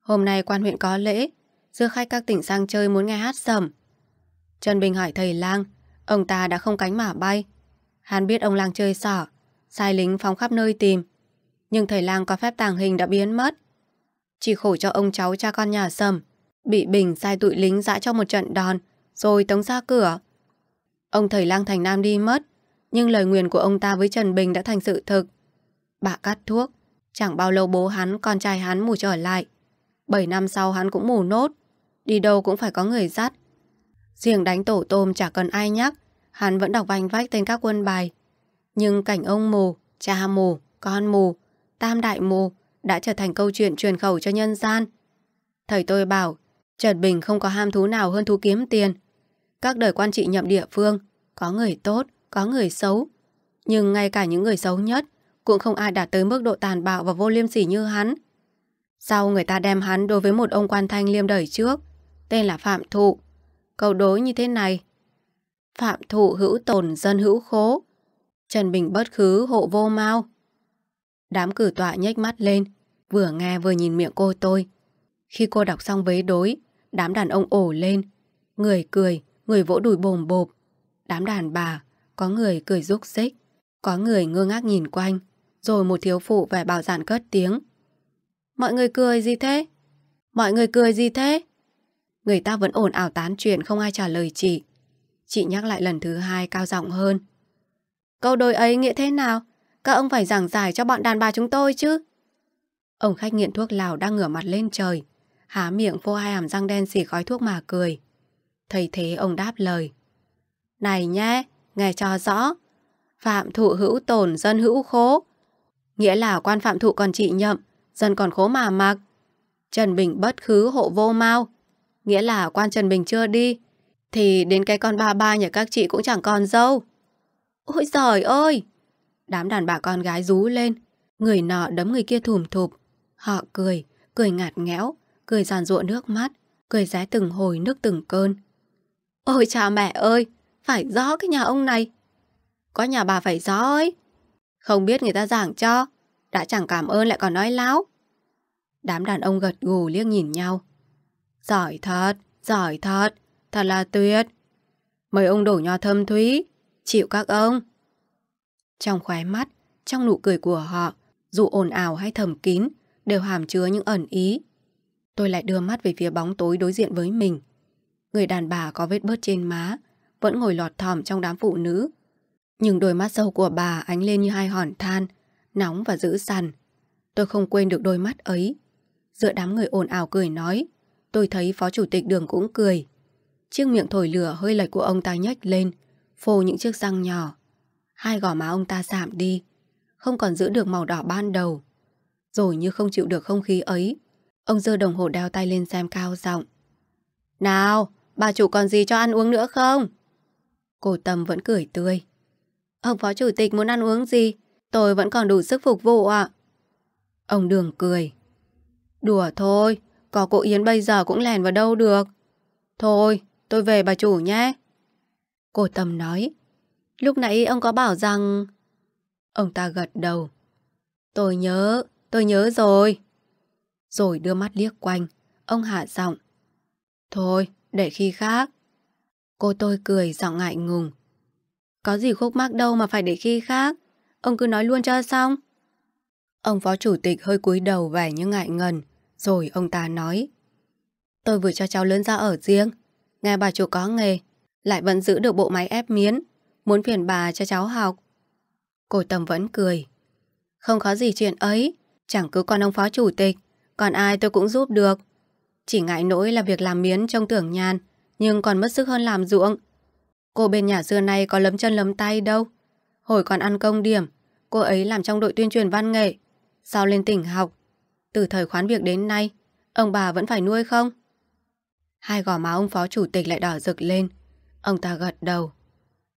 Hôm nay quan huyện có lễ, dưa khách các tỉnh sang chơi muốn nghe hát sầm. Trần Bình hỏi thầy lang, ông ta đã không cánh mà bay. Hắn biết ông lang chơi xỏ, sai lính phóng khắp nơi tìm. Nhưng thầy lang có phép tàng hình đã biến mất. Chỉ khổ cho ông cháu cha con nhà sầm, bị Bình sai tụi lính dã cho một trận đòn, rồi tống ra cửa. Ông thầy lang thành nam đi mất, nhưng lời nguyền của ông ta với Trần Bình đã thành sự thực. Bà cắt thuốc, chẳng bao lâu bố hắn, con trai hắn mù trở lại. Bảy năm sau hắn cũng mù nốt, đi đâu cũng phải có người dắt. Riêng đánh tổ tôm chả cần ai nhắc, hắn vẫn đọc vanh vách tên các quân bài. Nhưng cảnh ông mù, cha mù, con mù, tam đại mù đã trở thành câu chuyện truyền khẩu cho nhân gian. Thầy tôi bảo, Trần Bình không có ham thú nào hơn thú kiếm tiền. Các đời quan trị nhậm địa phương, có người tốt, có người xấu. Nhưng ngay cả những người xấu nhất cũng không ai đạt tới mức độ tàn bạo và vô liêm sỉ như hắn. Sau người ta đem hắn đối với một ông quan thanh liêm đời trước, tên là Phạm Thụ câu đối như thế này. Phạm thụ hữu tồn dân hữu khố, Trần Bình bất khứ hộ vô mau. Đám cử tọa nhếch mắt lên, vừa nghe vừa nhìn miệng cô tôi. Khi cô đọc xong vế đối, đám đàn ông ổ lên. Người cười, người vỗ đùi bồm bộp. Đám đàn bà, có người cười rúc xích, có người ngơ ngác nhìn quanh. Rồi một thiếu phụ vẻ bảo giản cất tiếng. Mọi người cười gì thế? Mọi người cười gì thế? Người ta vẫn ồn ảo tán chuyện không ai trả lời chị Chị nhắc lại lần thứ hai cao giọng hơn Câu đôi ấy nghĩa thế nào? Các ông phải giảng giải cho bọn đàn bà chúng tôi chứ Ông khách nghiện thuốc lào đang ngửa mặt lên trời Há miệng phô hai hàm răng đen xỉ khói thuốc mà cười Thầy thế ông đáp lời Này nhé, nghe cho rõ Phạm thụ hữu tổn dân hữu khố Nghĩa là quan phạm thụ còn trị nhậm Dân còn khố mà mặc Trần Bình bất khứ hộ vô mau Nghĩa là quan Trần Bình chưa đi Thì đến cái con ba ba nhà các chị cũng chẳng còn dâu Ôi giời ơi Đám đàn bà con gái rú lên Người nọ đấm người kia thùm thụp Họ cười, cười ngạt nghẽo Cười giàn ruộng nước mắt Cười rái từng hồi nước từng cơn Ôi cha mẹ ơi Phải rõ cái nhà ông này Có nhà bà phải rõ ấy Không biết người ta giảng cho Đã chẳng cảm ơn lại còn nói láo Đám đàn ông gật gù liếc nhìn nhau Giỏi thật, giỏi thật, thật là tuyệt. Mời ông đổ nho thơm thúy, chịu các ông. Trong khóe mắt, trong nụ cười của họ, dù ồn ào hay thầm kín, đều hàm chứa những ẩn ý. Tôi lại đưa mắt về phía bóng tối đối diện với mình. Người đàn bà có vết bớt trên má, vẫn ngồi lọt thỏm trong đám phụ nữ. Nhưng đôi mắt sâu của bà ánh lên như hai hòn than, nóng và dữ dằn. Tôi không quên được đôi mắt ấy. Giữa đám người ồn ào cười nói, tôi thấy phó chủ tịch đường cũng cười. Chiếc miệng thổi lửa hơi lệch của ông ta nhếch lên, phô những chiếc răng nhỏ. Hai gò má ông ta giảm đi, không còn giữ được màu đỏ ban đầu. Rồi như không chịu được không khí ấy, ông giơ đồng hồ đeo tay lên xem cao giọng. Nào, bà chủ còn gì cho ăn uống nữa không? Cô Tâm vẫn cười tươi. Ông phó chủ tịch muốn ăn uống gì? Tôi vẫn còn đủ sức phục vụ ạ. Ông Đường cười. Đùa thôi, có cô Yến bây giờ cũng lèn vào đâu được Thôi tôi về bà chủ nhé Cô Tâm nói Lúc nãy ông có bảo rằng Ông ta gật đầu Tôi nhớ, tôi nhớ rồi Rồi đưa mắt liếc quanh Ông hạ giọng Thôi, để khi khác Cô tôi cười giọng ngại ngùng Có gì khúc mắc đâu mà phải để khi khác Ông cứ nói luôn cho xong Ông phó chủ tịch hơi cúi đầu vẻ như ngại ngần rồi ông ta nói Tôi vừa cho cháu lớn ra ở riêng Nghe bà chủ có nghề Lại vẫn giữ được bộ máy ép miến Muốn phiền bà cho cháu học Cô Tâm vẫn cười Không có gì chuyện ấy Chẳng cứ con ông phó chủ tịch Còn ai tôi cũng giúp được Chỉ ngại nỗi là việc làm miến trông tưởng nhàn Nhưng còn mất sức hơn làm ruộng Cô bên nhà xưa nay có lấm chân lấm tay đâu Hồi còn ăn công điểm Cô ấy làm trong đội tuyên truyền văn nghệ Sau lên tỉnh học từ thời khoán việc đến nay, ông bà vẫn phải nuôi không? Hai gò má ông phó chủ tịch lại đỏ rực lên. Ông ta gật đầu.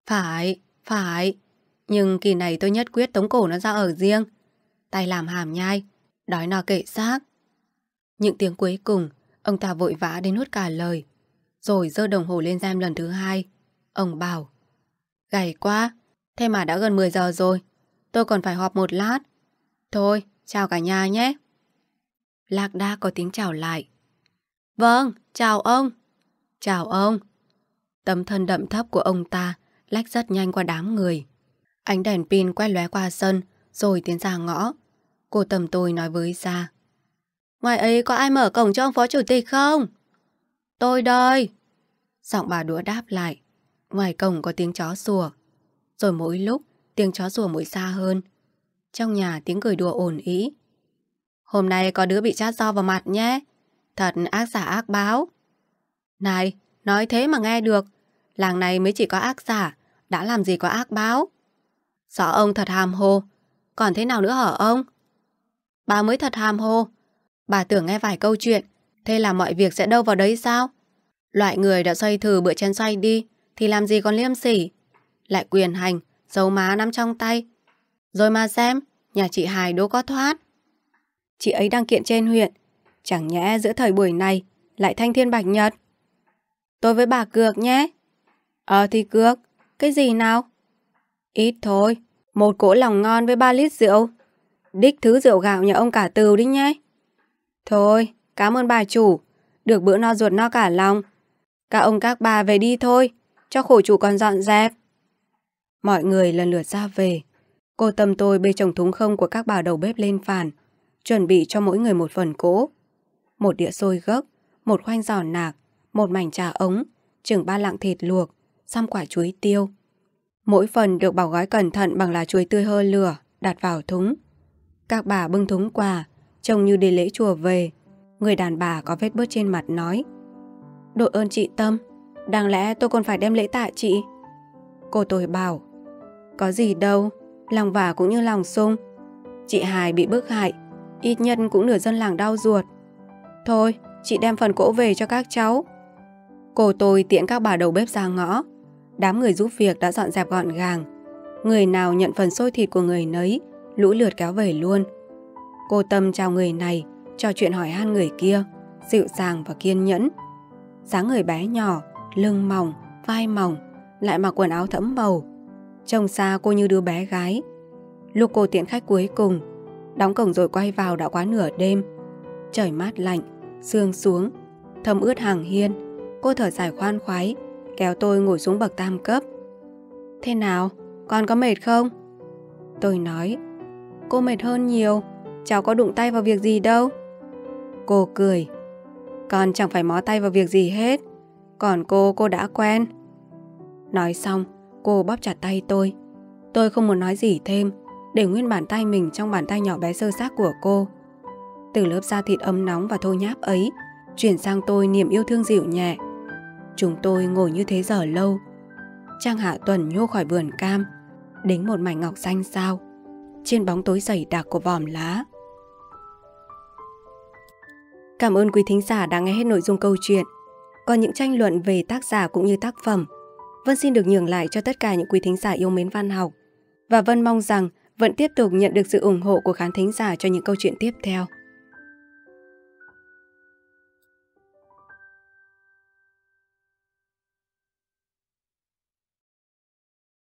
Phải, phải. Nhưng kỳ này tôi nhất quyết tống cổ nó ra ở riêng. Tay làm hàm nhai, đói no kệ xác. Những tiếng cuối cùng, ông ta vội vã đến nuốt cả lời. Rồi giơ đồng hồ lên giam lần thứ hai. Ông bảo. Gầy quá, thế mà đã gần 10 giờ rồi. Tôi còn phải họp một lát. Thôi, chào cả nhà nhé. Lạc Đa có tiếng chào lại. Vâng, chào ông. Chào ông. Tấm thân đậm thấp của ông ta lách rất nhanh qua đám người. Ánh đèn pin quét lóe qua sân rồi tiến ra ngõ. Cô tầm tôi nói với ra. Ngoài ấy có ai mở cổng cho ông phó chủ tịch không? Tôi đây. Giọng bà đũa đáp lại. Ngoài cổng có tiếng chó sủa. Rồi mỗi lúc tiếng chó sủa mỗi xa hơn. Trong nhà tiếng cười đùa ồn ý. Hôm nay có đứa bị chát do vào mặt nhé. Thật ác giả ác báo. Này, nói thế mà nghe được. Làng này mới chỉ có ác giả, đã làm gì có ác báo. Rõ ông thật hàm hồ, còn thế nào nữa hở ông? Bà mới thật hàm hồ. Bà tưởng nghe vài câu chuyện, thế là mọi việc sẽ đâu vào đấy sao? Loại người đã xoay thử bữa chân xoay đi, thì làm gì còn liêm sỉ. Lại quyền hành, dấu má nắm trong tay. Rồi mà xem, nhà chị Hải đâu có thoát chị ấy đang kiện trên huyện. Chẳng nhẽ giữa thời buổi này lại thanh thiên bạch nhật. Tôi với bà cược nhé. Ờ thì cược, cái gì nào? Ít thôi, một cỗ lòng ngon với ba lít rượu. Đích thứ rượu gạo nhà ông cả từ đi nhé. Thôi, cảm ơn bà chủ, được bữa no ruột no cả lòng. Các ông các bà về đi thôi, cho khổ chủ còn dọn dẹp. Mọi người lần lượt ra về. Cô tâm tôi bê chồng thúng không của các bà đầu bếp lên phàn, chuẩn bị cho mỗi người một phần cỗ. Một đĩa xôi gấc, một khoanh giòn nạc, một mảnh trà ống, chừng ba lạng thịt luộc, xăm quả chuối tiêu. Mỗi phần được bảo gói cẩn thận bằng lá chuối tươi hơ lửa, đặt vào thúng. Các bà bưng thúng quà, trông như đi lễ chùa về. Người đàn bà có vết bớt trên mặt nói. Đội ơn chị Tâm, đáng lẽ tôi còn phải đem lễ tạ chị. Cô tôi bảo, có gì đâu, lòng vả cũng như lòng sung. Chị Hải bị bức hại, ít nhất cũng nửa dân làng đau ruột. Thôi, chị đem phần cỗ về cho các cháu. Cô tôi tiễn các bà đầu bếp ra ngõ. Đám người giúp việc đã dọn dẹp gọn gàng. Người nào nhận phần xôi thịt của người nấy, lũ lượt kéo về luôn. Cô Tâm chào người này, trò chuyện hỏi han người kia, dịu dàng và kiên nhẫn. Sáng người bé nhỏ, lưng mỏng, vai mỏng, lại mặc quần áo thẫm màu. Trông xa cô như đứa bé gái. Lúc cô tiễn khách cuối cùng, đóng cổng rồi quay vào đã quá nửa đêm. Trời mát lạnh, sương xuống, thâm ướt hàng hiên. Cô thở dài khoan khoái, kéo tôi ngồi xuống bậc tam cấp. Thế nào, con có mệt không? Tôi nói, cô mệt hơn nhiều, cháu có đụng tay vào việc gì đâu. Cô cười, con chẳng phải mó tay vào việc gì hết, còn cô, cô đã quen. Nói xong, cô bóp chặt tay tôi. Tôi không muốn nói gì thêm, để nguyên bàn tay mình trong bàn tay nhỏ bé sơ xác của cô. Từ lớp da thịt ấm nóng và thô nháp ấy, chuyển sang tôi niềm yêu thương dịu nhẹ. Chúng tôi ngồi như thế giờ lâu. Trang Hạ Tuần nhô khỏi vườn cam, đính một mảnh ngọc xanh sao, trên bóng tối dày đặc của vòm lá. Cảm ơn quý thính giả đã nghe hết nội dung câu chuyện. Còn những tranh luận về tác giả cũng như tác phẩm, Vân xin được nhường lại cho tất cả những quý thính giả yêu mến văn học. Và Vân mong rằng vẫn tiếp tục nhận được sự ủng hộ của khán thính giả cho những câu chuyện tiếp theo.